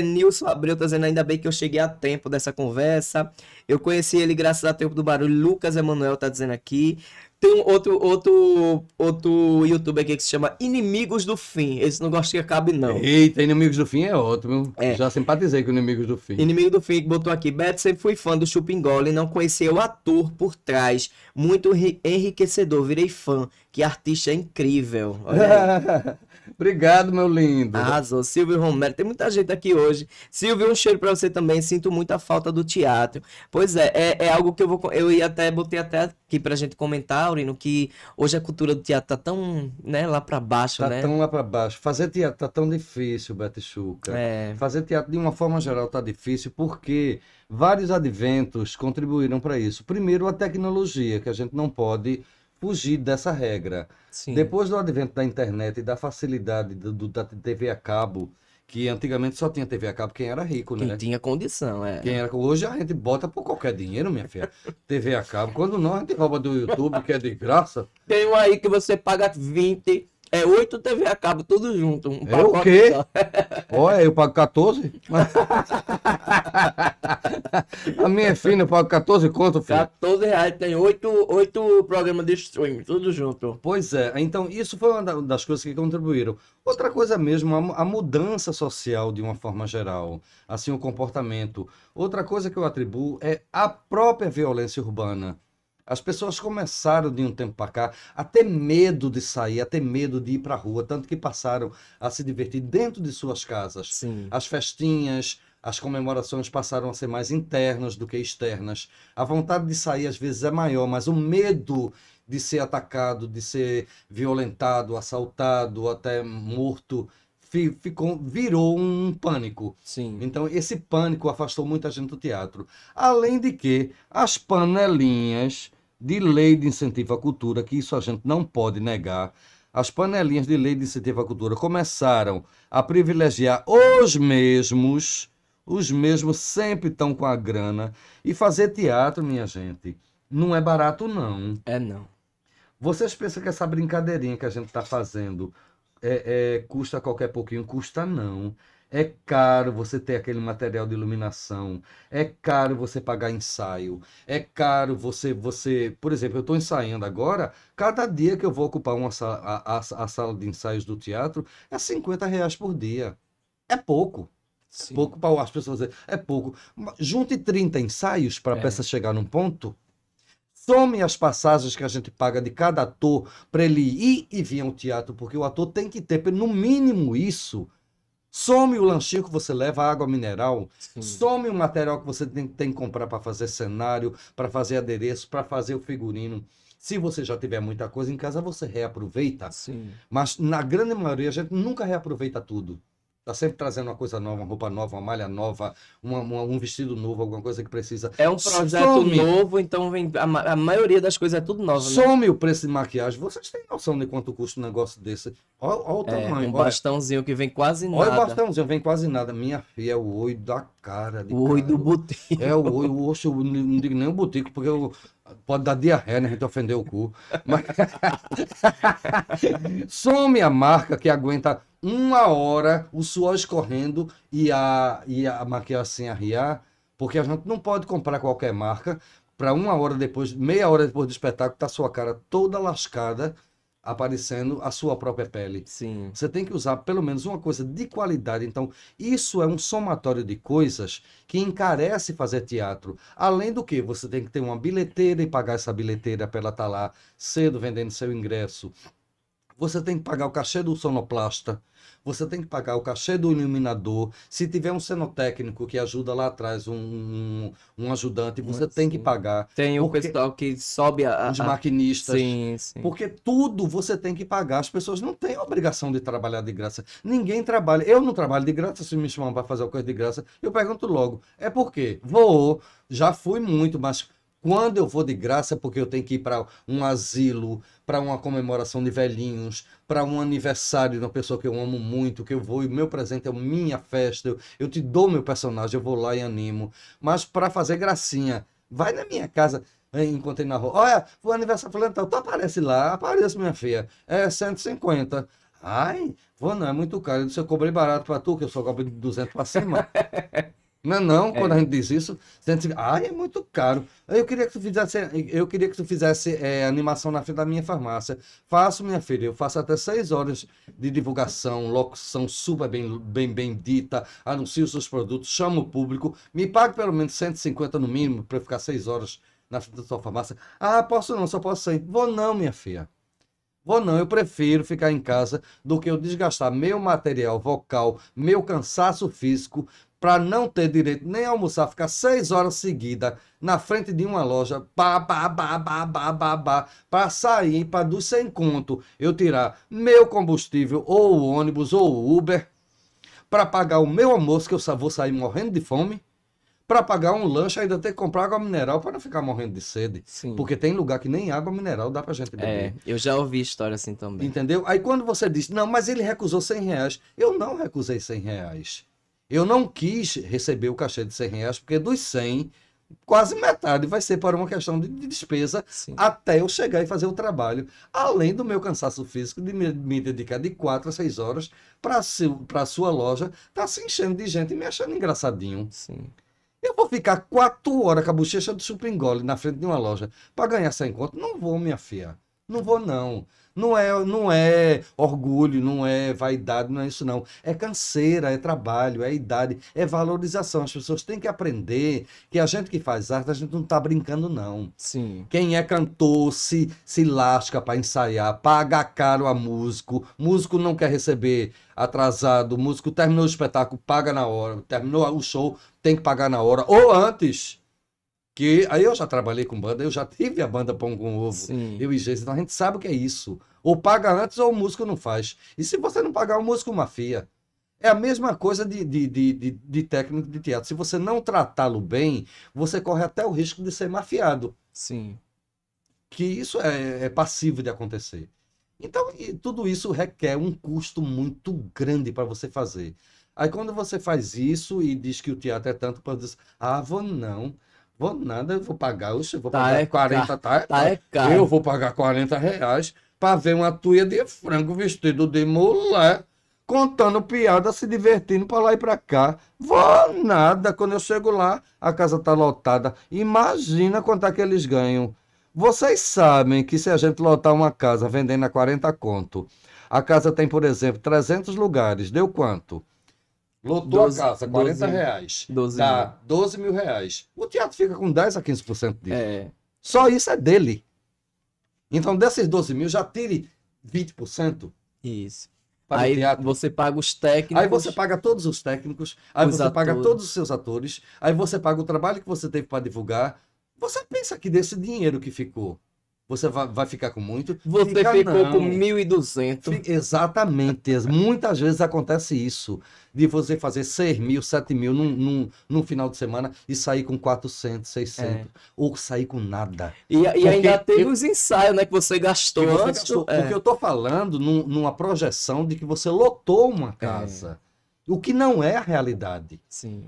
Speaker 1: Nilson Abreu tá dizendo ainda bem que eu cheguei a tempo dessa conversa. Eu conheci ele graças a Tempo do Barulho. Lucas Emanuel tá dizendo aqui. Tem um outro, outro, outro youtuber aqui que se chama Inimigos do Fim. Esse não gosta que acabe, não. Eita, Inimigos do Fim é ótimo. É. Já simpatizei com Inimigos do Fim. Inimigo do Fim que botou aqui. Beto sempre fui fã do Chupingola e não conhecia o ator por trás. Muito enriquecedor, virei fã. Que artista incrível. Olha aí. Obrigado, meu lindo. Arrasou. Silvio Romero, tem muita gente aqui hoje. Silvio, um cheiro para você também. Sinto muita falta do teatro. Pois é, é, é, algo que eu vou. Eu ia até, botei até aqui pra gente comentar, Aurino, que hoje
Speaker 2: a cultura do teatro tá tão, né, lá para baixo, tá né? Tá tão lá para baixo. Fazer teatro tá tão difícil, Batichuca. É. Fazer teatro, de uma forma geral, tá difícil porque vários adventos contribuíram para isso. Primeiro, a tecnologia, que a gente não pode fugir dessa regra. Sim. Depois do advento da internet e da facilidade do, do, da TV a cabo, que antigamente só tinha TV a cabo quem era rico, né? Quem tinha condição, é. Quem era... Hoje a gente bota por qualquer dinheiro, minha filha. TV a cabo. Quando não, a gente rouba do YouTube, que é de graça. Tem um aí que você paga 20 é oito TV a cabo, tudo junto. Um é o quê? Olha, é, eu pago 14? a minha filha, fina, eu pago 14 quanto, filho. 14 reais, tem oito, oito programas de streaming, tudo junto. Pois é, então isso foi uma das coisas que contribuíram. Outra coisa mesmo, a, a mudança social de uma forma geral, assim, o comportamento. Outra coisa que eu atribuo é a própria violência urbana as pessoas começaram de um tempo para cá a ter medo de sair, a ter medo de ir para a rua, tanto que passaram a se divertir dentro de suas casas. Sim. As festinhas, as comemorações passaram a ser mais internas do que externas. A vontade de sair às vezes é maior, mas o medo de ser atacado, de ser violentado, assaltado, até morto, ficou, virou um pânico. Sim. Então, esse pânico afastou muita gente do teatro. Além de que as panelinhas de lei de incentivo à cultura, que isso a gente não pode negar. As panelinhas de lei de incentivo à cultura começaram a privilegiar os mesmos, os mesmos sempre estão com a grana. E fazer teatro, minha gente, não é barato, não. É, não. Vocês pensam que essa brincadeirinha que a gente está fazendo é, é, custa qualquer pouquinho? Custa não. É caro você ter aquele material de iluminação, é caro você pagar ensaio, é caro você, você, por exemplo, eu estou ensaiando agora, cada dia que eu vou ocupar uma sala, a, a, a, sala de ensaios do teatro é 50 reais por dia. É pouco. Sim. Pouco para as pessoas dizem, é pouco. Junte 30 ensaios para a é. peça chegar num ponto, some as passagens que a gente paga de cada ator para ele ir e vir ao teatro, porque o ator tem que ter, no mínimo, isso Some o lanchinho que você leva, água mineral, Sim. some o material que você tem, tem que comprar para fazer cenário, para fazer adereço, para fazer o figurino. Se você já tiver muita coisa em casa, você reaproveita. Sim. Mas na grande maioria a gente nunca reaproveita tudo. Tá sempre trazendo uma coisa nova, uma roupa nova, uma malha nova, uma, uma, um vestido novo, alguma coisa que precisa. É um projeto Some. novo, então vem a, a, maioria das coisas é tudo nova. Né? Some né? o preço de maquiagem. Vocês têm noção de quanto custa um negócio desse? Olha, olha o tamanho. É, um olha. bastãozinho que vem quase nada. Olha o bastãozinho, vem quase nada. Minha filha, é o oi da cara. o oi do botico. É o oi, o oxo, eu não digo nem o botico, porque eu, pode dar diarreia, né? A gente ofendeu o cu. Mas... Some a marca que aguenta uma hora o suor escorrendo e a, e a maquiagem arriar, porque a gente não pode comprar qualquer marca para uma hora depois, meia hora depois do espetáculo, tá sua cara toda lascada, aparecendo a sua própria pele. Sim. Você tem que usar pelo menos uma coisa de qualidade. Então, isso é um somatório de coisas que encarece fazer teatro. Além do que, você tem que ter uma bilheteira e pagar essa bilheteira para ela estar tá lá cedo vendendo seu ingresso. Você tem que pagar o cachê do sonoplasta, você tem que pagar o cachê do iluminador. Se tiver um cenotécnico que ajuda lá atrás, um, um, um ajudante, você sim. tem que pagar. Tem o pessoal que sobe a. Os maquinistas. Sim, sim. Porque tudo você tem que pagar. As pessoas não têm obrigação de trabalhar de graça. Ninguém trabalha. Eu não trabalho de graça. Se me chamam para fazer alguma coisa de graça, eu pergunto logo. É por quê? Vou, já fui muito, mas quando eu vou de graça, é porque eu tenho que ir para um asilo, para uma comemoração de velhinhos, para um aniversário de uma pessoa que eu amo muito, que eu vou e meu presente é minha festa, eu, eu te dou meu personagem, eu vou lá e animo. Mas para fazer gracinha, vai na minha casa. Encontrei na rua. Olha, o aniversário fulano tal. Tu aparece lá, aparece, minha filha. É 150. Ai, vou não, é muito caro. Eu disse, eu cobrei barato para tu, que eu só cobro de 200 para cima. Não, é não, quando a é. gente diz isso, a gente ah, é muito caro. Eu queria que tu fizesse, eu queria que tu fizesse é, animação na frente da minha farmácia. Faço, minha filha, eu faço até seis horas de divulgação, locução super bem, bem, bem dita, anuncio os seus produtos, chamo o público, me pague pelo menos 150 no mínimo para ficar seis horas na frente da sua farmácia. Ah, posso não, só posso sair. Vou não, minha filha. Vou não, eu prefiro ficar em casa do que eu desgastar meu material vocal, meu cansaço físico, para não ter direito nem almoçar, ficar seis horas seguidas na frente de uma loja, pá, pá, pá, pá, pá, pá, pá, para sair, para do sem conto, eu tirar meu combustível, ou o ônibus, ou o Uber, para pagar o meu almoço, que eu só vou sair morrendo de fome, para pagar um lanche, ainda ter que comprar água mineral para não ficar morrendo de sede. Sim. Porque tem lugar que nem água mineral dá para gente beber. É, eu já ouvi história assim também. Entendeu? Aí quando você diz, não, mas ele recusou 100 reais. Eu não recusei 100 reais. Eu não quis receber o cachê de 100 reais, porque dos 100, quase metade vai ser para uma questão de despesa Sim. até eu chegar e fazer o trabalho. Além do meu cansaço físico de me, dedicar de 4 a 6 horas para a sua loja, tá se enchendo de gente e me achando engraçadinho. Sim. Eu vou ficar 4 horas com a bochecha do supingole na frente de uma loja para ganhar 100 conto? Não vou, minha filha. Não vou, não. Não é, não é orgulho, não é vaidade, não é isso não. É canseira, é trabalho, é idade, é valorização. As pessoas têm que aprender que a gente que faz arte, a gente não está brincando não. Sim. Quem é cantor se se lasca para ensaiar, paga caro a músico, músico não quer receber atrasado, músico terminou o espetáculo, paga na hora, terminou o show, tem que pagar na hora ou antes. Que aí eu já trabalhei com banda, eu já tive a banda Pão com Ovo, Sim. eu e Geis, então a gente sabe o que é isso. Ou paga antes ou o músico não faz. E se você não pagar, o músico mafia. É a mesma coisa de, de, de, de, de técnico de teatro. Se você não tratá-lo bem, você corre até o risco de ser mafiado. Sim. Que isso é, é passivo de acontecer. Então, tudo isso requer um custo muito grande para você fazer. Aí, quando você faz isso e diz que o teatro é tanto, para dizer, ah, vou não. Vou nada, eu vou pagar, eu vou tá pagar é tá 40 é tá, tá é caro. Eu vou pagar 40 reais para ver uma tuia de frango vestido de mulher, contando piada, se divertindo para lá e para cá. Vou nada, quando eu chego lá, a casa tá lotada. Imagina quanto é que eles ganham. Vocês sabem que se a gente lotar uma casa vendendo a 40 conto, a casa tem, por exemplo, 300 lugares, deu quanto? Lotou doze, a casa, 40 doze, reais. 12 dá mil. 12 mil reais. O teatro fica com 10 a 15% disso. É. Só isso é dele. Então, desses 12 mil, já tire 20%. Isso. aí você paga os técnicos. Aí você paga todos os técnicos. Aí os você atores. paga todos os seus atores. Aí você paga o trabalho que você teve para divulgar. Você pensa que desse dinheiro que ficou, você vai, vai ficar com muito. Você Fica, ficou não. com 1.200. Exatamente. Muitas vezes acontece isso, de você fazer 6 mil, 7 mil num, num, num final de semana e sair com 400, 600, é. ou sair com nada. E, e ainda teve eu,
Speaker 1: os ensaios né, que você gastou. Que você antes, gastou é. Porque eu
Speaker 2: estou é. falando num, numa projeção de que você lotou uma é. casa. É. O que não é a realidade. Sim.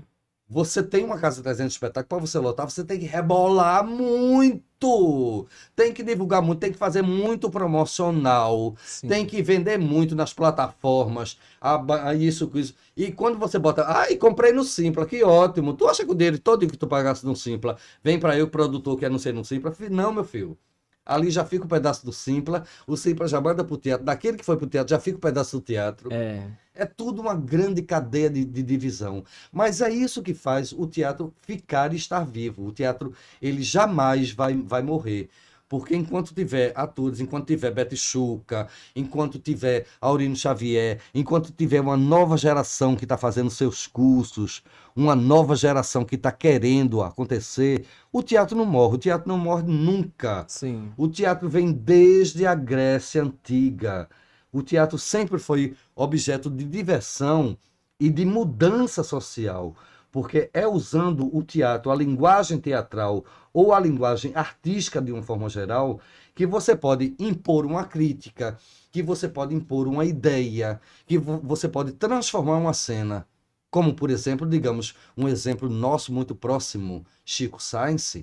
Speaker 2: Você tem uma casa de 300 espetáculos para você lotar, você tem que rebolar muito. Tem que divulgar muito, tem que fazer muito promocional, Sim. tem que vender muito nas plataformas, a, a isso, isso. E quando você bota, ai, e comprei no Simpla, que ótimo. Tu acha que o dinheiro todo que tu pagasse no Simpla vem para eu, produtor, que anunciei é no Simpla? Não, meu filho ali já fica o um pedaço do Simpla, o Simpla já manda para o teatro, daquele que foi para o teatro já fica o um pedaço do teatro. É. é tudo uma grande cadeia de, de, divisão. Mas é isso que faz o teatro ficar e estar vivo. O teatro, ele jamais vai, vai morrer. Porque enquanto tiver atores, enquanto tiver Betty Chuca, enquanto tiver Aurino Xavier, enquanto tiver uma nova geração que está fazendo seus cursos, uma nova geração que está querendo acontecer, o teatro não morre. O teatro não morre nunca. Sim. O teatro vem desde a Grécia Antiga. O teatro sempre foi objeto de diversão e de mudança social porque é usando o teatro, a linguagem teatral ou a linguagem artística de uma forma geral, que você pode impor uma crítica, que você pode impor uma ideia, que você pode transformar uma cena. Como, por exemplo, digamos, um exemplo nosso muito próximo, Chico Sainz.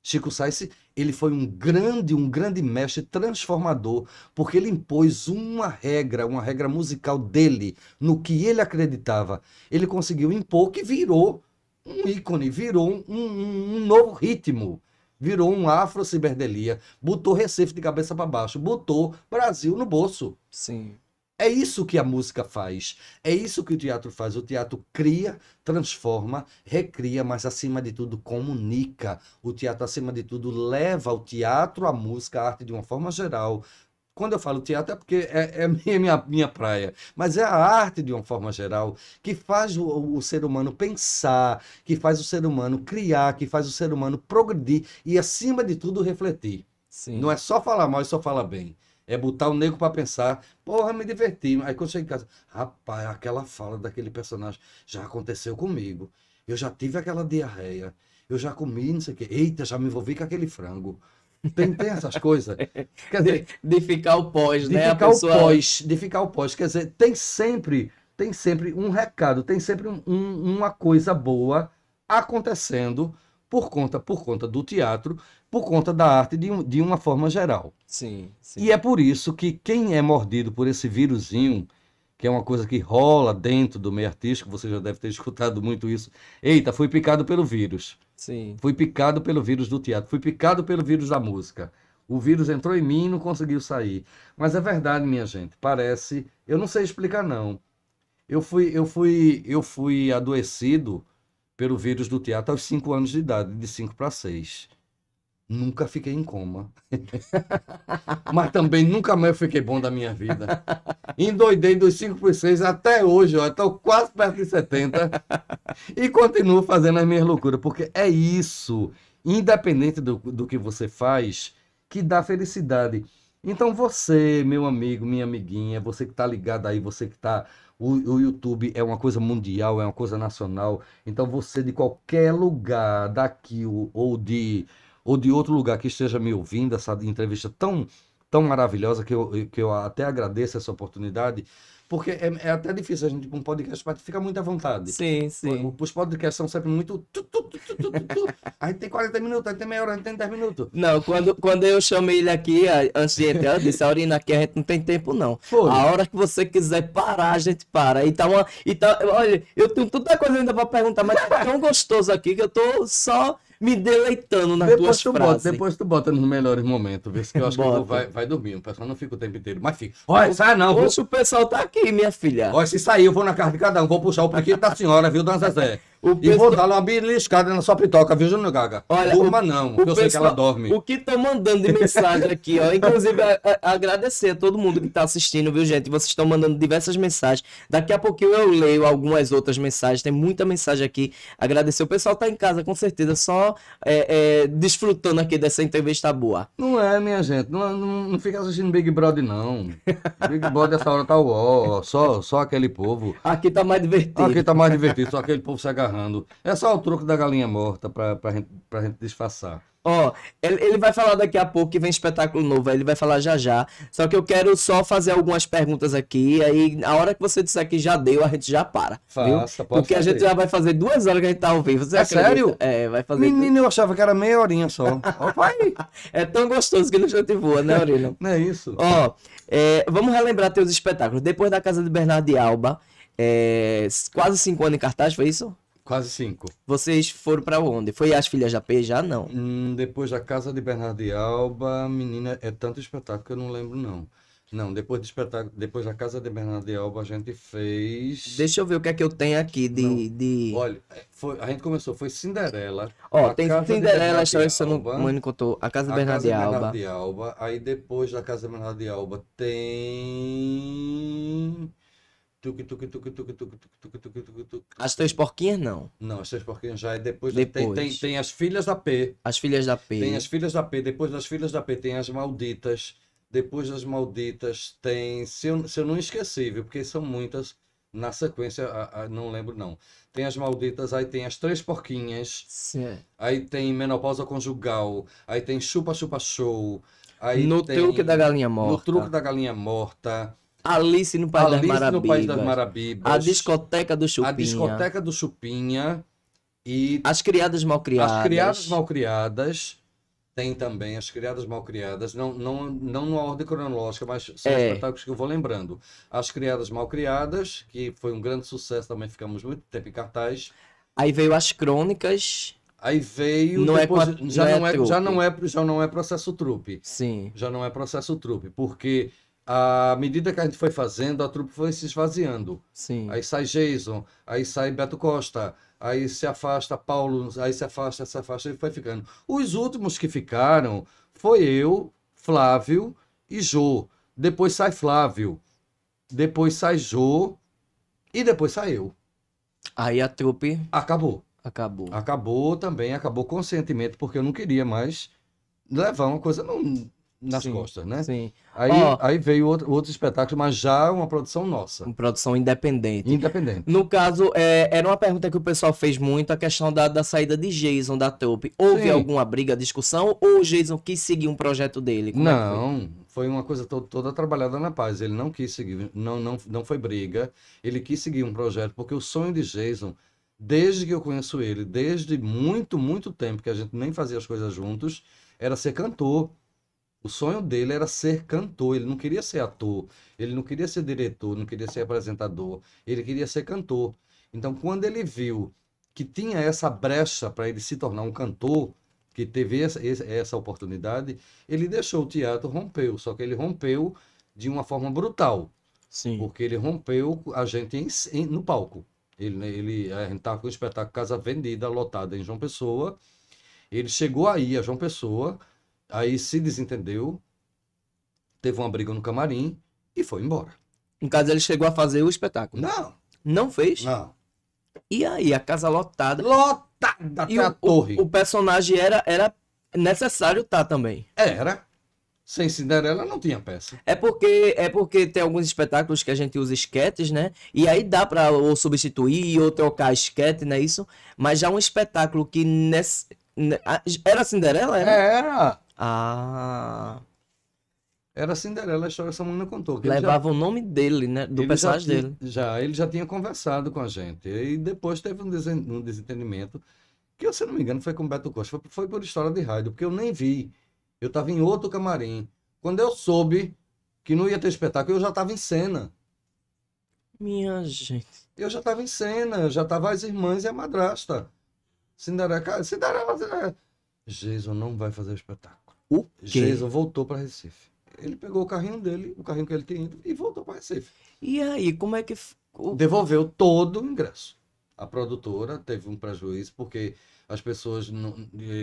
Speaker 2: Chico Science ele foi um grande, um grande mestre transformador, porque ele impôs uma regra, uma regra musical dele, no que ele acreditava. Ele conseguiu impor que virou um ícone, virou um, um, um novo ritmo, virou um afro-ciberdelia, botou Recife de cabeça para baixo, botou Brasil no bolso. Sim. É isso que a música faz, é isso que o teatro faz. O teatro cria, transforma, recria, mas acima de tudo comunica. O teatro, acima de tudo, leva o teatro, a música, a arte de uma forma geral. Quando eu falo teatro é porque é, é minha, minha praia, mas é a arte de uma forma geral que faz o, o ser humano pensar, que faz o ser humano criar, que faz o ser humano progredir e, acima de tudo, refletir. Sim. Não é só falar mal e só falar bem. É botar o nego para pensar. Porra, me diverti. Aí quando chega chego em casa, rapaz, aquela fala daquele personagem já aconteceu comigo. Eu já tive aquela diarreia. Eu já comi, não sei o quê. Eita, já me envolvi com aquele frango. Tem, tem essas coisas. Quer dizer, de, de ficar o pós, de né? Ficar pessoa... o pós, de ficar o pós. Quer dizer, tem sempre, tem sempre um recado, tem sempre um, um, uma coisa boa acontecendo por conta, por conta do teatro, por conta da arte de, de uma forma geral. Sim, sim. E é por isso que quem é mordido por esse vírusinho, que é uma coisa que rola dentro do meio artístico, você já deve ter escutado muito isso. Eita, fui picado pelo vírus. Sim. Fui picado pelo vírus do teatro, fui picado pelo vírus da música. O vírus entrou em mim e não conseguiu sair. Mas é verdade, minha gente. Parece, eu não sei explicar não. Eu fui, eu fui, eu fui adoecido pelo vírus do teatro aos 5 anos de idade, de 5 para 6. Nunca fiquei em coma. Mas também nunca mais fiquei bom da minha vida. Endoidei dos 5 para 6 até hoje, ó. Estou quase perto de 70. E continuo fazendo as minhas loucuras, porque é isso. Independente do, do que você faz, que dá felicidade. Então você, meu amigo, minha amiguinha, você que está ligado aí, você que está o, o, YouTube é uma coisa mundial, é uma coisa nacional. Então você de qualquer lugar daqui ou, ou de ou de outro lugar que esteja me ouvindo essa entrevista tão tão maravilhosa que eu, que eu até agradeço essa oportunidade porque é, é, até difícil a gente, com um podcast, fica muito à vontade. Sim, sim. Os podcasts são sempre muito. Tu, tu, tu, a gente tem 40 minutos, a gente tem meia hora, a gente tem 10 minutos.
Speaker 1: Não, quando, quando eu chamei ele aqui, antes de entrar, eu disse: Aurina, aqui a gente não tem tempo, não. Foi. A hora que você quiser parar, a gente para. então então olha, eu tenho tanta coisa ainda pra perguntar, mas tá tão gostoso aqui que eu tô só me deleitando nas tua tuas frases. Bota,
Speaker 2: depois tu bota nos melhores momentos, vê se eu acho bota. que eu vai, vai dormir. O pessoal não fica o tempo inteiro, mas fica. Olha, sai não. Vou... Poxa, o pessoal tá aqui, minha filha. Olha, se sair, eu vou na casa de cada um, vou puxar o brinquedo da senhora, viu, Dona Zezé? O E vou dar uma beliscada na sua pitoca, viu, Júnior Gaga? Olha, Durma o, não, o eu pessoal, sei que ela dorme. O que
Speaker 1: estão tá mandando de mensagem aqui, ó. Inclusive, a, a, agradecer a todo mundo que está assistindo, viu, gente? Vocês estão mandando diversas mensagens. Daqui a pouquinho eu leio algumas outras mensagens. Tem muita mensagem aqui. Agradecer. O pessoal está em casa, com certeza, só é, é, desfrutando aqui dessa entrevista boa.
Speaker 2: Não é, minha gente. Não, não, não fica assistindo Big Brother, não. Big Brother, essa hora tá uó. Só, só aquele povo. Aqui tá mais divertido. Aqui tá mais divertido. Só aquele povo se agarrando agarrando. É só o troco da galinha morta pra, pra, gente, pra gente disfarçar.
Speaker 1: Ó, oh, ele, ele vai falar daqui a pouco que vem espetáculo novo, ele vai falar já já. Só que eu quero só fazer algumas perguntas aqui, aí a hora que você disser que já deu, a gente já para. Faça, viu? Porque fazer. a gente já vai fazer duas horas que a gente tá ao vivo. Você é acredita? sério? É, vai fazer. Menino,
Speaker 2: eu achava que era meia horinha só.
Speaker 1: Opa, é tão gostoso que no instante voa, né, Aurélio? Não
Speaker 2: é isso? Ó, oh,
Speaker 1: é, vamos relembrar teus espetáculos. Depois da Casa de Bernardo e Alba, é, quase cinco anos em cartaz, foi isso? Quase cinco. Vocês foram para onde? Foi as filhas da P já? Não.
Speaker 2: Hum, depois da casa de Bernardo e Alba, menina, é tanto espetáculo que eu não lembro, não. Não, depois do espetáculo, depois da casa de Bernardo e Alba, a gente fez.
Speaker 1: Deixa eu ver o que é que eu tenho aqui de. de...
Speaker 2: Olha, foi, a gente começou, foi Cinderela. Ó, tem Cinderela, a isso que você não, não A casa de Bernardo e Alba. Bernardo e Alba. Aí depois da casa de Bernardo e Alba tem.
Speaker 1: As três porquinhas, não.
Speaker 2: Não, as três porquinhas já é depois. depois. Tem, tem, tem as filhas da P.
Speaker 1: As filhas da P. Tem as
Speaker 2: filhas da P. Depois das filhas da P tem as malditas. Depois das malditas tem. Se eu, se eu não esqueci, viu? Porque são muitas. Na sequência, a, a, não lembro não. Tem as malditas, aí tem as três porquinhas. Sim. Aí tem menopausa conjugal. Aí tem chupa-chupa show. Aí no tem, truque da galinha morta. No truque da galinha morta. Alice no País Alice das Marabibas. País das Marabibas. A discoteca do Chupinha. A discoteca do Chupinha e As criadas malcriadas. As criadas malcriadas. Tem também as criadas malcriadas, não, não, não numa ordem cronológica, mas são é. espetáculos que eu vou lembrando. As criadas malcriadas, que foi um grande sucesso, também ficamos muito tempo em cartaz.
Speaker 1: Aí veio as crônicas. Aí
Speaker 2: veio. Não é depois, é, já, não é, já, não é, já não é processo trupe. Sim. Já não é processo trupe, porque à medida que a gente foi fazendo, a trupe foi se esvaziando. Sim. Aí sai Jason, aí sai Beto Costa, aí se afasta Paulo, aí se afasta, se afasta, e foi ficando. Os últimos que ficaram foi eu, Flávio e Jô. Depois sai Flávio, depois sai Jô e depois sai eu. Aí a trupe... Acabou. Acabou. Acabou também, acabou conscientemente, porque eu não queria mais levar uma coisa... Não, nas sim, costas, né? Sim. Aí, oh, aí veio outro, outro espetáculo, mas já uma produção nossa. Uma produção independente. Independente. No caso,
Speaker 1: é, era uma pergunta que o pessoal fez muito, a questão da, da saída de Jason da trupe. Houve sim. alguma briga,
Speaker 2: discussão, ou o Jason quis seguir um projeto dele? Como é não, foi? foi? uma coisa to toda trabalhada na paz. Ele não quis seguir, não, não, não foi briga, ele quis seguir um projeto, porque o sonho de Jason desde que eu conheço ele, desde muito, muito tempo que a gente nem fazia as coisas juntos, era ser cantor. O sonho dele era ser cantor, ele não queria ser ator, ele não queria ser diretor, não queria ser apresentador, ele queria ser cantor. Então, quando ele viu que tinha essa brecha para ele se tornar um cantor, que teve essa, essa oportunidade, ele deixou o teatro, rompeu. Só que ele rompeu de uma forma brutal. Sim. Porque ele rompeu a gente em, em, no palco. Ele, né, ele, a gente estava com o espetáculo Casa Vendida, lotada em João Pessoa. Ele chegou aí a João Pessoa Aí se desentendeu, teve uma briga no camarim e foi embora. No caso, ele chegou a fazer o espetáculo. Não. Não fez? Não.
Speaker 1: E aí, a casa lotada. Lotada e o, a torre. O, personagem era, era necessário estar tá também. Era.
Speaker 2: Sem Cinderela não tinha peça.
Speaker 1: É porque é porque tem alguns espetáculos que a gente usa esquetes, né? E aí dá para ou substituir ou trocar esquete, né? Isso. Mas já um espetáculo que nesse, era Cinderela?
Speaker 2: Era. era. Ah. Era Cinderela a história que essa menina contou. Levava já... o nome dele, né? Do personagem já, dele. Já, ele já tinha conversado com a gente. E depois teve um, desen... um desentendimento, que se não me engano foi com o Beto Costa. Foi, foi por história de rádio, porque eu nem vi. Eu estava em outro camarim. Quando eu soube que não ia ter espetáculo, eu já estava em cena. Minha gente. Eu já estava em cena, eu já estava as irmãs e a madrasta. Cinderela, Cinderela, Cinderela. É, Jesus não vai fazer espetáculo. O quê? Jason voltou para Recife. Ele pegou o carrinho dele, o carrinho que ele tinha ido, e voltou para Recife. E aí, como é que. O... Devolveu todo o ingresso. A produtora teve um prejuízo, porque as pessoas. Não...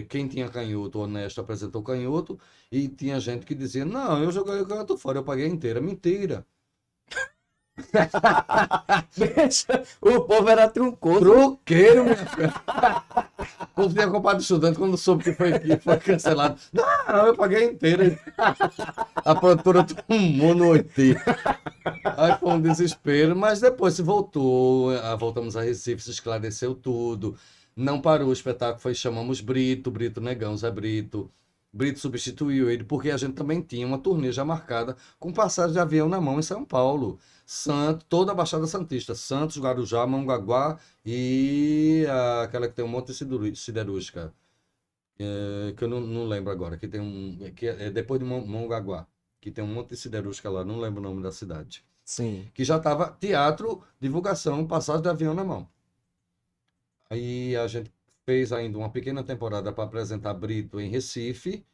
Speaker 2: Quem tinha canhoto honesto apresentou canhoto, e tinha gente que dizia: Não, eu joguei o canhoto fora, eu paguei inteira. Mentira o povo era truncoso. Truqueiro, minha filha. O povo tinha comprado estudante quando soube que foi, que foi cancelado. Não, eu paguei inteira. A produtora tomou no oitê. Aí foi um desespero, mas depois se voltou, ah, voltamos a Recife, se esclareceu tudo. Não parou o espetáculo, foi chamamos Brito, Brito Negão, Zé Brito. Brito substituiu ele, porque a gente também tinha uma turnê já marcada com passagem de avião na mão em São Paulo. Santo, toda a Baixada Santista, Santos, Guarujá, Mongaguá e ah, aquela que tem um monte de siderúrgica, é, que eu não, não, lembro agora, que tem um, que é, é depois de Mongaguá, que tem um monte de siderúrgica lá, não lembro o nome da cidade. Sim. Que já estava teatro, divulgação, passagem de avião na mão. Aí a gente fez ainda uma pequena temporada para apresentar Brito em Recife,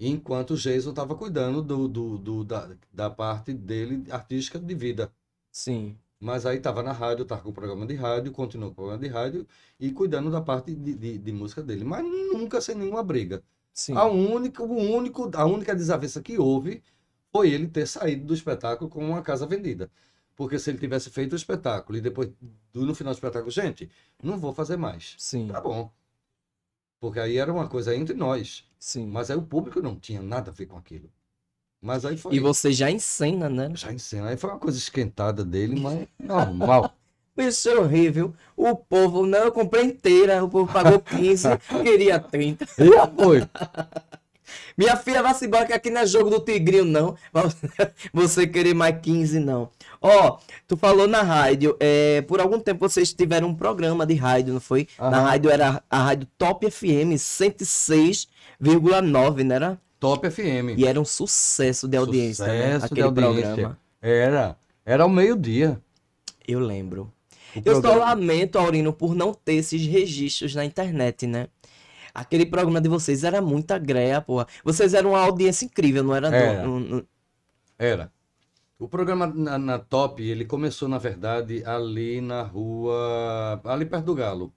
Speaker 2: enquanto o Jason estava cuidando do, do, do da, da, parte dele artística de vida. Sim. Mas aí estava na rádio, estava com o programa de rádio, continuou com o programa de rádio e cuidando da parte de, de, de música dele. Mas nunca sem nenhuma briga. Sim. A, única, o único, a única desavença que houve foi ele ter saído do espetáculo com uma casa vendida. Porque se ele tivesse feito o espetáculo e depois, no final do espetáculo, gente, não vou fazer mais. Sim. Tá bom. Porque aí era uma coisa entre nós. Sim. Mas aí o público não tinha nada a ver com aquilo. Mas aí foi. E você já encena, né? Já encena. Aí foi uma coisa esquentada dele, mas normal. Isso é horrível. O povo, não, eu comprei inteira. O povo pagou 15, queria 30. E foi.
Speaker 1: Minha filha, vai se embora que aqui não é jogo do tigrinho, não. Você querer mais 15, não. Ó, oh, tu falou na rádio, é, por algum tempo vocês tiveram um programa de rádio, não foi? Aham. Na rádio era a rádio Top FM 106,9, não era? Top FM. E era um sucesso de audiência, né? sucesso né? Aquele de audiência. programa. Era. Era ao meio-dia. Eu lembro. eu só lamento, Aurino, por não ter esses registros na internet, né? Aquele programa de vocês era muita greia, porra. Vocês eram uma audiência incrível, não era? Era.
Speaker 2: era. O programa na, na, Top, ele começou, na verdade, ali na rua. ali perto do Galo.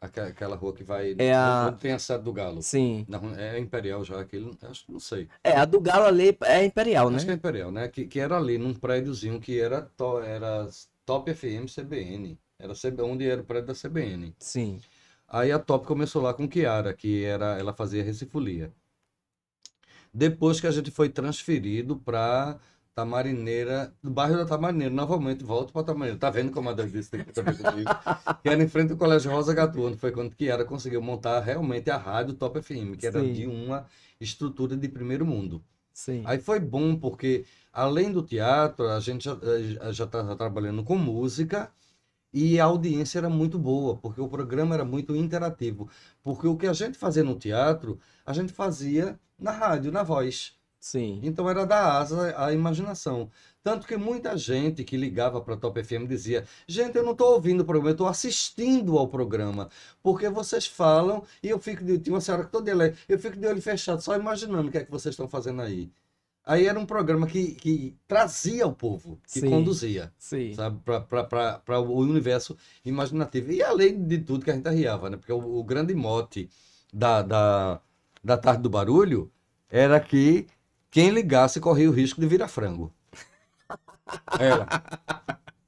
Speaker 2: Aquela rua que vai. É a... tem a sede do Galo. Sim. Na, é Imperial já, aquele. Acho que não sei. É, a do Galo ali é Imperial, né? Acho que é Imperial, né? Que, que era ali, num prédiozinho que era, to, era Top FM CBN. Era CB, onde era o prédio da CBN. Sim. Aí a Top começou lá com Kiara, que era, ela fazia recifolia. Depois que a gente foi transferido para Tamarineira, do bairro da Tamarineira, novamente volto para Tamarineira. Tá vendo como a Deus aqui também comigo? que era em frente ao Colégio Rosa Gatu, onde foi quando que era conseguiu montar realmente a rádio Top FM, que era Sim. de uma estrutura de primeiro mundo. Sim. Aí foi bom porque além do teatro, a gente já estava eh, tá, tá trabalhando com música e a audiência era muito boa, porque o programa era muito interativo, porque o que a gente fazia no teatro, a gente fazia na rádio, na voz. Sim. Então era da asa à imaginação. Tanto que muita gente que ligava para a Top FM dizia: gente, eu não estou ouvindo o programa, eu estou assistindo ao programa. Porque vocês falam e eu fico de. Tinha uma senhora que todo eu fico de olho fechado, só imaginando o que é que vocês estão fazendo aí. Aí era um programa que, que trazia o povo, que sim, conduzia para o universo imaginativo. E além de tudo que a gente arriava, né? porque o, o grande mote da, da, da Tarde do Barulho era que quem ligasse corria o risco de virar frango.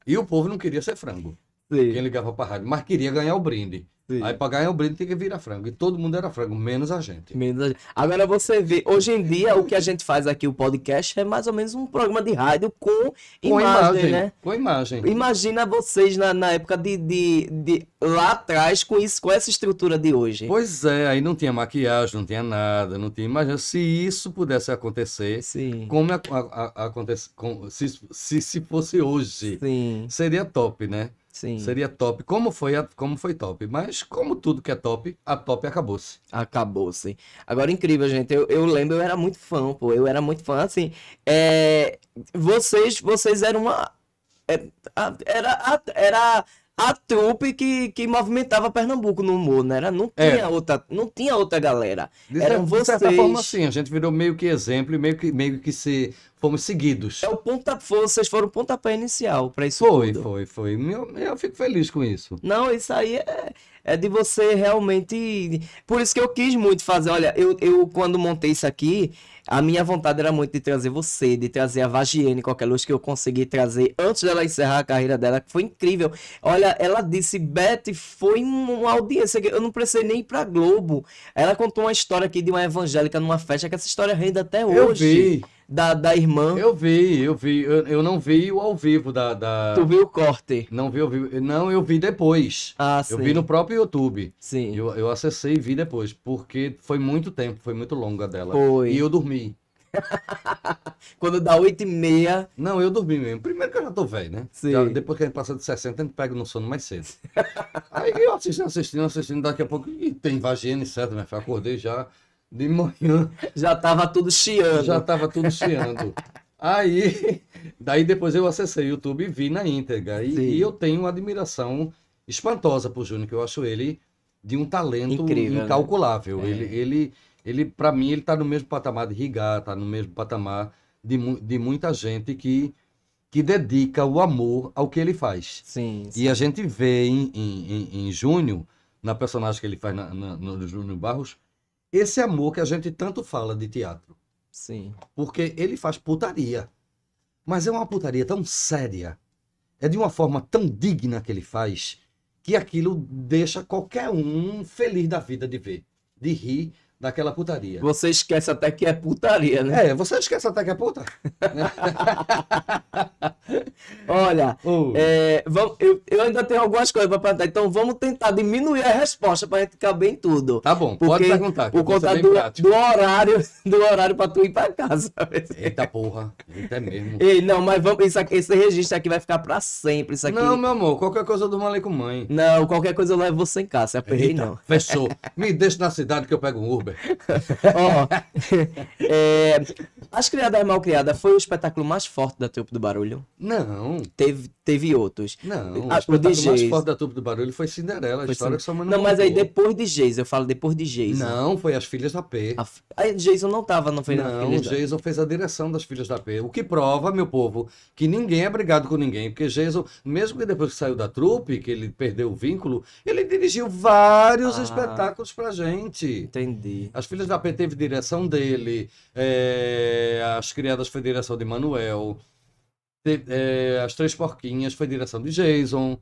Speaker 2: E o povo não queria ser frango. Sim. Quem ligava para a rádio, mas queria ganhar o brinde. Sim. Aí pra ganhar o brinde tem que virar frango. E todo mundo era frango, menos a gente.
Speaker 1: Menos a gente. Agora você vê, hoje em dia o que a gente faz aqui, o podcast, é mais ou menos um programa de rádio com, com imagem, imagem, né?
Speaker 2: Com imagem.
Speaker 1: Imagina vocês na, na época de, de, de, lá atrás com isso, com essa estrutura de hoje.
Speaker 2: Pois é, aí não tinha maquiagem, não tinha nada, não tinha imagem. Se isso pudesse acontecer, Sim. como a, a, a acontece, com, se, se, se fosse hoje, Sim. seria top, né? Sim. Seria top. Como foi, a, como foi top. Mas, como tudo que é top, a top acabou-se. Acabou-se.
Speaker 1: Agora, incrível, gente. Eu, eu lembro, eu era muito fã, pô. Eu era muito fã, assim. É... Vocês, vocês eram uma. É, era, era a trupe que, que movimentava Pernambuco no humor, né? Era, não, é. tinha é. outra, não tinha outra galera. De, Eram de vocês... certa forma, sim.
Speaker 2: A gente virou meio que exemplo e meio que, meio que se, fomos seguidos. É o ponta, vocês foram o pontapé inicial para isso Foi, tudo. foi, foi. Eu, eu fico feliz com isso.
Speaker 1: Não, isso aí é, é de você realmente... Por isso que eu quis muito fazer. Olha, eu, eu quando montei isso aqui... A minha vontade era muito de trazer você, de trazer a Vagiene, qualquer luz que eu consegui trazer antes dela encerrar a carreira dela, que foi incrível. Olha, ela disse, Beth, foi uma audiência que eu não precisei nem ir pra Globo. Ela contou uma história aqui de uma evangélica numa festa, que essa história rende até hoje. Eu vi.
Speaker 2: Da, da irmã. Eu vi, eu vi. Eu, eu não vi o ao vivo da, da, Tu viu o corte? Não vi ao vivo. Não, eu vi depois. Ah, sim. Eu vi no próprio YouTube. Sim. Eu, eu acessei e vi depois, porque foi muito tempo, foi muito longa dela. Foi. E eu dormi dormi. Quando dá 8 e meia. Não, eu dormi mesmo. Primeiro que eu já tô velho, né? Sim. Já, depois que a gente passa de 60, a gente pega no sono mais cedo. Aí eu assistindo, assistindo, assistindo, daqui a pouco. E tem vagina, certo, Né? Acordei já de manhã. Já tava tudo chiando. Já tava tudo chiando. Aí, daí depois eu acessei o YouTube e vi na íntegra. E, e eu tenho uma admiração espantosa por Júnior, que eu acho ele de um talento Incrível, né? incalculável. Né? Ele, é. ele ele para mim ele está no mesmo patamar de Rigar, está no mesmo patamar de, de muita gente que que dedica o amor ao que ele faz. Sim. sim. E a gente vê em, em, em, em Júnior, na personagem que ele faz na, na, no Júnior Barros, esse amor que a gente tanto fala de teatro. Sim. Porque ele faz putaria. Mas é uma putaria tão séria, é de uma forma tão digna que ele faz, que aquilo deixa qualquer um feliz da vida de ver, de rir daquela putaria.
Speaker 1: Você esquece até que é putaria,
Speaker 2: né? É, você esquece até que é puta.
Speaker 1: Olha, uh. é, vamos, eu, eu, ainda tenho algumas coisas para perguntar, então vamos tentar diminuir a resposta para a gente caber em tudo. Tá bom, pode perguntar. Por conta do, do, horário, do horário para tu ir para casa. Eita porra,
Speaker 2: eita é mesmo.
Speaker 1: Ei, não, mas vamos, isso aqui, esse registro aqui vai ficar para sempre, isso aqui. Não, meu amor, qualquer coisa eu dou uma com mãe. Não, qualquer coisa eu levo você em casa, se aperrei não. Fechou, me deixa na cidade que eu pego um Uber. Uber. é, As Criadas Mal Criadas foi o espetáculo mais forte da Trupe do Barulho? Não. Teve, teve outros. Não, a, ah, o, o mais forte
Speaker 2: da Turma do Barulho foi Cinderela, a história Cin... que sua mãe não Não, mas aí depois de Jason eu falo depois de Jason Não, foi As Filhas da P. A, a Jason não estava não final. Não, o Jason da... fez a direção das Filhas da P, o que prova, meu povo, que ninguém é brigado com ninguém, porque Jason, mesmo que depois que saiu da trupe, que ele perdeu o vínculo, ele dirigiu vários ah, espetáculos pra gente. Entendi. As Filhas da P teve direção dele, é... As Criadas foi direção de Manuel, é, As Três Porquinhas foi direção de Jason.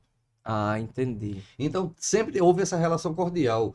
Speaker 2: Ah, entendi. Então, sempre houve essa relação cordial.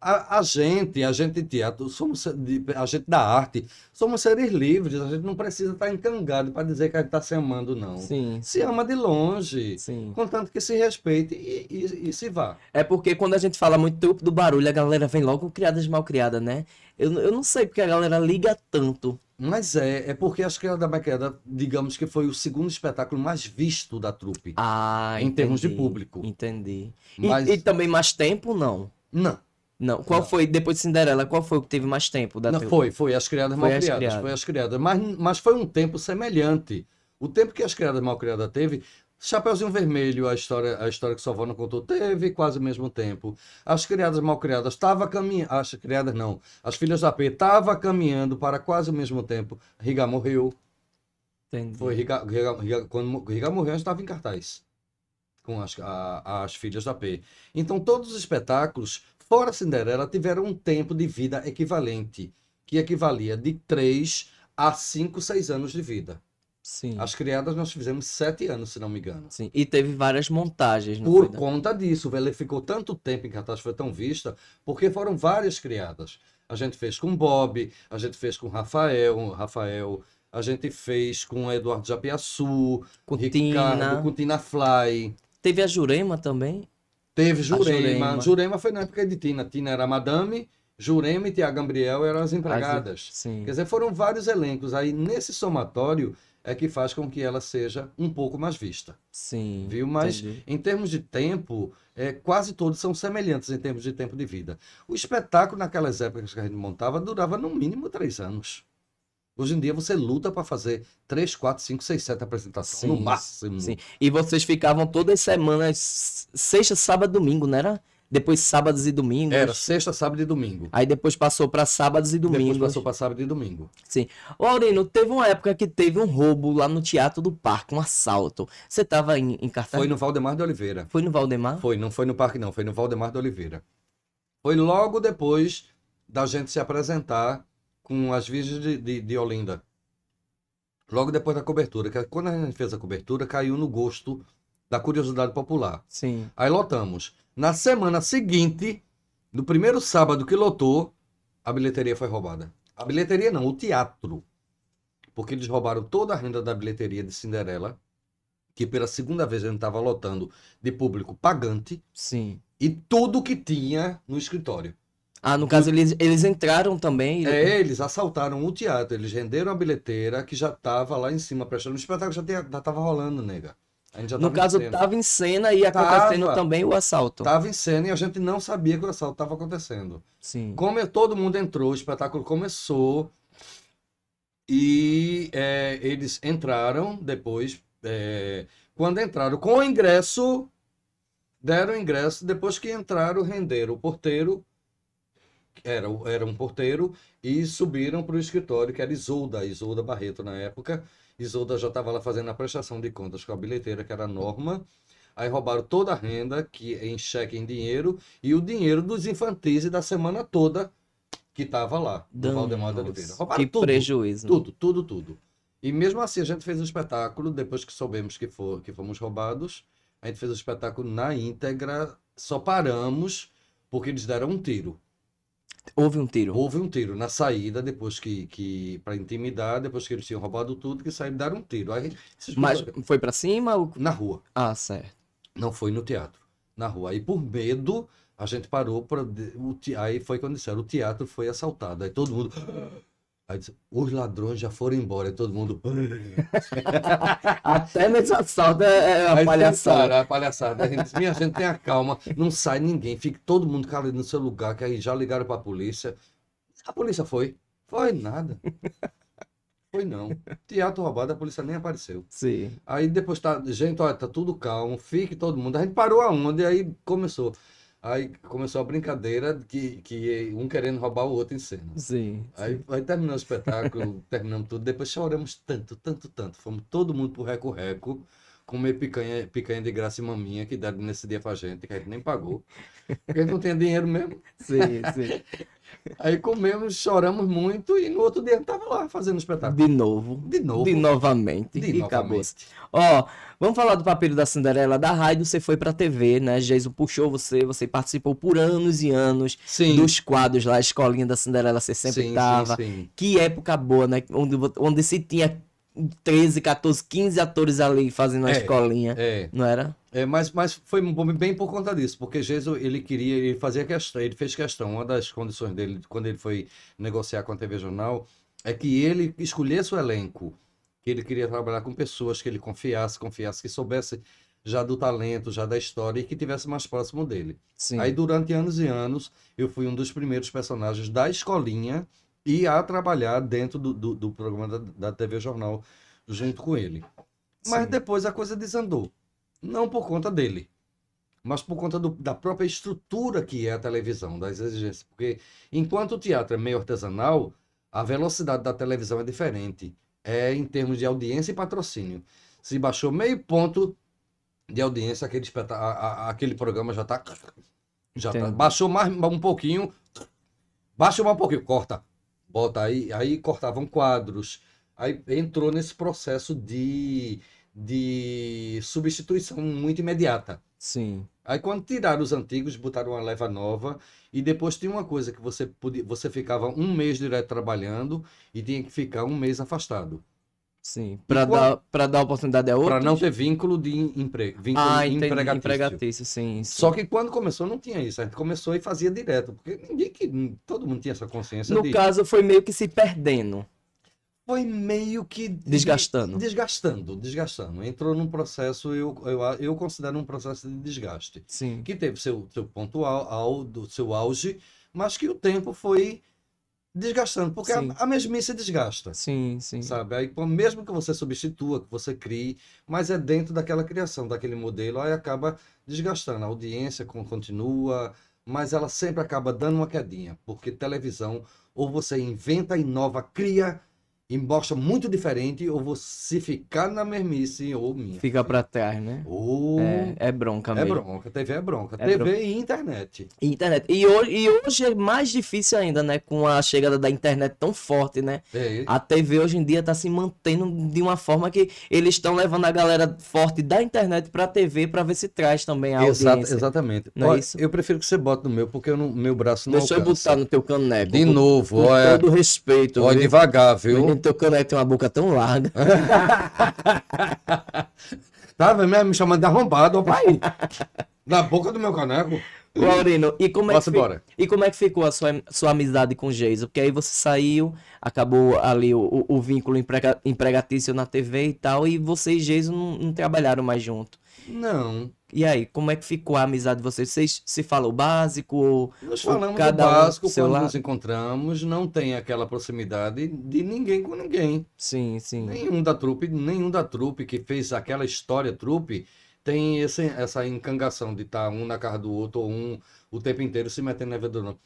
Speaker 2: A, a, gente, a gente de teatro, somos a gente da arte, somos seres livres, a gente não precisa estar encangado para dizer que a gente está se amando, não. Sim. Se ama de longe, Sim. contanto que se respeite e,
Speaker 1: e, e, se vá. É porque quando a gente fala muito do, do barulho, a galera vem logo criadas mal criada, né? Eu,
Speaker 2: eu não sei porque a galera liga tanto mas é, é porque acho que a da Baqueda, digamos que foi o segundo espetáculo mais visto da
Speaker 1: trupe. Ah, em entendi, termos de público. Entendi. Mas... E, e, também mais tempo, não? Não. Não. Qual não. foi, depois de Cinderela, qual foi o que teve mais tempo da não, Foi, foi
Speaker 2: As Criadas foi Mal criadas, criadas. Foi As Criadas. Mas, mas foi um tempo semelhante. O tempo que As Criadas Mal Criadas teve Chapeuzinho Vermelho, a história, a história que sua avó não contou, teve quase o mesmo tempo. As criadas mal criadas estava caminhando. As criadas não. As filhas da P estava caminhando para quase o mesmo tempo. Riga morreu. Entendi. Foi Riga, Riga, Riga, quando Riga morreu, a gente estava em cartaz com as, a, as filhas da P. Então, todos os espetáculos, fora Cinderela, tiveram um tempo de vida equivalente, que equivalia de 3 a 5, 6 anos de vida. Sim. As criadas nós fizemos sete anos, se não me engano. Sim. E teve várias montagens. Por foi, né? conta não? disso, ele ficou tanto tempo em cartaz, foi tão vista, porque foram várias criadas. A gente fez com Bob, a gente fez com Rafael, Rafael, a gente fez com Eduardo Japiaçu, com Ricardo, Tina. com Tina Fly. Teve a Jurema também? Teve Jurema. Jurema. Jurema. foi na época de Tina. Tina era madame, Jurema e Tia Gabriel eram as empregadas. As... Quer dizer, foram vários elencos. Aí nesse somatório é que faz com que ela seja um pouco mais vista. Sim. Viu? Mas entendi. em termos de tempo, é, quase todos são semelhantes em termos de tempo de vida. O espetáculo naquelas épocas que a gente montava durava no mínimo três anos. Hoje em dia você luta para fazer três, quatro, cinco, seis, sete apresentações sim, no máximo. Sim. E vocês ficavam todas as semanas, sexta, sábado,
Speaker 1: domingo, não era? depois sábados e domingos. Era sexta, sábado e domingo. Aí depois passou para sábados e domingos. Depois passou para sábado e domingo. Sim. Ô, Aurino, teve uma época que teve um roubo lá no Teatro
Speaker 2: do Parque, um assalto. Você tava em, em cartaz? Foi no Valdemar de Oliveira. Foi no Valdemar? Foi, não foi no parque não, foi no Valdemar de Oliveira. Foi logo depois da gente se apresentar com as virgens de, de, de Olinda. Logo depois da cobertura, que é quando a gente fez a cobertura, caiu no gosto da curiosidade popular. Sim. Aí lotamos. Na semana seguinte, no primeiro sábado que lotou, a bilheteria foi roubada. A bilheteria não, o teatro. Porque eles roubaram toda a renda da bilheteria de Cinderela, que pela segunda vez a gente estava lotando de público pagante. Sim. E tudo que tinha no escritório. Ah, no caso, eles, eles entraram também. É, eles assaltaram o teatro, eles renderam a bilheteira que já estava lá em cima prestando. O espetáculo já estava rolando, nega no caso, estava em, cena e acontecendo tava, também o assalto. Estava em cena e a gente não sabia que o assalto estava acontecendo. Sim. Como todo mundo entrou, o espetáculo começou e é, eles entraram depois. É, quando entraram com o ingresso, deram o ingresso. Depois que entraram, renderam o porteiro, era, era um porteiro, e subiram para o escritório, que era Isolda, Isolda Barreto na época Isolda já estava lá fazendo a prestação de contas com a bilheteira, que era a norma. Aí roubaram toda a renda, que em cheque, em dinheiro, e o dinheiro dos infantis e da semana toda que estava lá, do Danos. Valdemar Oliveira. Roubaram que tudo, prejuízo. Tudo, tudo, tudo. E mesmo assim, a gente fez o espetáculo, depois que soubemos que, for, que fomos roubados, a gente fez o espetáculo na íntegra, só paramos porque eles deram um tiro.
Speaker 1: Houve um tiro. Houve
Speaker 2: um tiro na saída, depois que. que para intimidar, depois que eles tinham roubado tudo, que saíram deram um tiro. Aí, Mas pessoas... foi para cima? Ou... Na rua. Ah, certo. Não foi no teatro. Na rua. Aí, por medo, a gente parou. te Aí foi quando disseram: o teatro foi assaltado. Aí todo mundo. Aí disse, os ladrões já foram embora, e todo mundo. Até nesse assalto é, é uma aí palhaçada. é palhaçada. A gente disse, minha gente, tenha calma, não sai ninguém, fique todo mundo calado no seu lugar, que aí já ligaram para a polícia. A polícia foi. Foi nada. Foi não. Teatro roubado, a polícia nem apareceu. Sim. Aí depois tá, gente, olha, tá tudo calmo, fique todo mundo. A gente parou aonde, aí começou. Aí começou a brincadeira que, que um querendo roubar o outro em cena. Sim. Aí, sim. aí terminou o espetáculo, terminamos tudo. Depois choramos tanto, tanto, tanto. Fomos todo mundo pro Reco-Reco comer picanha, picanha de graça e maminha que deram nesse dia pra gente, que a gente nem pagou. Porque a gente não tinha dinheiro mesmo. Sim, sim. Aí comemos, choramos muito e no outro dia eu tava lá fazendo espetáculo. De novo. De novo. De novamente. De e novamente.
Speaker 1: acabou. Ó, vamos falar do papel da Cinderela da rádio. Você foi pra TV, né? Jason puxou você, você participou por anos e anos sim. dos quadros lá, a escolinha da Cinderela, você sempre sim, tava. Sim, sim. Que época boa, né? Onde, onde se tinha 13, 14, 15 atores ali fazendo a é, escolinha. É. Não era?
Speaker 2: É, mas, mas foi bem por conta disso, porque Jesus ele queria, ele fazia questão, ele fez questão. Uma das condições dele, quando ele foi negociar com a TV Jornal, é que ele escolhesse o elenco, que ele queria trabalhar com pessoas que ele confiasse, confiasse, que soubesse já do talento, já da história e que tivesse mais próximo dele. Sim. Aí durante anos e anos eu fui um dos primeiros personagens da escolinha e a trabalhar dentro do, do, do programa da, da, TV Jornal junto com ele. Mas Sim. depois a coisa desandou. Não por conta dele, mas por conta do, da própria estrutura que é a televisão, das exigências. Porque enquanto o teatro é meio artesanal, a velocidade da televisão é diferente. É em termos de audiência e patrocínio. Se baixou meio ponto de audiência, aquele, a, a, aquele programa já está. Já tá, baixou mais um pouquinho. baixou mais um pouquinho, corta bota aí, aí cortavam quadros. Aí entrou nesse processo de, de substituição muito imediata. Sim. Aí quando tiraram os antigos, botaram uma leva nova e depois tinha uma coisa que você podia, você ficava um mês direto trabalhando e tinha que ficar um mês afastado. Sim, para dar, pra dar
Speaker 1: oportunidade a outros. Para não ter
Speaker 2: vínculo de emprego. Vínculo ah, entendi, empregatício. empregatício sim, sim, Só que quando começou não tinha isso. A gente começou e fazia direto, porque ninguém que. Hum, todo mundo tinha essa consciência. No de... caso, foi meio que se perdendo. Foi meio que. Desgastando. Desgastando, desgastando. Entrou num processo, eu, eu, eu considero um processo de desgaste. Sim. Que teve seu, seu ponto ao, ao, seu auge, mas que o tempo foi desgastando, porque a, a, mesmice desgasta. Sim, sim. Sabe? Aí, mesmo que você substitua, que você crie, mas é dentro daquela criação, daquele modelo, aí acaba desgastando. A audiência continua, mas ela sempre acaba dando uma quedinha, porque televisão, ou você inventa, inova, cria, embosta muito diferente, ou você ficar na mermice, ou minha.
Speaker 1: Fica para trás, né? Ou... É, é bronca é mesmo. É bronca,
Speaker 2: TV é bronca. É TV bronca. e internet.
Speaker 1: E internet. E hoje, e hoje é mais difícil ainda, né? Com a chegada da internet tão forte, né? É. A TV hoje em dia tá se mantendo de uma forma que eles estão levando a galera forte da internet pra TV pra ver se traz também a Exatamente. Não é Olha, é isso?
Speaker 2: Eu prefiro que você bote no meu, porque meu braço não Deixa alcança. eu botar no teu caneco. De novo, com, com olha... todo
Speaker 1: respeito.
Speaker 2: Olha, viu? devagar, viu? quando teu canal tem uma boca tão larga. Tava tá mesmo me chamando de arrombado, pai. Na boca do meu caneco.
Speaker 1: Laurino, e como, é que fi... e como é que ficou a sua, sua amizade com o Geiso? Porque aí você saiu, acabou ali o, o vínculo emprega... empregatício na TV e tal, e você e Geiso não, não trabalharam mais junto.
Speaker 2: Não.
Speaker 1: E aí, como é que ficou a amizade de vocês? Vocês
Speaker 2: se falam o básico ou Nós falamos o básico um quando lado? nos encontramos, não tem aquela proximidade de ninguém com ninguém. Sim, sim. Nenhum da trupe, nenhum da trupe que fez aquela história trupe tem esse, essa encangação de estar tá um na cara do outro ou um o tempo inteiro se metendo na vida do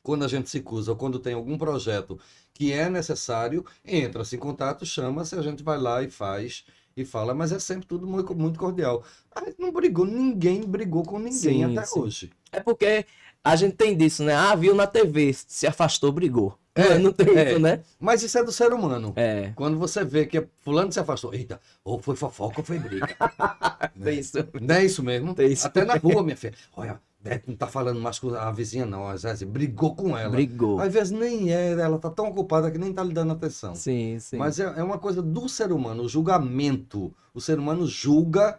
Speaker 2: quando a gente se cruza ou quando tem algum projeto que é necessário, entra-se em contato, chama-se, a gente vai lá e faz e fala, mas é sempre tudo muito, muito cordial. A gente não brigou, ninguém brigou com ninguém sim, até sim.
Speaker 1: hoje. É porque a gente tem disso, né? Ah, viu na TV, se afastou, brigou. É, não tem é. isso, né?
Speaker 2: Mas isso é do ser humano. É. Quando você vê que fulano se afastou, eita, ou foi fofoca ou foi briga. tem isso. Não é né? isso mesmo? Tem isso Até na rua, minha filha. Olha, é, não tá falando mais com a vizinha, não. Às vezes brigou com ela. Brigou. Às vezes nem é, ela tá tão ocupada que nem tá lhe dando atenção. Sim, sim. Mas é, é uma coisa do ser humano, o julgamento. O ser humano julga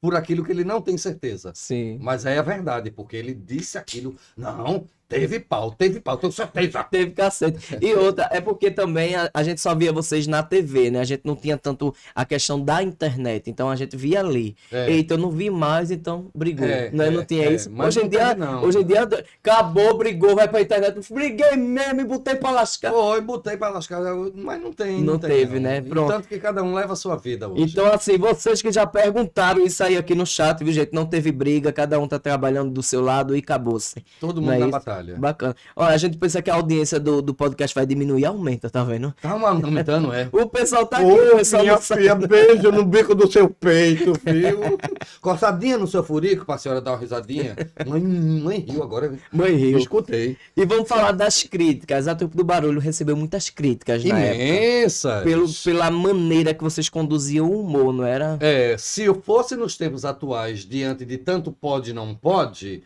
Speaker 2: por aquilo que ele não tem certeza. Sim. Mas aí é a verdade, porque ele disse aquilo. Não, Teve pau, teve pau, tenho certeza. Teve
Speaker 1: cacete. E outra, é porque também a, a, gente só via vocês na TV, né? A gente não tinha tanto a questão da internet, então a gente via ali. É. Eita, eu não vi mais, então brigou. É, né? não é, tinha é, isso. hoje, em dia, não. hoje em dia, acabou, brigou, vai pra internet. Briguei mesmo e botei pra
Speaker 2: lascar. Foi, botei pra lascar, mas não tem. Não, não tem, teve, não. né? Pronto. E tanto que cada um leva a sua vida hoje.
Speaker 1: Então, assim, vocês que já perguntaram isso aí aqui no chat, viu, gente? Não teve briga, cada um tá trabalhando do seu lado e acabou-se. Todo mundo é na batalha. Bacana. Olha, a gente pensa que a audiência do, do podcast vai diminuir, aumenta, tá vendo? Tá aumentando, é. o pessoal tá Ô, aqui. pessoal minha filha, beijo no
Speaker 2: bico do seu peito, viu? Coçadinha no seu furico pra senhora dar uma risadinha. Mãe, mãe riu agora. Mãe riu. Escutei. E vamos falar das críticas. A Trupe do
Speaker 1: Barulho recebeu muitas críticas Imensas. na Pelo, pela maneira que vocês conduziam o humor, não era?
Speaker 2: É, se eu fosse nos tempos atuais, diante de tanto pode e não pode,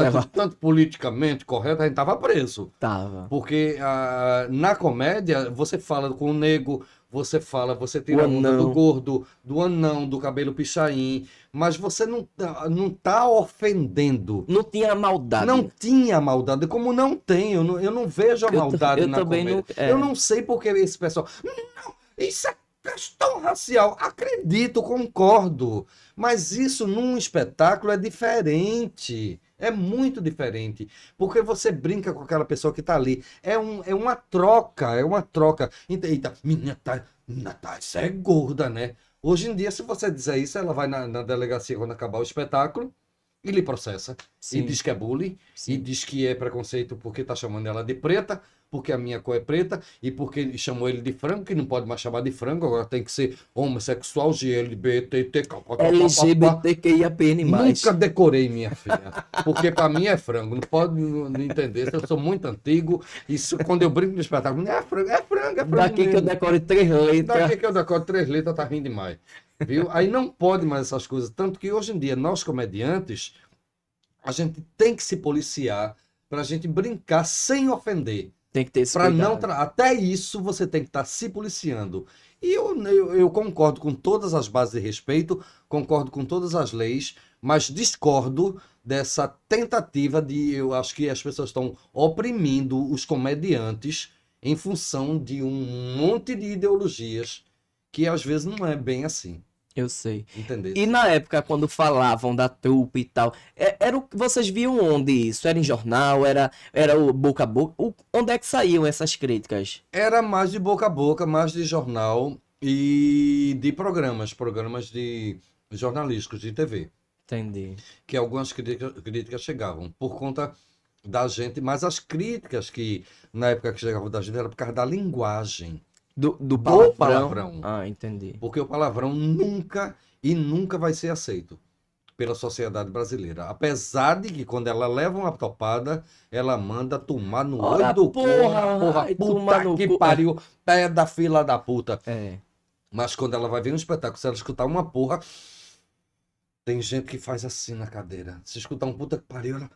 Speaker 2: tanto, tanto politicamente correto? A gente tava preso. Tava. Porque ah, na comédia, você fala com o nego, você fala, você tira a onda do gordo, do anão, do cabelo pichain, mas você não, tá, não tá ofendendo. Não tinha maldade. Não tinha maldade, como não tem, eu não, eu não vejo a maldade eu na comédia. Não, é. Eu não sei porque esse pessoal... Não, isso é questão racial, acredito, concordo, mas isso num espetáculo é diferente. É muito diferente, porque você brinca com aquela pessoa que está ali. É, um, é uma troca, é uma troca. Eita, minha tá, Natália, tá, é gorda, né? Hoje em dia, se você dizer isso, ela vai na, na delegacia quando acabar o espetáculo e lhe processa. Sim. E diz que é bullying, Sim. e diz que é preconceito porque está chamando ela de preta, porque a minha cor é preta, e porque ele chamou ele de frango, que não pode mais chamar de frango, agora tem que ser homossexual, GLBTT, LGBTQIAPN+. Nunca decorei, minha filha, porque para mim é frango, não pode não entender, eu sou muito antigo, isso quando eu brinco no espetáculo, ah, é frango, é frango, é frango Daqui mesmo. que eu decore três letras. Daqui que eu decore três letras, tá rindo demais. Viu? Aí não pode mais essas coisas, tanto que hoje em dia nós comediantes, a gente tem que se policiar para a gente brincar sem ofender. Tem que ter esse pra cuidado. não Até isso você tem que estar tá se policiando. E eu, eu, eu, concordo com todas as bases de respeito, concordo com todas as leis, mas discordo dessa tentativa de. Eu acho que as pessoas estão oprimindo os comediantes em função de um monte de ideologias que às vezes não é bem
Speaker 1: assim. Eu sei. Entendeu? E na época, quando falavam da trupe e tal, é, era o, vocês viam onde isso? Era em jornal? Era, era o boca a boca? O, onde é que saíam essas críticas?
Speaker 2: Era mais de boca a boca, mais de jornal e de programas, programas de jornalísticos de TV. Entendi. Que algumas críticas, críticas chegavam por conta da gente, mas as críticas que na época que chegavam da gente era por causa da linguagem. Do, do palavrão. palavrão. Ah, entendi. Porque o palavrão nunca e nunca vai ser aceito pela sociedade brasileira. Apesar de que quando ela leva uma topada, ela manda tomar no Ora, olho do porra, porra, porra ai, puta que pariu, pé da fila da puta. É. Mas quando ela vai ver um espetáculo, se ela escutar uma porra, tem gente que faz assim na cadeira. Se escutar um puta que pariu, ela...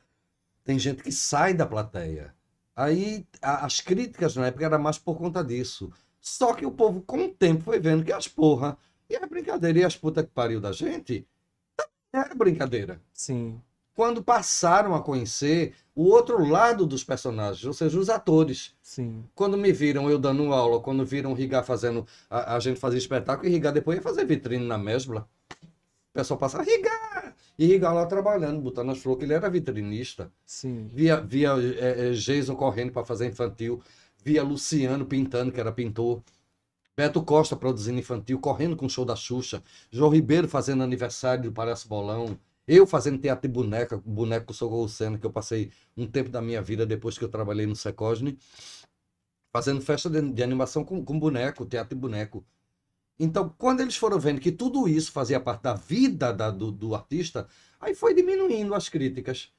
Speaker 2: tem gente que sai da plateia. Aí a, as críticas na época eram mais por conta disso. Só que o povo, com o tempo, foi vendo que as porra e a brincadeira e as puta que pariu da gente era brincadeira. Sim. Quando passaram a conhecer o outro lado dos personagens, ou seja, os atores. Sim. Quando me viram eu dando aula, quando viram o Rigar fazendo. A, a gente fazia espetáculo e Rigar depois ia fazer vitrine na mesbla. O pessoal passava, Rigar! E Rigar lá trabalhando, botando as flores, que ele era vitrinista. Sim. Via, via é, é, Jason correndo para fazer infantil via Luciano pintando, que era pintor. Beto Costa produzindo infantil, correndo com o show da Xuxa. João Ribeiro fazendo aniversário do Palhaço Bolão. Eu fazendo teatro de boneca, boneco com Socorro Sena, que eu passei um tempo da minha vida depois que eu trabalhei no Secosne, fazendo festa de, de animação com, com boneco, teatro de boneco. Então, quando eles foram vendo que tudo isso fazia parte da vida da, do, do, artista, aí foi diminuindo as críticas.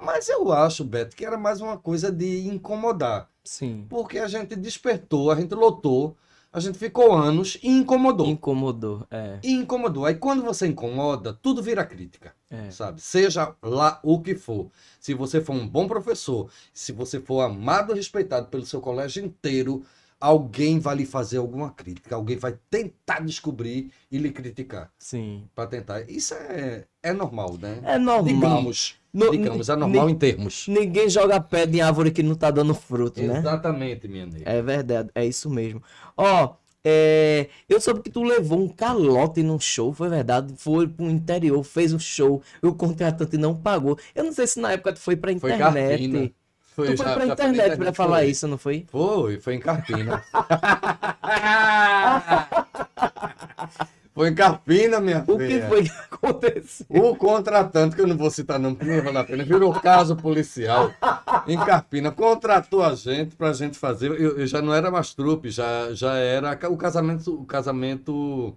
Speaker 2: Mas eu acho, Beto, que era mais uma coisa de incomodar. Sim. Porque a gente despertou, a gente lotou, a gente ficou anos e incomodou. Incomodou, é. E incomodou. Aí quando você incomoda, tudo vira crítica, é. sabe? Seja lá o que for. Se você for um bom professor, se você for amado e respeitado pelo seu colégio inteiro, alguém vai lhe fazer alguma crítica, alguém vai tentar descobrir e lhe criticar. Sim. Para tentar. Isso é, é normal, né? É normal. Digamos. No, digamos, é normal em
Speaker 1: termos. Ninguém joga pedra em árvore que não tá dando fruto, Exatamente, né?
Speaker 2: Exatamente, minha amiga.
Speaker 1: É verdade, é isso mesmo. Ó, é... eu soube que tu levou um calote num show, foi verdade? Foi pro interior, fez um show, o contratante não pagou. Eu não sei se na época tu foi pra internet. Foi
Speaker 2: foi, tu foi pra já internet para pra falar foi. isso,
Speaker 1: não foi? Foi,
Speaker 2: foi em Carpina. foi em Carpina, minha filha. O que foi que aconteceu? O contratante, que eu não vou citar nome, porque não vale a pena, virou caso policial em Carpina. Contratou a gente pra gente fazer. Eu, eu já não era mais trupe, já, já era o casamento. O casamento.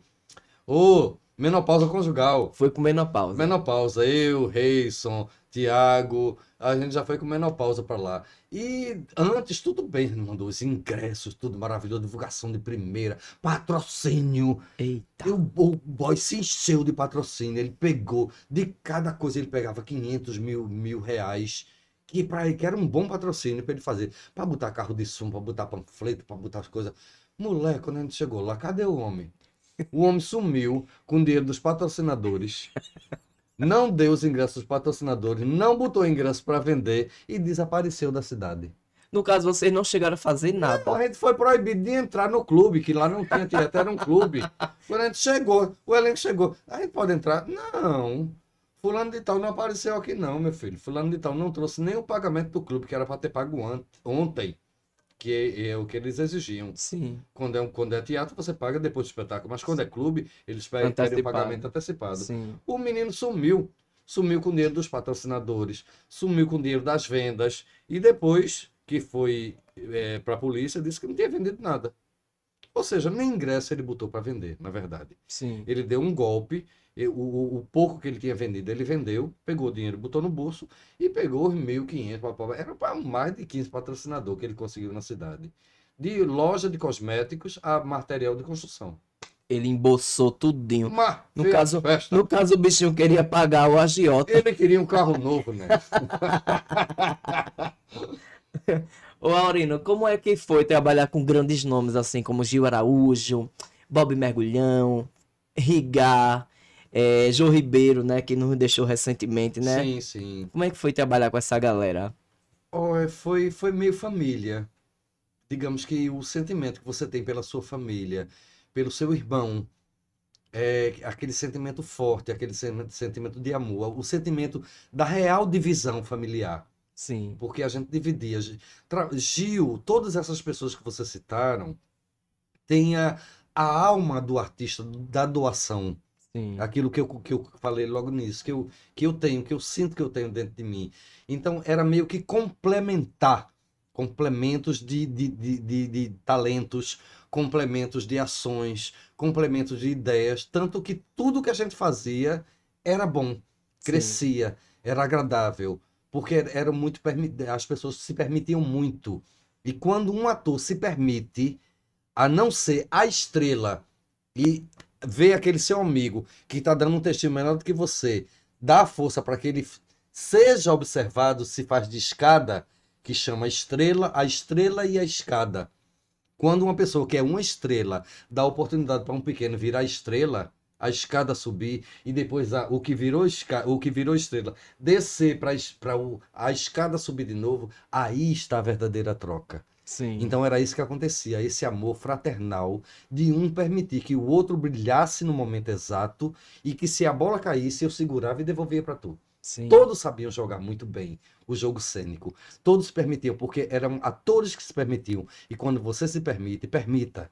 Speaker 2: Ô. Oh, Menopausa conjugal. Foi com menopausa. Menopausa. Eu, Reison, Tiago, a gente já foi com menopausa para lá. E antes, tudo bem, mandou os ingressos, tudo maravilhoso, divulgação de primeira, patrocínio. Eita. E o, o boy se encheu de patrocínio, ele pegou, de cada coisa ele pegava 500 mil, mil reais que para ele que era um bom patrocínio para ele fazer, para botar carro de som, para botar panfleto, para botar as coisas. Moleque, quando a gente chegou lá, cadê o homem? O homem sumiu com o dinheiro dos patrocinadores. Não deu os ingressos dos patrocinadores, não botou ingressos para vender e desapareceu da cidade. No caso, vocês não chegaram a fazer nada. Não, a gente foi proibido de entrar no clube, que lá não tinha até era um clube. Quando a gente chegou, o elenco chegou. A gente pode entrar? Não. Fulano de tal não apareceu aqui, não, meu filho. Fulano de tal não trouxe nem o pagamento do clube, que era para ter pago ontem que é, é, o que eles exigiam. Sim. Quando é, quando é teatro, você paga depois do espetáculo, mas quando é Sim. é clube, eles pedem pagamento antecipado. Sim. O menino sumiu. Sumiu com o dinheiro dos patrocinadores, sumiu com o dinheiro das vendas, e depois que foi é, para a polícia, disse que não tinha vendido nada. Ou seja, nem ingresso ele botou para vender, na verdade. Sim. Ele deu um golpe o, o, pouco que ele tinha vendido, ele vendeu, pegou o dinheiro, botou no bolso e pegou os 1.500, era para mais de 15 patrocinador que ele conseguiu na cidade. De loja de cosméticos a material de construção.
Speaker 1: Ele embolsou tudinho. Mas, no, caso, no caso, o bichinho queria pagar o agiota. Ele queria um carro novo, né? Ô Aurino, como é que foi trabalhar com grandes nomes assim como Gil Araújo, Bob Mergulhão, Rigar, é, João Ribeiro, né, que nos deixou recentemente, né? Sim,
Speaker 2: sim. Como
Speaker 1: é que foi trabalhar com essa galera?
Speaker 2: Oh, foi, foi meio família. Digamos que o sentimento que você tem pela sua família, pelo seu irmão, é aquele sentimento forte, aquele sentimento de amor, o sentimento da real divisão familiar. Sim. Porque a gente dividia. Gil, todas essas pessoas que você citaram, tem a, a alma do artista, da doação. Sim. Aquilo que eu, que eu falei logo nisso, que eu, que eu tenho, que eu sinto que eu tenho dentro de mim. Então, era meio que complementar complementos de, de, de, de, de talentos, complementos de ações, complementos de ideias. Tanto que tudo que a gente fazia era bom, crescia, Sim. era agradável, porque era muito as pessoas se permitiam muito. E quando um ator se permite, a não ser a estrela e vê aquele seu amigo que está dando um testemunho melhor do que você, dá força para que ele seja observado, se faz de escada, que chama estrela, a estrela e a escada. Quando uma pessoa que é uma estrela dá oportunidade para um pequeno virar estrela, a escada subir e depois a, o, que virou esca, o que virou estrela descer para a escada subir de novo, aí está a verdadeira troca. Sim. Então era isso que acontecia, esse amor fraternal de um permitir que o outro brilhasse no momento exato e que se a bola caísse eu segurava e devolvia para tu. Sim. Todos sabiam jogar muito bem o jogo cênico. Todos permitiam, porque eram atores que se permitiam. E quando você se permite, permita.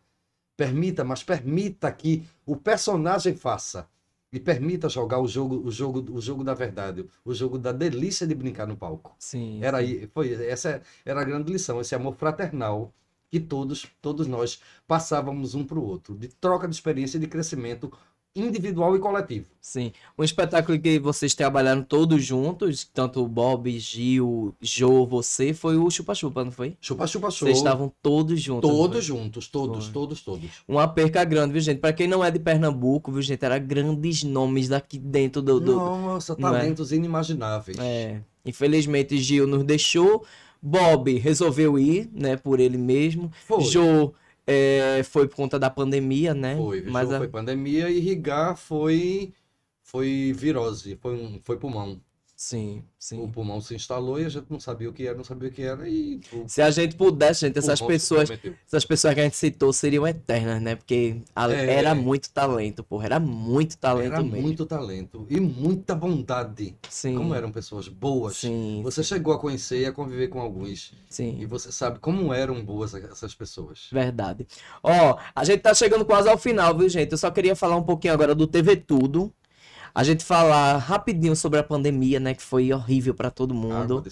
Speaker 2: Permita, mas permita que o personagem faça. Me permita jogar o jogo, o jogo, o jogo da verdade, o jogo da delícia de brincar no palco. Sim. Era aí, foi essa era a grande lição, esse amor fraternal que todos, todos nós passávamos um para o outro, de troca de experiência, de crescimento
Speaker 1: individual e coletivo. Sim. Um espetáculo que vocês trabalharam todos juntos, tanto o Bob, Gil, Jô, você, foi o Chupa Chupa, não foi? Chupa Chupa Show. Vocês estavam todos juntos. Todos
Speaker 2: juntos, todos, foi. todos, todos.
Speaker 1: Uma perca grande, viu, gente? Pra quem não é de Pernambuco, viu, gente? Era grandes nomes daqui dentro do. do... Nossa, é? talentos
Speaker 2: é? inimagináveis. É.
Speaker 1: Infelizmente, Gil nos deixou. Bob resolveu ir, né, por ele mesmo. Foi. Jô é, foi por conta da pandemia, né? Foi, Mas a... foi pandemia e Rigar
Speaker 2: foi foi virose, foi um foi pulmão. Sim, sim. O pulmão se instalou e a gente não sabia o que era, não sabia o que era e... Se a gente pudesse, gente, essas pessoas,
Speaker 1: essas pessoas que a gente citou seriam eternas, né? Porque a, é, era muito talento, porra, era muito
Speaker 2: talento era mesmo. muito talento e muita bondade. Sim. Como eram pessoas boas. Sim. Você sim. chegou a conhecer e a conviver com alguns. Sim. E você sabe como eram boas essas pessoas.
Speaker 1: Verdade. Ó, a gente tá chegando quase ao final, viu, gente? Eu só queria falar um pouquinho agora do TV Tudo a gente falar rapidinho sobre a pandemia, né? Que foi horrível para todo mundo.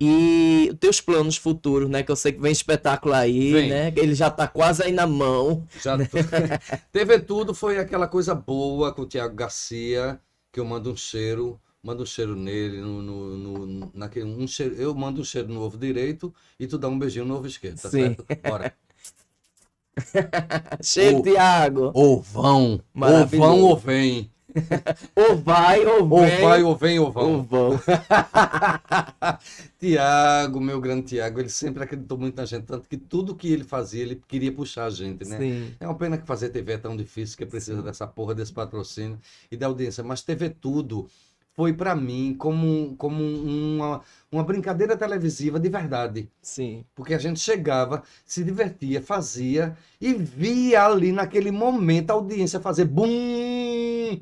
Speaker 1: E os teus planos futuros, né? Que eu sei que vem espetáculo aí, vem. né? Ele já tá quase aí na mão.
Speaker 2: Já tô... Teve tudo, foi aquela coisa boa com o Tiago Garcia, que eu mando um cheiro, mando um cheiro nele, no, no, no naquele, um cheiro, eu mando um cheiro no ovo direito e tu dá um beijinho no ovo esquerdo, tá Sim. certo? Bora. cheiro, Tiago! Ovão! Ovão ou vem! ou vai, ou vem. Ou vai, ou vem, ou vão. Ou vão. Tiago, meu grande Tiago, ele sempre acreditou muito na gente, tanto que tudo que ele fazia, ele queria puxar a gente, né? Sim. É uma pena que fazer TV é tão difícil, que precisa Sim. dessa porra, desse patrocínio e da audiência. Mas TV tudo foi para mim como, como uma, uma brincadeira televisiva de verdade. Sim. Porque a gente chegava, se divertia, fazia e via ali naquele momento a audiência fazer bum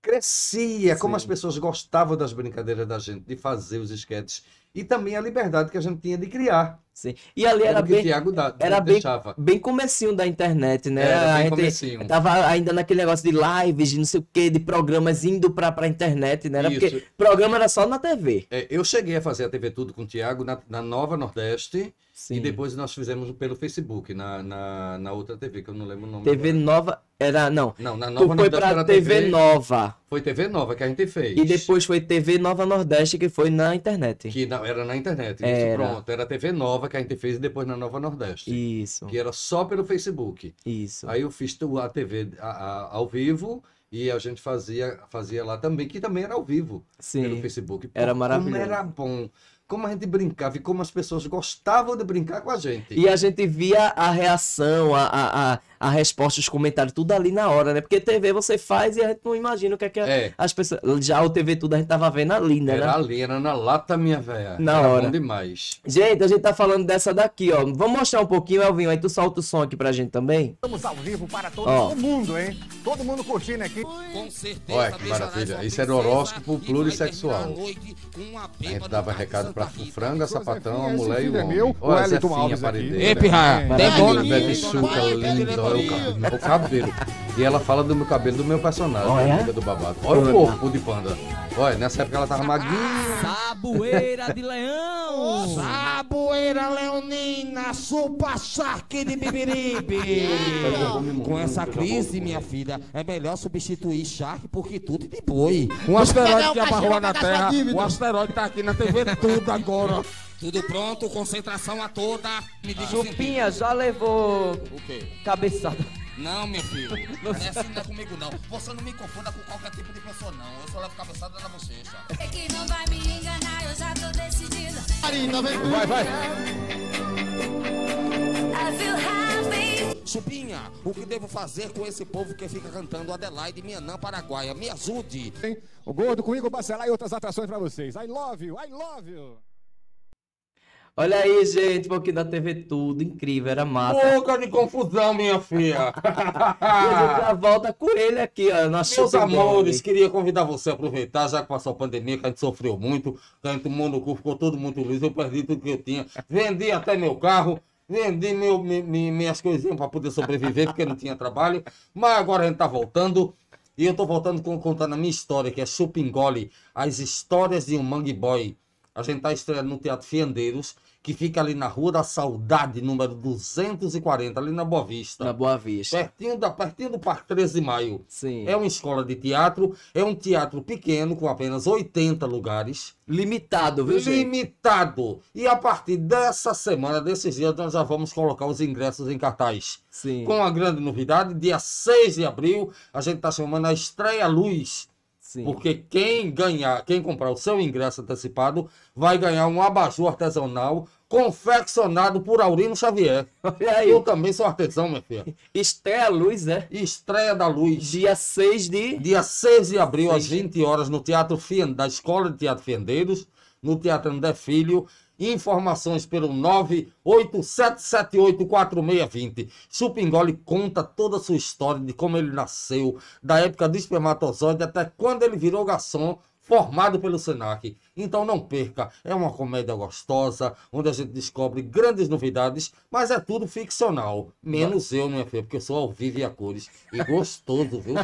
Speaker 2: crescia, Sim. como as pessoas gostavam das brincadeiras da gente, de fazer os esquetes. E também a liberdade que a gente tinha de criar. Sim. E ali era, era bem. Thiago da, era bem, deixava.
Speaker 1: bem comecinho da internet, né? Era bem a comecinho. Tava ainda naquele negócio de lives, de não sei o quê, de programas indo pra, pra internet, né? Era Isso. porque
Speaker 2: programa era só na TV. É, eu cheguei a fazer a TV Tudo com o Thiago na, na Nova Nordeste. Sim. E depois nós fizemos pelo Facebook, na, na, na, outra TV, que eu não lembro o nome. TV agora.
Speaker 1: Nova, era, não. Não, na Nova tu foi Nordeste pra TV, TV, Nova.
Speaker 2: Foi TV Nova que a gente fez. E
Speaker 1: depois foi TV Nova Nordeste, que foi na internet. Que
Speaker 2: não, era na internet, era. isso, pronto. Era TV Nova que a gente fez e depois na Nova Nordeste. Isso. Que
Speaker 1: era só pelo
Speaker 2: Facebook. Isso. Aí eu fiz a TV a, a, ao vivo e a gente fazia, fazia lá também, que também era ao vivo. Sim. Pelo Facebook. Pô, era maravilhoso. Como era bom como a gente brincava e como as pessoas gostavam de brincar com a gente. E a gente
Speaker 1: via a reação, a, a, a a resposta, os comentários, tudo ali na hora, né? Porque TV você faz e a gente não imagina o que é que é. as pessoas. Já o TV tudo a gente tava vendo ali, né? Era né? ali, era na
Speaker 2: lata, minha velha. Na era hora. Bom demais.
Speaker 1: Gente, a gente tá falando dessa daqui, ó. Vamos mostrar um pouquinho, Elvinho. Aí tu solta o som aqui pra gente também.
Speaker 2: Estamos ao vivo para todo ó. mundo, hein? Todo mundo curtindo aqui. Com certeza. Olha que maravilha. Isso era horóscopo plurissexual. a gente dava recado pra franga Sapatão, a é mulher e o homem. Olha, Zefinha, parede. Ei, pirra. É, tem Suca, é lindo. Olha o cabelo. o cabelo. E ela fala do meu cabelo do meu personagem, Olha. Amiga do babado. Olha o corpo de panda. Olha, nessa época ela tava magrinha. Saboeira de leão! Saboeira leonina, supa charque de bibiribe! Com essa crise, minha filha, é melhor substituir charque por tudo de boi. Um asteroide que é abarroa na Terra, o asteroide tá aqui na TV tudo agora. Tudo pronto, concentração a toda. Me desculpa. Chupinha
Speaker 1: já levou. O quê? Cabeçada.
Speaker 2: Não, meu filho. Não é assim não é comigo, não. Você não me confunda com qualquer tipo de pessoa, não. Eu só levo cabeçada na bochecha. É que não vai me enganar, eu já tô decidida. Marina, vem Vai, vai. Chupinha, o que devo fazer com esse povo que fica cantando Adelaide Mianã Paraguaia? Me ajude. O Gordo comigo, Bacelar e outras atrações pra vocês. I love you, I love you.
Speaker 1: Olha aí, gente, um pouquinho da TV Tudo, incrível, era
Speaker 2: massa. Boca de confusão, minha filha. e a gente já volta com ele aqui, ó, na Meus amores, queria convidar você a aproveitar, já que passou a pandemia, que a gente sofreu muito, que a gente mundo ficou todo muito liso, eu perdi tudo que eu tinha, vendi até meu carro, vendi meu, mi, mi, minhas coisinhas para poder sobreviver, porque não tinha trabalho, mas agora a gente tá voltando. E eu tô voltando com, contando a minha história, que é Chupingole, as histórias de um mangue boy. A gente tá estreando no Teatro Fiandeiros que fica ali na Rua da Saudade, número 240, ali na Boa Vista. Na Boa Vista. Pertinho, da, pertinho do Parque 13 de Maio. Sim. É uma escola de teatro, é um teatro pequeno, com apenas 80 lugares. Limitado, viu, gente? Limitado. E a partir dessa semana, desses dias, nós já vamos colocar os ingressos em cartaz. Sim. Com a grande novidade, dia 6 de abril, a gente está chamando a Estreia Luz Sim. Porque quem ganhar, quem comprar o seu ingresso antecipado, vai ganhar um abajur artesanal confeccionado por Aurino Xavier. Eu também sou artesão, minha filha. Estreia Luz, né? Estreia da Luz. Dia 6 de... Dia 6 de abril, 6 às 20 horas, no Teatro Fien... da Escola de Teatro Fiendeiros, no Teatro André Filho. Informações pelo 987784620. Supingole conta toda a sua história de como ele nasceu, da época do espermatozoide até quando ele virou garçom formado pelo Senac. Então não perca, é uma comédia gostosa, onde a gente descobre grandes novidades, mas é tudo ficcional. Menos eu, é, Fê? Porque eu sou ao vivo e a cores. E gostoso, viu?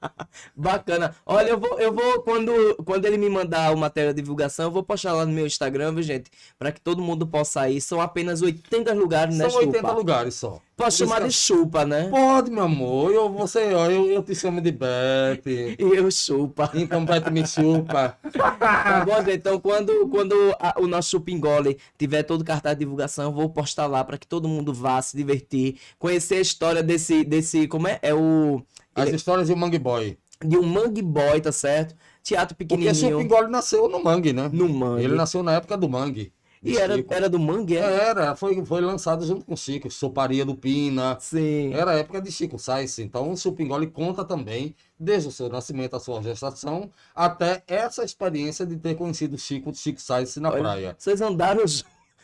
Speaker 1: Bacana. Olha, eu vou, eu vou quando, quando ele me mandar o material de divulgação, eu vou postar lá no meu Instagram, viu, gente? Para que todo mundo possa ir. São apenas 80 lugares, né, São 80 chupa?
Speaker 2: lugares só. Pode chamar de chupa, né? Pode, meu amor. Eu, você, eu, eu te chamo de
Speaker 1: Bete. E eu chupa. Então, Bete me chupa. Opa! tá bom, gente? Então, quando, quando a, o nosso Pingole tiver todo cartaz de divulgação, eu vou postar lá para que todo mundo vá se divertir, conhecer a história desse. desse como é? É o. As histórias de um Mangue Boy.
Speaker 2: De um Mangue Boy, tá certo? Teatro pequenininho. Porque o Pingole nasceu no Mangue, né? No Mangue. Ele nasceu na época do Mangue. E era, era do Mangue é? É, Era, foi, foi lançado junto com Chico, Soparia do Pina. Sim. Era a época de Chico Sainz. Então, o Pingol conta também, desde o seu nascimento, a sua gestação, até essa experiência de ter conhecido Chico, Chico Sainz na Olha, praia. Vocês andaram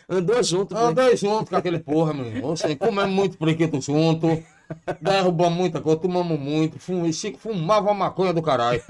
Speaker 2: Andou junto, Andei né? junto com aquele porra, menino. é assim, muito prequito junto. Derrubamos muita coisa, tomamos muito. Fum, Chico fumava maconha do caralho.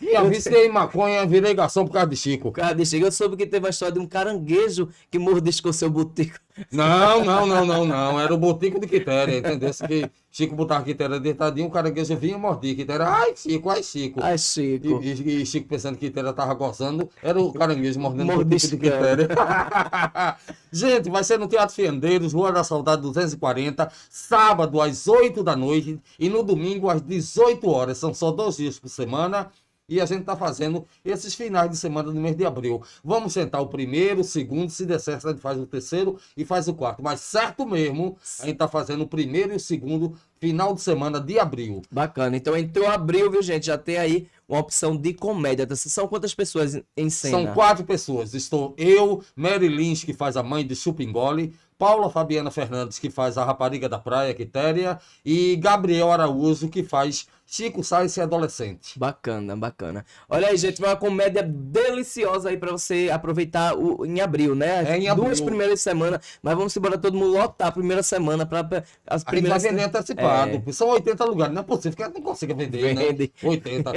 Speaker 2: E eu viciei maconha, virei garçom por causa de Chico. Por causa de Chico. Eu soube
Speaker 1: que teve a história de um caranguejo que mordiscou seu botico. Não, não, não, não, não. Era
Speaker 2: o botico de Quitéria, entendeu? Que Chico botava Quitéria deitadinho, o caranguejo vinha mordia. Quitéria, ai, Chico, ai, Chico. Ai, Chico. E, e, e Chico pensando que Quitéria tava gozando, era o caranguejo mordendo o botico de Quitéria. Gente, vai ser no Teatro Fiendeiros, Rua da Saudade 240, sábado às 8 da noite e no domingo às 18 horas. São só dois dias por semana. E a gente está fazendo esses finais de semana do mês de abril. Vamos sentar o primeiro, o segundo, se der certo, a gente faz o terceiro e faz o quarto. Mas certo mesmo, a gente está fazendo o primeiro e o segundo final de semana de abril. Bacana. Então entrou abril,
Speaker 1: viu, gente? Já tem aí uma opção de comédia. Tá, são quantas pessoas em cena? São
Speaker 2: quatro pessoas. Estou eu, Mary Lynch, que faz a mãe de Chupingole, Paula Fabiana Fernandes, que faz a Rapariga da Praia, Quitéria, e Gabriel Araújo, que faz Chico Sainz e Adolescente. Bacana, bacana. Olha aí, gente, uma comédia deliciosa aí para você
Speaker 1: aproveitar o, em abril, né? É em abril. Duas primeiras semanas, mas vamos embora todo mundo lotar a primeira semana para as primeiras... A gente vai vender antecipado.
Speaker 2: É... São 80 lugares, não é possível que não consiga vender, né? Vende. né?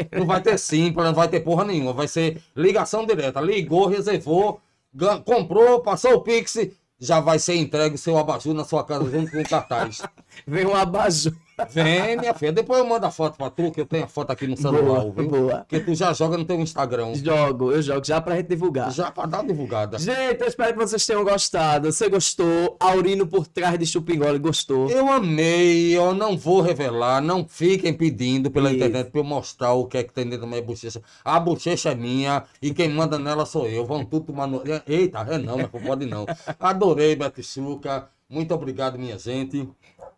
Speaker 2: 80. não vai ter simples, não vai ter porra nenhuma, vai ser ligação direta. Ligou, reservou, comprou, passou o Pix já vai ser entregue o seu abajur na sua casa junto com o cartaz. Vem um abajur. Vem, minha filha. Depois eu mando a foto pra tu, que eu tenho a foto aqui no celular, boa, viu? Boa. tu já joga no teu Instagram. Jogo, eu jogo, já pra gente divulgar. Já pra
Speaker 1: dar divulgada. Gente, eu espero que vocês tenham gostado. Você gostou? Aurino por trás de Chupingole gostou. Eu
Speaker 2: amei, eu não vou revelar, não fiquem pedindo pela Isso. internet pra eu mostrar o que é que tem dentro da minha bochecha. A bochecha é minha e quem manda nela sou eu. Vão tudo tomar no... Eita, é não, não pode não. Adorei, Beto Suca. Muito obrigado, minha gente.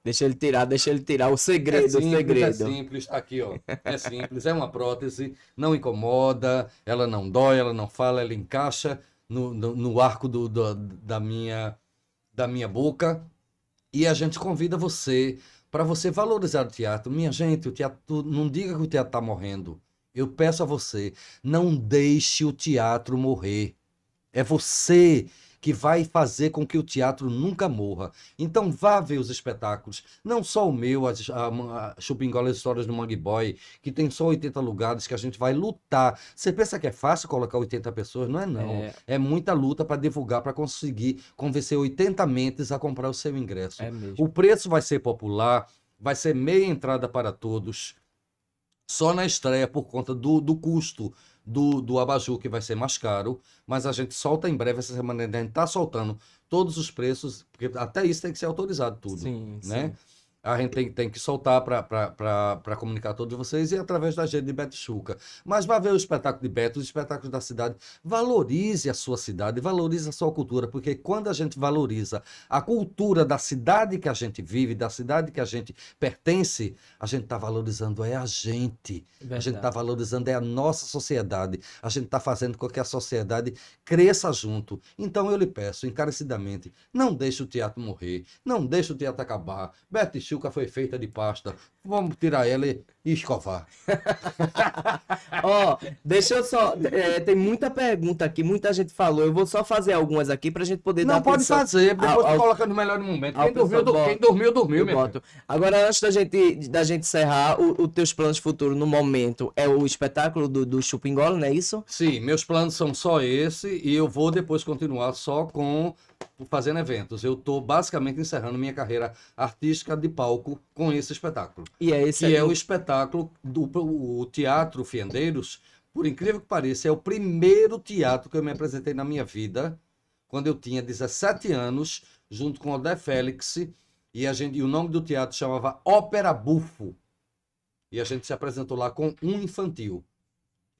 Speaker 2: Deixa ele tirar, deixa ele tirar o segredo, é simples, o é segredo. É simples, tá aqui, ó. É simples, é uma prótese, não incomoda, ela não dói, ela não fala, ela encaixa no, no, no arco do, do, da, minha, da minha boca. E a gente convida você para você valorizar o teatro. Minha gente, o teatro, não diga que o teatro tá morrendo. Eu peço a você, não deixe o teatro morrer. É você que vai fazer com que o teatro nunca morra. Então vá ver os espetáculos, não só o meu, a, a, a Chupingola Histórias do Mangue Boy, que tem só 80 lugares que a gente vai lutar. Você pensa que é fácil colocar 80 pessoas? Não é não. É, é muita luta para divulgar, para conseguir convencer 80 mentes a comprar o seu ingresso. É o preço vai ser popular, vai ser meia entrada para todos, só na estreia por conta do, do custo do, do abajur, que vai ser mais caro, mas a gente solta em breve, essa semana a gente está soltando todos os preços, porque até isso tem que ser autorizado tudo. Sim, né? Sim a gente tem, tem que soltar para comunicar a todos vocês e através da gente de Beto Chuca. Mas vá ver o espetáculo de Beto, os espetáculos da cidade. Valorize a sua cidade, valorize a sua cultura, porque quando a gente valoriza a cultura da cidade que a gente vive, da cidade que a gente pertence, a gente está valorizando é a gente. Verdade. A gente está valorizando é a nossa sociedade. A gente está fazendo com que a sociedade cresça junto. Então eu lhe peço encarecidamente, não deixe o teatro morrer, não deixe o teatro acabar. Beto Chuca Açúcar foi feita de pasta. Vamos tirar ela e escovar. Ó, oh, deixa eu só. É, tem muita pergunta aqui, muita gente falou.
Speaker 1: Eu vou só fazer algumas aqui pra gente poder Não, dar pode atenção. fazer, depois ao, ao, coloca
Speaker 2: no melhor momento. Quem dormiu, do, quem
Speaker 1: dormiu, dormiu, Agora, antes da gente, da gente encerrar, os teus planos futuros no
Speaker 2: momento é o espetáculo do, do Chupingolo, não é isso? Sim, meus planos são só esse e eu vou depois continuar só com fazendo eventos. Eu estou basicamente encerrando minha carreira artística de palco com esse espetáculo. E é esse que é o espetáculo do o Teatro Fiendeiros. Por incrível que pareça, é o primeiro teatro que eu me apresentei na minha vida, quando eu tinha 17 anos, junto com o Odé Félix, e, a gente, e o nome do teatro chamava Ópera Bufo. E a gente se apresentou lá com um infantil.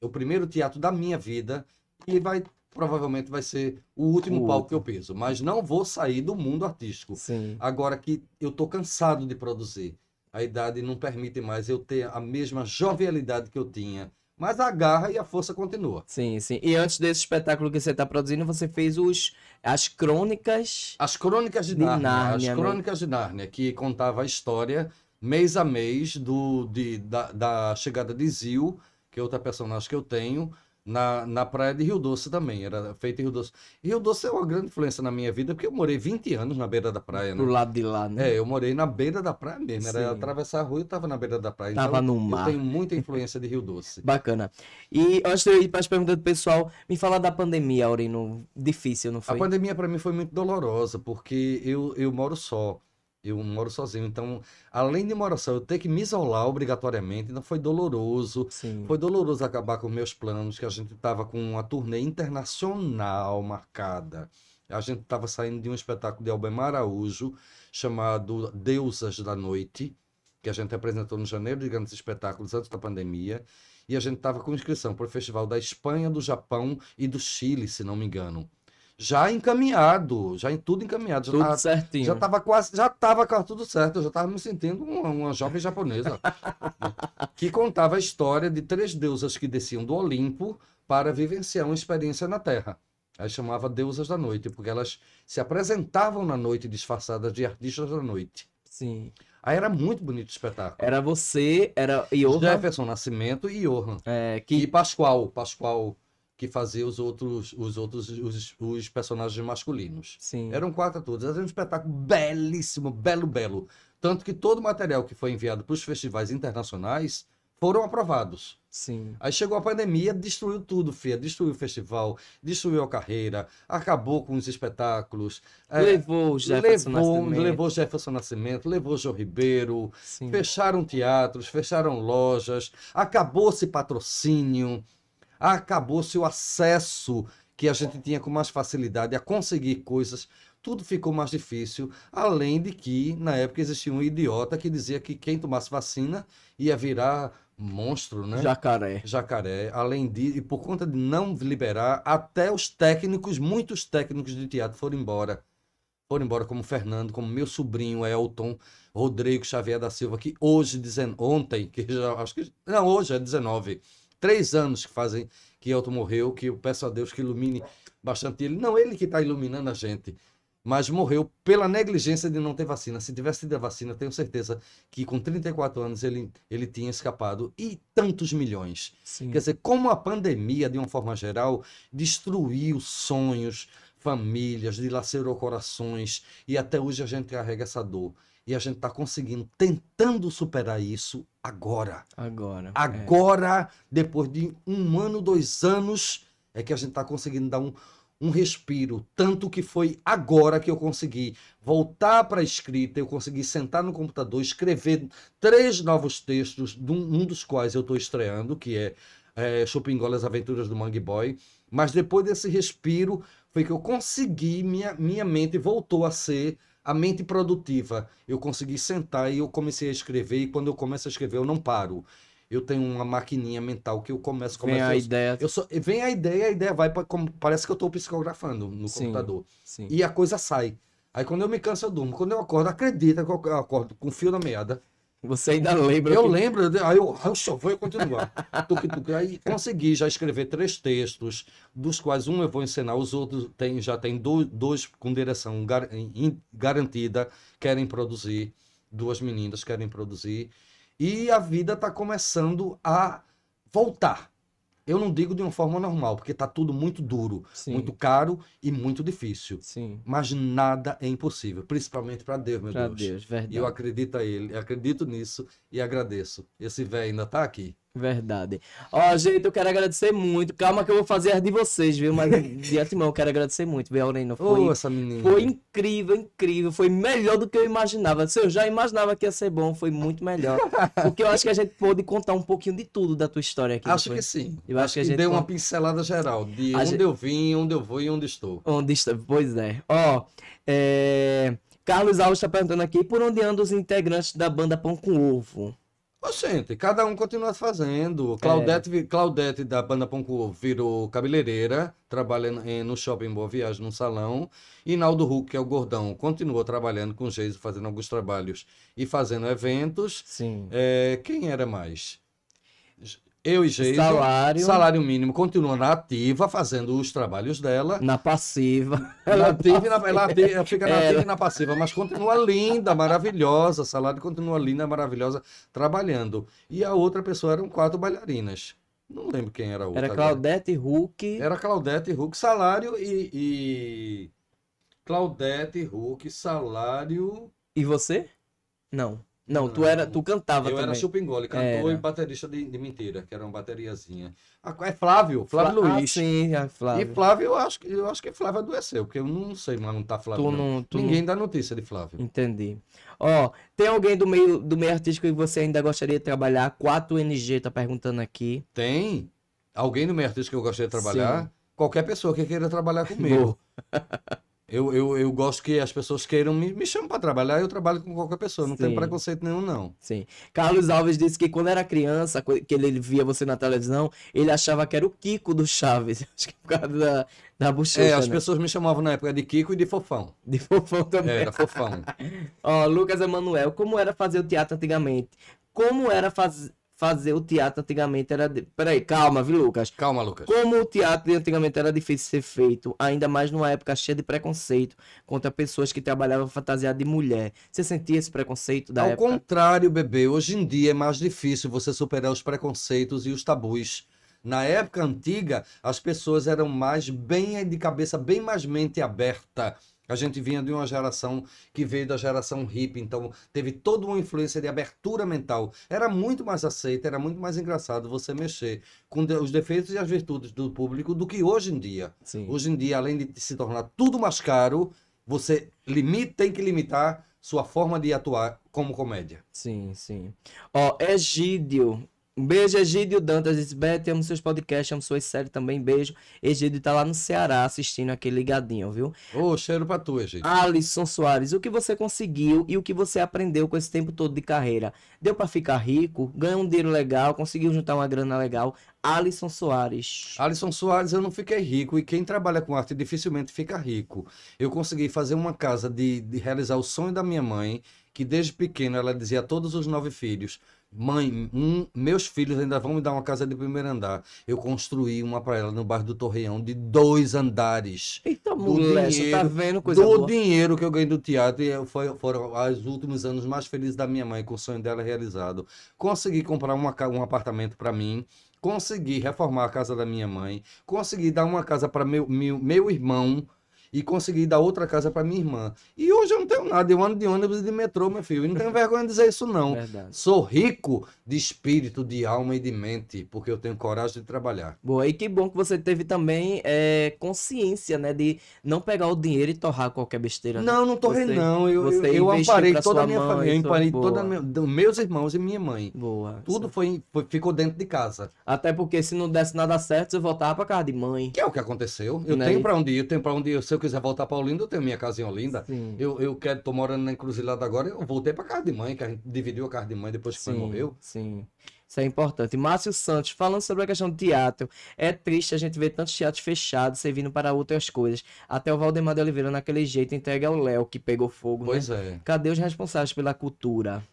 Speaker 2: É o primeiro teatro da minha vida e vai provavelmente vai ser o último palco que eu piso. Mas não vou sair do mundo artístico. Sim. Agora que eu estou cansado de produzir. A idade não permite mais eu ter a mesma jovialidade que eu tinha. Mas a garra e a força continua.
Speaker 1: Sim, sim. E antes desse espetáculo que você está produzindo, você fez os as crônicas. As crônicas de, de Nárnia, né? Nárnia. As né? crônicas
Speaker 2: de Nárnia, que contava a história mês a mês do, de, da, da chegada de Zil, que é outra personagem que eu tenho, na, na praia de Rio Doce também, era feito em Rio Doce. Rio Doce é uma grande influência na minha vida, porque eu morei 20 anos na beira da praia, né? Do lado de lá, né? É, eu morei na beira da praia mesmo, Sim. era atravessar a rua e estava na beira da praia. Tava então, no mar. Eu tenho muita influência de Rio Doce.
Speaker 1: Bacana. E antes de eu ir para as perguntas do pessoal, me falar da pandemia, Aurino, difícil, não foi? A
Speaker 2: pandemia para mim foi muito dolorosa, porque eu, eu moro só. Eu moro sozinho. Então, além de morar só, eu ter que me isolar obrigatoriamente. Então, foi doloroso. Sim. Foi doloroso acabar com meus planos, que a gente estava com uma turnê internacional marcada. A gente estava saindo de um espetáculo de Albem Araújo, chamado Deusas da Noite, que a gente apresentou no janeiro de grandes espetáculos antes da pandemia. E a gente estava com inscrição para o Festival da Espanha, do Japão e do Chile, se não me engano já encaminhado, já em tudo encaminhado. Já tudo tava, certinho. Já estava quase, já estava tudo certo, eu já estava me sentindo uma, uma jovem japonesa que contava a história de três deusas que desciam do Olimpo para vivenciar uma experiência na Terra. Aí chamava deusas da noite, porque elas se apresentavam na noite disfarçadas de artistas da noite. Sim. Aí era muito bonito o espetáculo. Era você, era Johan. Jefferson Nascimento e Johan. É, que... E Pascoal, Pascoal que fazia os outros, os outros, os, os personagens masculinos. Sim. Eram quatro atores. Era um espetáculo belíssimo, belo, belo. Tanto que todo o material que foi enviado para os festivais internacionais foram aprovados. Sim. Aí chegou a pandemia, destruiu tudo, Fia. Destruiu o festival, destruiu a carreira, acabou com os espetáculos. É, levou é, Jefferson levou, Nascimento. Levou Jefferson Nascimento, levou João Ribeiro. Sim. Fecharam teatros, fecharam lojas, acabou-se patrocínio acabou-se o acesso que a gente tinha com mais facilidade a conseguir coisas, tudo ficou mais difícil, além de que na época existia um idiota que dizia que quem tomasse vacina ia virar monstro, né? Jacaré. Jacaré. Além de, e por conta de não liberar, até os técnicos, muitos técnicos de teatro foram embora. Foram embora como Fernando, como meu sobrinho Elton, Rodrigo Xavier da Silva, que hoje, dezen... ontem, que já acho que. Não, hoje é 19 três anos que fazem que Elton morreu, que eu peço a Deus que ilumine bastante ele. Não ele que está iluminando a gente, mas morreu pela negligência de não ter vacina. Se tivesse tido a vacina, tenho certeza que com 34 anos ele, ele tinha escapado. E tantos milhões. Sim. Quer dizer, como a pandemia, de uma forma geral, destruiu sonhos, famílias, dilacerou corações, e até hoje a gente carrega essa dor. E a gente está conseguindo, tentando superar isso agora. Agora. Agora, é. depois de um ano, dois anos, é que a gente está conseguindo dar um, um respiro. Tanto que foi agora que eu consegui voltar para a escrita, eu consegui sentar no computador, escrever três novos textos, um dos quais eu estou estreando, que é, é Chopingola as Aventuras do Mangue Boy. Mas depois desse respiro, foi que eu consegui, minha, minha mente voltou a ser a mente produtiva. Eu consegui sentar e eu comecei a escrever, e quando eu começo a escrever, eu não paro. Eu tenho uma maquininha mental que eu começo, começo vem a eu, ideia. Eu só, vem a ideia, a ideia vai para como, parece que eu estou psicografando no sim, computador. Sim. E a coisa sai. Aí quando eu me canso, eu durmo. Quando eu acordo, acredita que eu acordo com fio na meada. Você ainda lembra? Eu que... lembro, aí eu, eu só vou continuar. aí consegui já escrever três textos, dos quais um eu vou ensinar, os outros tem, já tem dois, dois com direção gar, in, garantida, querem produzir, duas meninas querem produzir, e a vida está começando a voltar. Eu não digo de uma forma normal, porque está tudo muito duro, Sim. muito caro e muito difícil. Sim. Mas nada é impossível, principalmente para Deus, meu pra Deus. Deus verdade. E eu acredito a ele, acredito nisso e agradeço. Esse velho ainda está aqui. Verdade.
Speaker 1: Ó, oh, gente, eu quero agradecer muito. Calma que eu vou fazer as de vocês, viu? Mas de antemão, eu quero agradecer muito, viu, Aurino? Foi, oh, essa menina. foi incrível, incrível. Foi melhor do que eu imaginava. Se eu já imaginava que ia ser bom, foi muito melhor. Porque eu acho que a gente pôde contar um pouquinho de tudo da tua história aqui. Acho depois. que sim. Eu acho, acho que, que a gente deu uma
Speaker 2: pincelada geral de a onde gente... eu vim, onde eu vou e onde
Speaker 1: estou. Onde estou, pois é. Ó, oh, é... Carlos Alves está perguntando aqui por onde
Speaker 2: andam os integrantes da banda Pão com Ovo. Gente, cada um continua fazendo. É. Claudete, é. Claudete da Banda Ponco virou cabeleireira, trabalha eh, no shopping Boa Viagem, num salão. E Naldo Huck, que é o gordão, continua trabalhando com Geiso, fazendo alguns trabalhos e fazendo eventos. Sim. É, quem era mais? eu e Geisa, salário, salário mínimo, continua na ativa, fazendo os trabalhos dela. Na passiva. Ela, ativa, na, ela ativa, fica na ativa e é. na passiva, mas continua linda, maravilhosa, salário continua linda, maravilhosa, trabalhando. E a outra pessoa eram quatro bailarinas. Não lembro quem era a outra. Era Claudete agora. Era Claudete Hulk, salário e, e... Claudete Hulk, salário... E você?
Speaker 1: Não. Não, tu ah, era, tu cantava eu também. Eu era Chupingole, cantor era. e
Speaker 2: baterista de, de, mentira, que era uma bateriazinha. Ah, é Flávio, Flávio Fla... Ah, Luiz. Ah, sim, é Flávio. E Flávio, eu acho, eu acho que Flávio adoeceu, porque eu não sei, mas não tá Flávio. Tu não, tu Ninguém dá notícia de Flávio. Entendi.
Speaker 1: Ó, tem alguém do meio, do meio artístico que você ainda gostaria de trabalhar? 4NG tá perguntando
Speaker 2: aqui. Tem. Alguém do meio artístico que eu gostaria de trabalhar? Sim. Qualquer pessoa que queira trabalhar comigo. Eu, eu, eu gosto que as pessoas queiram me, me chamam para trabalhar, eu trabalho com qualquer pessoa, não Sim. tem preconceito nenhum, não. Sim. Carlos Alves disse que quando era criança, que ele via
Speaker 1: você na televisão, ele achava que era o Kiko do Chaves. Acho que é por causa da, da bochecha. É, as né? pessoas me chamavam na época de Kiko e de Fofão. De Fofão também. É, era Fofão. Ó, Lucas Emanuel, como era fazer o teatro antigamente? Como era fazer fazer o teatro antigamente era. De... Peraí, calma, viu, Lucas? Calma, Lucas. Como o teatro antigamente era difícil ser feito, ainda mais numa época cheia de preconceito contra pessoas que trabalhavam fantasiadas de mulher. Você sentia esse
Speaker 2: preconceito da Ao época? Ao contrário, bebê, hoje em dia é mais difícil você superar os preconceitos e os tabus. Na época antiga, as pessoas eram mais bem de cabeça, bem mais mente aberta a gente vinha de uma geração que veio da geração hippie, então teve toda uma influência de abertura mental. Era muito mais aceita, era muito mais engraçado você mexer com os defeitos e as virtudes do público do que hoje em dia. Sim. Hoje em dia, além de se tornar tudo mais caro, você limita, tem que limitar sua forma de atuar como comédia. Sim, sim. Ó, oh, Egídio, um beijo, Egídio
Speaker 1: Dantas. e Beth, amo seus podcasts, amo suas séries também. Beijo. Egídio tá lá no Ceará assistindo aquele ligadinho, viu? Ô, oh, cheiro pra tu, Egídio. Alisson Soares, o que você conseguiu e o que você aprendeu com esse tempo todo de carreira? Deu para ficar rico? Ganhou um dinheiro legal? Conseguiu juntar uma grana
Speaker 2: legal? Alisson Soares. Alisson Soares, eu não fiquei rico e quem trabalha com arte dificilmente fica rico. Eu consegui fazer uma casa de, de realizar o sonho da minha mãe, que desde pequeno ela dizia a todos os nove filhos: Mãe, um, meus filhos ainda vão me dar uma casa de primeiro andar. Eu construí uma para ela no bairro do Torreão de dois andares. Eita, mulher, tá dinheiro, tá vendo coisa Do boa. dinheiro que eu ganhei do teatro e foi, foram os últimos anos mais felizes da minha mãe, com o sonho dela realizado. Consegui comprar uma, um apartamento para mim, consegui reformar a casa da minha mãe, consegui dar uma casa para meu, meu, meu irmão, e consegui dar outra casa para minha irmã. E hoje eu não tenho nada, eu ando de ônibus e de metrô, meu filho. Eu não tenho vergonha de dizer isso, não. Verdade. Sou rico de espírito, de alma e de mente, porque eu tenho coragem de trabalhar. Boa, e que bom que você teve também é, consciência, né, de não pegar o dinheiro e
Speaker 1: torrar qualquer besteira. Né? Não, né? não torrei, você, não. Eu, eu, eu amparei toda a minha mãe, família, eu é amparei todos
Speaker 2: meus irmãos e minha mãe. Boa. Tudo foi, foi, ficou dentro de casa.
Speaker 1: Até porque se não desse nada certo, você voltava para casa de mãe. Que é o que aconteceu. Eu né? tenho para onde
Speaker 2: ir, eu tenho para onde ir. Eu sei o que quiser voltar para Olinda, eu tenho minha casa em Olinda. Sim. Eu, eu quero, tô morando na encruzilhada agora, eu voltei para casa de mãe, que a gente dividiu a casa de mãe depois que sim, morreu. Sim.
Speaker 1: Isso é importante. Márcio Santos, falando sobre a questão do teatro, é triste a gente ver tantos teatros fechados servindo para outras coisas. Até o Valdemar de Oliveira, naquele jeito, entrega ao Léo que pegou fogo. Né? Pois né? é. Cadê os responsáveis pela cultura?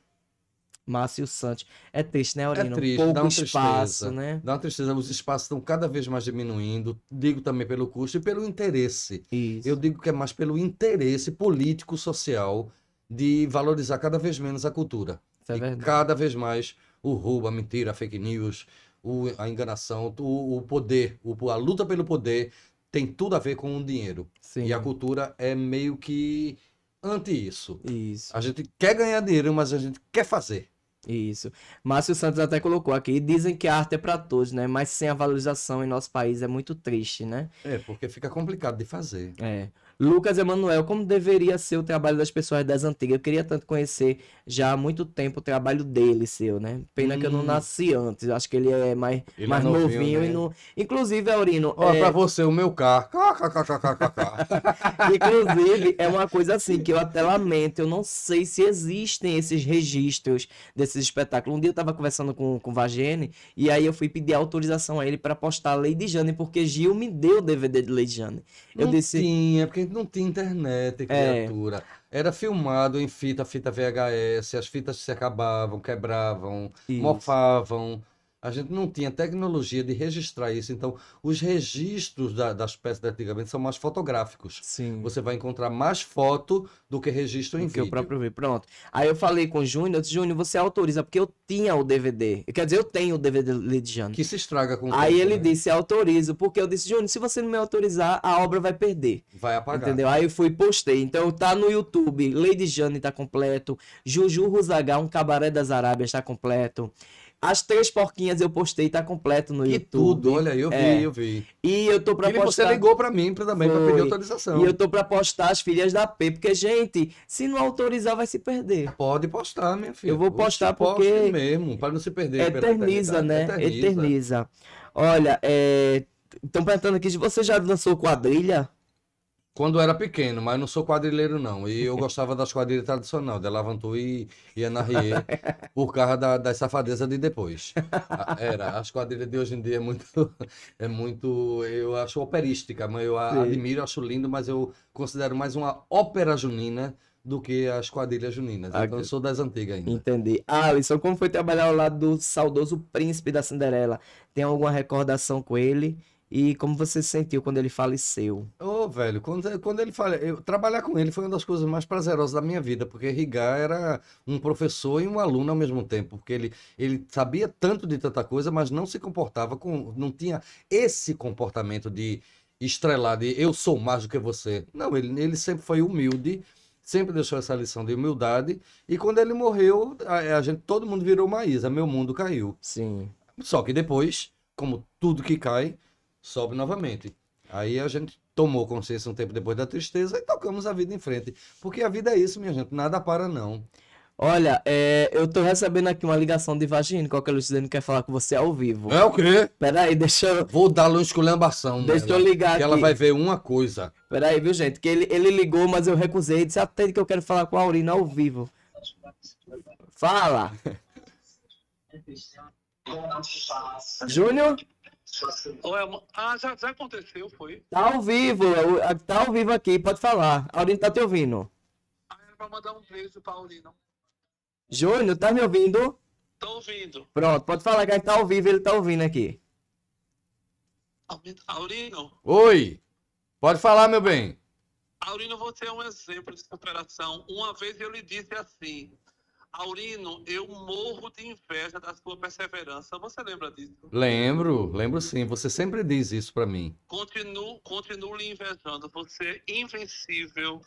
Speaker 1: Márcio Santos. É triste, né, é Aurino? É triste, Pouco dá uma espaço, tristeza.
Speaker 2: né? Dá uma tristeza, os espaços estão cada vez mais diminuindo, digo também pelo custo e pelo interesse. Isso. Eu digo que é mais pelo interesse político, social, de valorizar cada vez menos a cultura. Isso é e verdade. cada vez mais o roubo, a mentira, a fake news, o, a enganação, o, o poder, o, a luta pelo poder tem tudo a ver com o dinheiro. Sim. E a cultura é meio que ante isso. Isso. A gente quer ganhar dinheiro, mas a gente quer fazer. Isso. Márcio Santos até colocou aqui. Dizem que a arte é para
Speaker 1: todos, né? Mas sem a valorização em nosso país é muito triste, né?
Speaker 2: É, porque fica complicado de fazer.
Speaker 1: É. Lucas Emanuel, como deveria ser o trabalho das pessoas das antigas? Eu queria tanto conhecer já há muito tempo o trabalho dele, seu, né? Pena hum. que eu não hum. nasci antes. Acho que ele é mais, ele é mais é novinho, novinho né? e não. Inclusive, Aurino. Olha, é... pra você,
Speaker 2: o meu carro.
Speaker 1: Inclusive, é uma coisa assim que eu até lamento. Eu não sei se existem esses registros desses espetáculos. Um dia eu tava conversando com, com o Vagene e aí eu fui pedir autorização a ele para postar Lady Jane, porque Gil me deu o DVD de Lady Jane. Eu não disse.
Speaker 2: Tinha, porque gente não tinha internet, é. criatura. É. Era filmado em fita, fita VHS, as fitas se acabavam, quebravam, Isso. mofavam. A gente não tinha tecnologia de registrar isso. Então, os registros da, das peças de antigamente são mais fotográficos. Sim. Você vai encontrar mais foto do que registro do em que vídeo. próprio vi. Pronto. Aí eu
Speaker 1: falei com o Júnior, eu disse, Júnior, você autoriza, porque eu tinha o DVD. Quer dizer, eu tenho o DVD Lidiano. Que se estraga com o Aí ele né? disse, autorizo, porque eu disse, Júnior, se você não me autorizar, a obra vai perder. Vai apagar. Entendeu? Aí eu fui postei. Então, tá no YouTube, Lady Jane tá completo, Juju Ruzaga, um cabaré das Arábias tá completo. As três porquinhas eu postei, tá completo no que YouTube.
Speaker 2: tudo, olha, eu vi, é. eu vi. E
Speaker 1: eu tô pra e postar... você ligou pra mim pra, também Foi. pra pedir autorização. E eu tô pra postar as filhas da P, porque, gente, se não autorizar, vai se perder. Pode
Speaker 2: postar, minha filha. Eu vou postar Poxa, porque... Poste mesmo, pra não se perder. Eterniza, né? Eterniza.
Speaker 1: Eterniza.
Speaker 2: Olha, é... Estão perguntando aqui se você já dançou quadrilha? Quando era pequeno, mas não sou quadrilheiro, não. E eu gostava das quadrilhas tradicionais, de Lavantu e, e Anarriê, por causa da, safadeza de depois. Ah, era. As quadrilhas de hoje em dia é muito. É muito eu acho operística, mas eu admiro, acho lindo, mas eu considero mais uma ópera junina do que as quadrilhas juninas. Ah, então eu sou das antigas
Speaker 1: ainda. Entendi. Ah, Alisson, como foi trabalhar ao lado do saudoso príncipe da Cinderela? Tem alguma recordação com ele? E como você se sentiu quando ele faleceu?
Speaker 2: Ô, oh, velho, quando, quando ele fala, eu, trabalhar com ele foi uma das coisas mais prazerosas da minha vida, porque Rigar era um professor e um aluno ao mesmo tempo, porque ele, ele sabia tanto de tanta coisa, mas não se comportava com, não tinha esse comportamento de estrelar, de eu sou mais do que você. Não, ele, ele sempre foi humilde, sempre deixou essa lição de humildade, e quando ele morreu, a, a gente, todo mundo virou Maísa, meu mundo caiu. Sim. Só que depois, como tudo que cai, sobe novamente. Aí a gente tomou consciência um tempo depois da tristeza e tocamos a vida em frente. Porque a vida é isso, minha gente, nada para não.
Speaker 1: Olha, é, eu tô recebendo aqui uma ligação de vagina, qualquer Luciano quer falar com você ao vivo. É o quê? Peraí, deixa eu. Vou dar-lhe uma esculhambação. Deixa nela, eu ligar que aqui. ela vai
Speaker 2: ver uma coisa.
Speaker 1: Peraí, viu, gente? Que ele, ele ligou, mas eu recusei. Disse, até que eu quero falar com a Aurina ao vivo. Fala! Júnior?
Speaker 2: Ah, já, já aconteceu, foi. Tá
Speaker 1: ao vivo, é é, tá ao vivo aqui, pode falar. Aurino tá te ouvindo. Ah, era pra mandar um beijo pra Aurino. Júnior, tá me ouvindo? Tô ouvindo. Pronto, pode falar que gente tá ao vivo, ele tá ouvindo aqui.
Speaker 2: Aurino? Oi, pode falar, meu bem. Aurino, você é um exemplo de superação. Uma vez eu lhe disse assim: Aurino, eu morro de inveja da sua perseverança. Você lembra disso? Lembro, lembro sim. Você sempre diz isso para mim. Continuo, continuo lhe invejando. Você é invencível.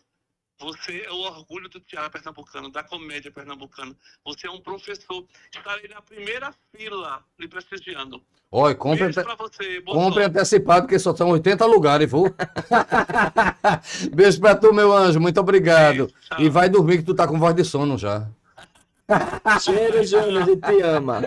Speaker 2: Você é o orgulho do teatro pernambucano, da comédia pernambucana. Você é um professor. Estarei na primeira fila lhe prestigiando. Olha, compre, ante... você, compre antecipado, porque só são 80 lugares, Beijo pra tu, meu anjo. Muito obrigado. Beijo, e vai dormir que tu tá com voz de sono já.
Speaker 1: Cheiro, Júnior, a
Speaker 2: gente te ama.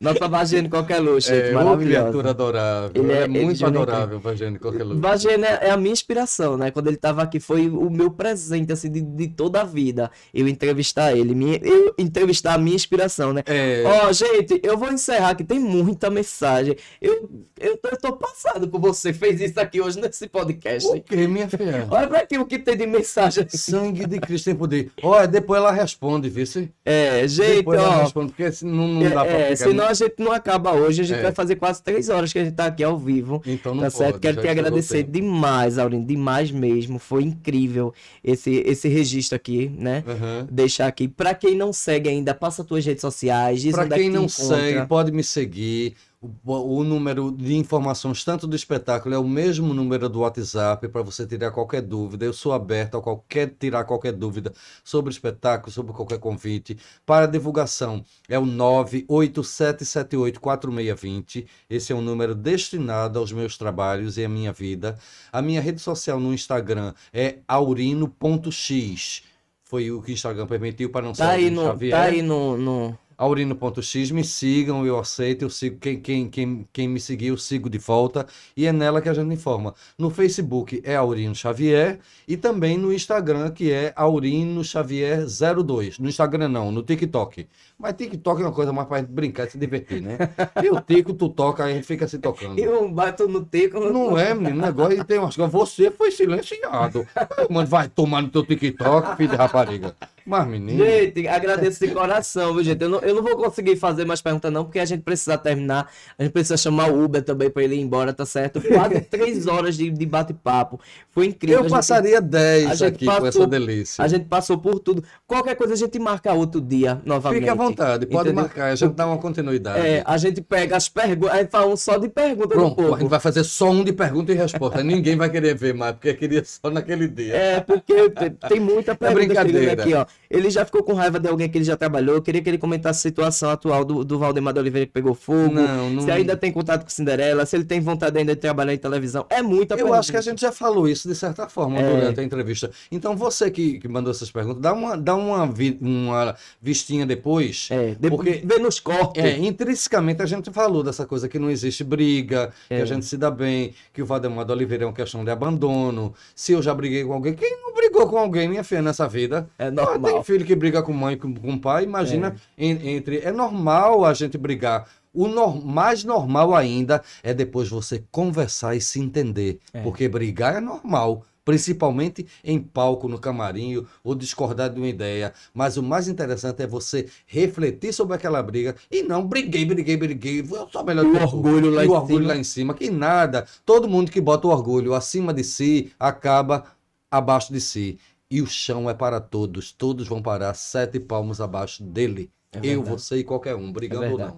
Speaker 1: Nós para Vagene qualquer luxo, é, uma criatura adorável, ele é, é muito adorável
Speaker 2: Vagene qualquer luxo. Vagene
Speaker 1: é, é a minha inspiração, né? Quando ele estava aqui foi o meu presente assim de, de toda a vida. Eu entrevistar ele, minha, eu entrevistar a minha inspiração, né? Ó, é... Ó, gente, eu vou encerrar que tem muita mensagem. Eu eu tô, eu tô passado por você fez isso aqui hoje nesse podcast. O
Speaker 2: que, minha filha? Olha para aqui o que tem de mensagem. Sangue de Cristo tem poder. Olha, depois ela responde, viu? É, gente, depois ó, responde, porque não, não é, dá para é, ficar a gente não acaba hoje, a gente é. vai
Speaker 1: fazer quase três horas que a gente tá aqui ao vivo. Então tá não tá certo? Quero te agradecer demais, Aurinho, demais mesmo. Foi incrível esse, esse registro aqui, né? Uhum. Deixar aqui. Pra quem não segue ainda, passa tuas redes sociais. Diz pra é quem não encontra. segue,
Speaker 2: pode me seguir. O, o, número de informações, tanto do espetáculo, é o mesmo número do WhatsApp para você tirar qualquer dúvida. Eu sou aberto a qualquer tirar qualquer dúvida sobre o espetáculo, sobre qualquer convite. Para divulgação, é o 987784620. Esse é um número destinado aos meus trabalhos e à minha vida. A minha rede social no Instagram é aurino.x. Foi o que o Instagram permitiu para não tá ser aí no, Xavier. Tá aí no... no aurino.x, me sigam, eu aceito, eu sigo quem, quem, quem, quem me seguir, eu sigo de volta, e é nela que a gente informa. No Facebook é Aurino Xavier e também no Instagram, que é Aurino Xavier 02. No Instagram não, no TikTok. Mas TikTok é uma coisa mais pra gente brincar e se divertir, né? Eu tico, tu toca, a gente fica se tocando. Eu bato no tico. Não é, menino, negócio tem umas coisas. Você foi silenciado. Mano, vai tomar no teu TikTok, filho de rapariga. Mas, menino. Gente, agradeço de coração, viu, gente? Eu não, eu não vou conseguir fazer mais perguntas,
Speaker 1: não, porque a gente precisa terminar. A gente precisa chamar o Uber também pra ele ir embora, tá certo? Quase três horas de, de bate-papo. Foi incrível. Eu gente, passaria dez aqui passou, com essa delícia. A gente passou por tudo. Qualquer coisa a gente marca outro dia novamente. Fica à vontade, é, pode entendeu? marcar, a gente
Speaker 2: dá uma continuidade. É, a gente pega as perguntas, a é, gente faz um só de pergunta Pronto, a gente vai fazer só um de pergunta e resposta. Ninguém vai querer ver mais, porque queria só naquele dia. É, porque tem muita é pergunta é brincadeira. aqui, ó.
Speaker 1: Ele já ficou com raiva de alguém que ele já trabalhou, eu queria que ele comentasse a situação atual do, do Valdemar de Oliveira que pegou fogo, não, não... se ainda tem contato com Cinderela, se ele tem vontade ainda de trabalhar em televisão. É muita eu pergunta. Eu acho que a
Speaker 2: gente já falou isso, de certa forma, é... durante a entrevista. Então, você que, que mandou essas perguntas, dá uma, dá uma, vi, uma vistinha depois é, de, porque vem nos cortes. É, intrinsecamente a gente falou dessa coisa que não existe briga, é. que a é. gente se dá bem, que o Valdemar do Oliveira é uma questão de abandono. Se eu já briguei com alguém, quem não brigou com alguém, minha filha, nessa vida? É normal. Tem filho que briga com mãe, com, com pai, imagina é. entre... É normal a gente brigar. O no, mais normal ainda é depois você conversar e se entender. É. Porque brigar é normal principalmente em palco, no camarim, ou discordar de uma ideia. Mas o mais interessante é você refletir sobre aquela briga e não briguei, briguei, briguei. Eu sou melhor o que orgulho lá e em o cima. orgulho lá em cima, que nada. Todo mundo que bota o orgulho acima de si acaba abaixo de si. E o chão é para todos, todos vão parar sete palmos abaixo dele. É eu, você e qualquer um, brigando é ou não. É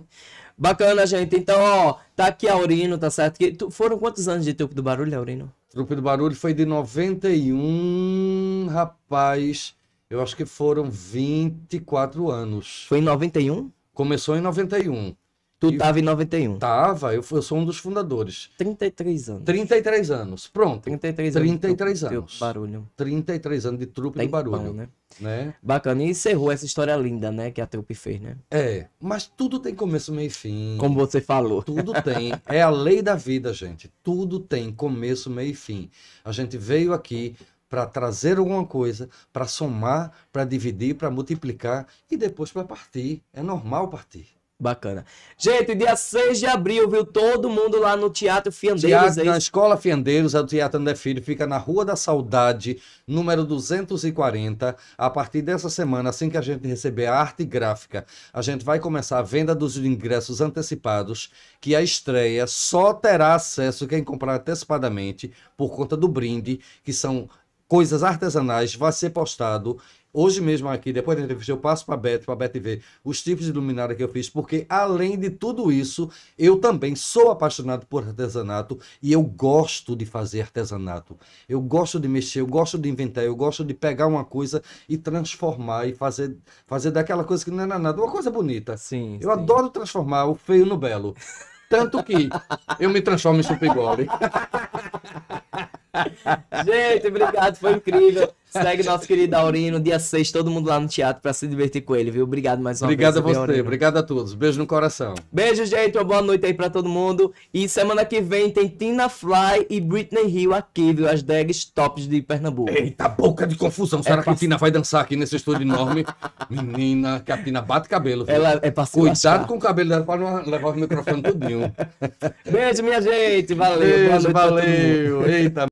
Speaker 1: Bacana, gente. Então, ó, tá aqui Aurino, tá certo? Que, tu, foram quantos anos de Trupe do Barulho,
Speaker 2: Aurino? Trupe do Barulho foi de 91, rapaz. Eu acho que foram 24 anos. Foi em 91? Começou em 91. Tu e tava em 91. Tava, eu, eu sou um dos fundadores. 33 anos. 33 anos, pronto. 33 anos. 33 anos. anos. Barulho. 33 anos de trupe Tem do barulho. Pão, né? né?
Speaker 1: Bacana. E encerrou essa história linda, né? Que a trupe fez, né?
Speaker 2: É, mas tudo tem começo, meio e fim. Como você falou. Tudo tem. É a lei da vida, gente. Tudo tem começo, meio e fim. A gente veio aqui para trazer alguma coisa, para somar, para dividir, para multiplicar e depois para partir. É normal partir. Bacana. Gente, dia 6 de abril, viu? Todo mundo lá no Teatro Fiandeiros. É Teatro, é na Escola Fiandeiros, é o Teatro André Filho, fica na Rua da Saudade, número 240. A partir dessa semana, assim que a gente receber a arte gráfica, a gente vai começar a venda dos ingressos antecipados, que a estreia só terá acesso quem comprar antecipadamente, por conta do brinde, que são coisas artesanais vai ser postado Hoje mesmo aqui, depois da entrevista, eu passo para a Beth, para a Beth ver os tipos de luminária que eu fiz, porque além de tudo isso, eu também sou apaixonado por artesanato e eu gosto de fazer artesanato. Eu gosto de mexer, eu gosto de inventar, eu gosto de pegar uma coisa e transformar e fazer, fazer daquela coisa que não era é nada, uma coisa bonita. Sim. Eu sim. adoro transformar o feio no belo. Tanto que eu me transformo em supigole. Gente, obrigado, foi incrível. Segue nosso querido Aurino, dia 6,
Speaker 1: todo mundo lá no teatro para se divertir com ele, viu? Obrigado mais uma obrigado vez. Obrigado a você, Aurino. obrigado a todos. Beijo no coração. Beijo, gente, uma boa noite aí para todo mundo. E semana que vem tem Tina Fly e Britney Hill aqui, viu? As drags tops de Pernambuco. Eita, boca de confusão. Será é que a Tina
Speaker 2: vai dançar aqui nesse estúdio enorme? Menina, que a Tina bate cabelo. Viu? Ela é passada. Cuidado com o cabelo dela para não levar o microfone todinho. Beijo, minha gente. Valeu. Beijo, valeu.
Speaker 1: Eita,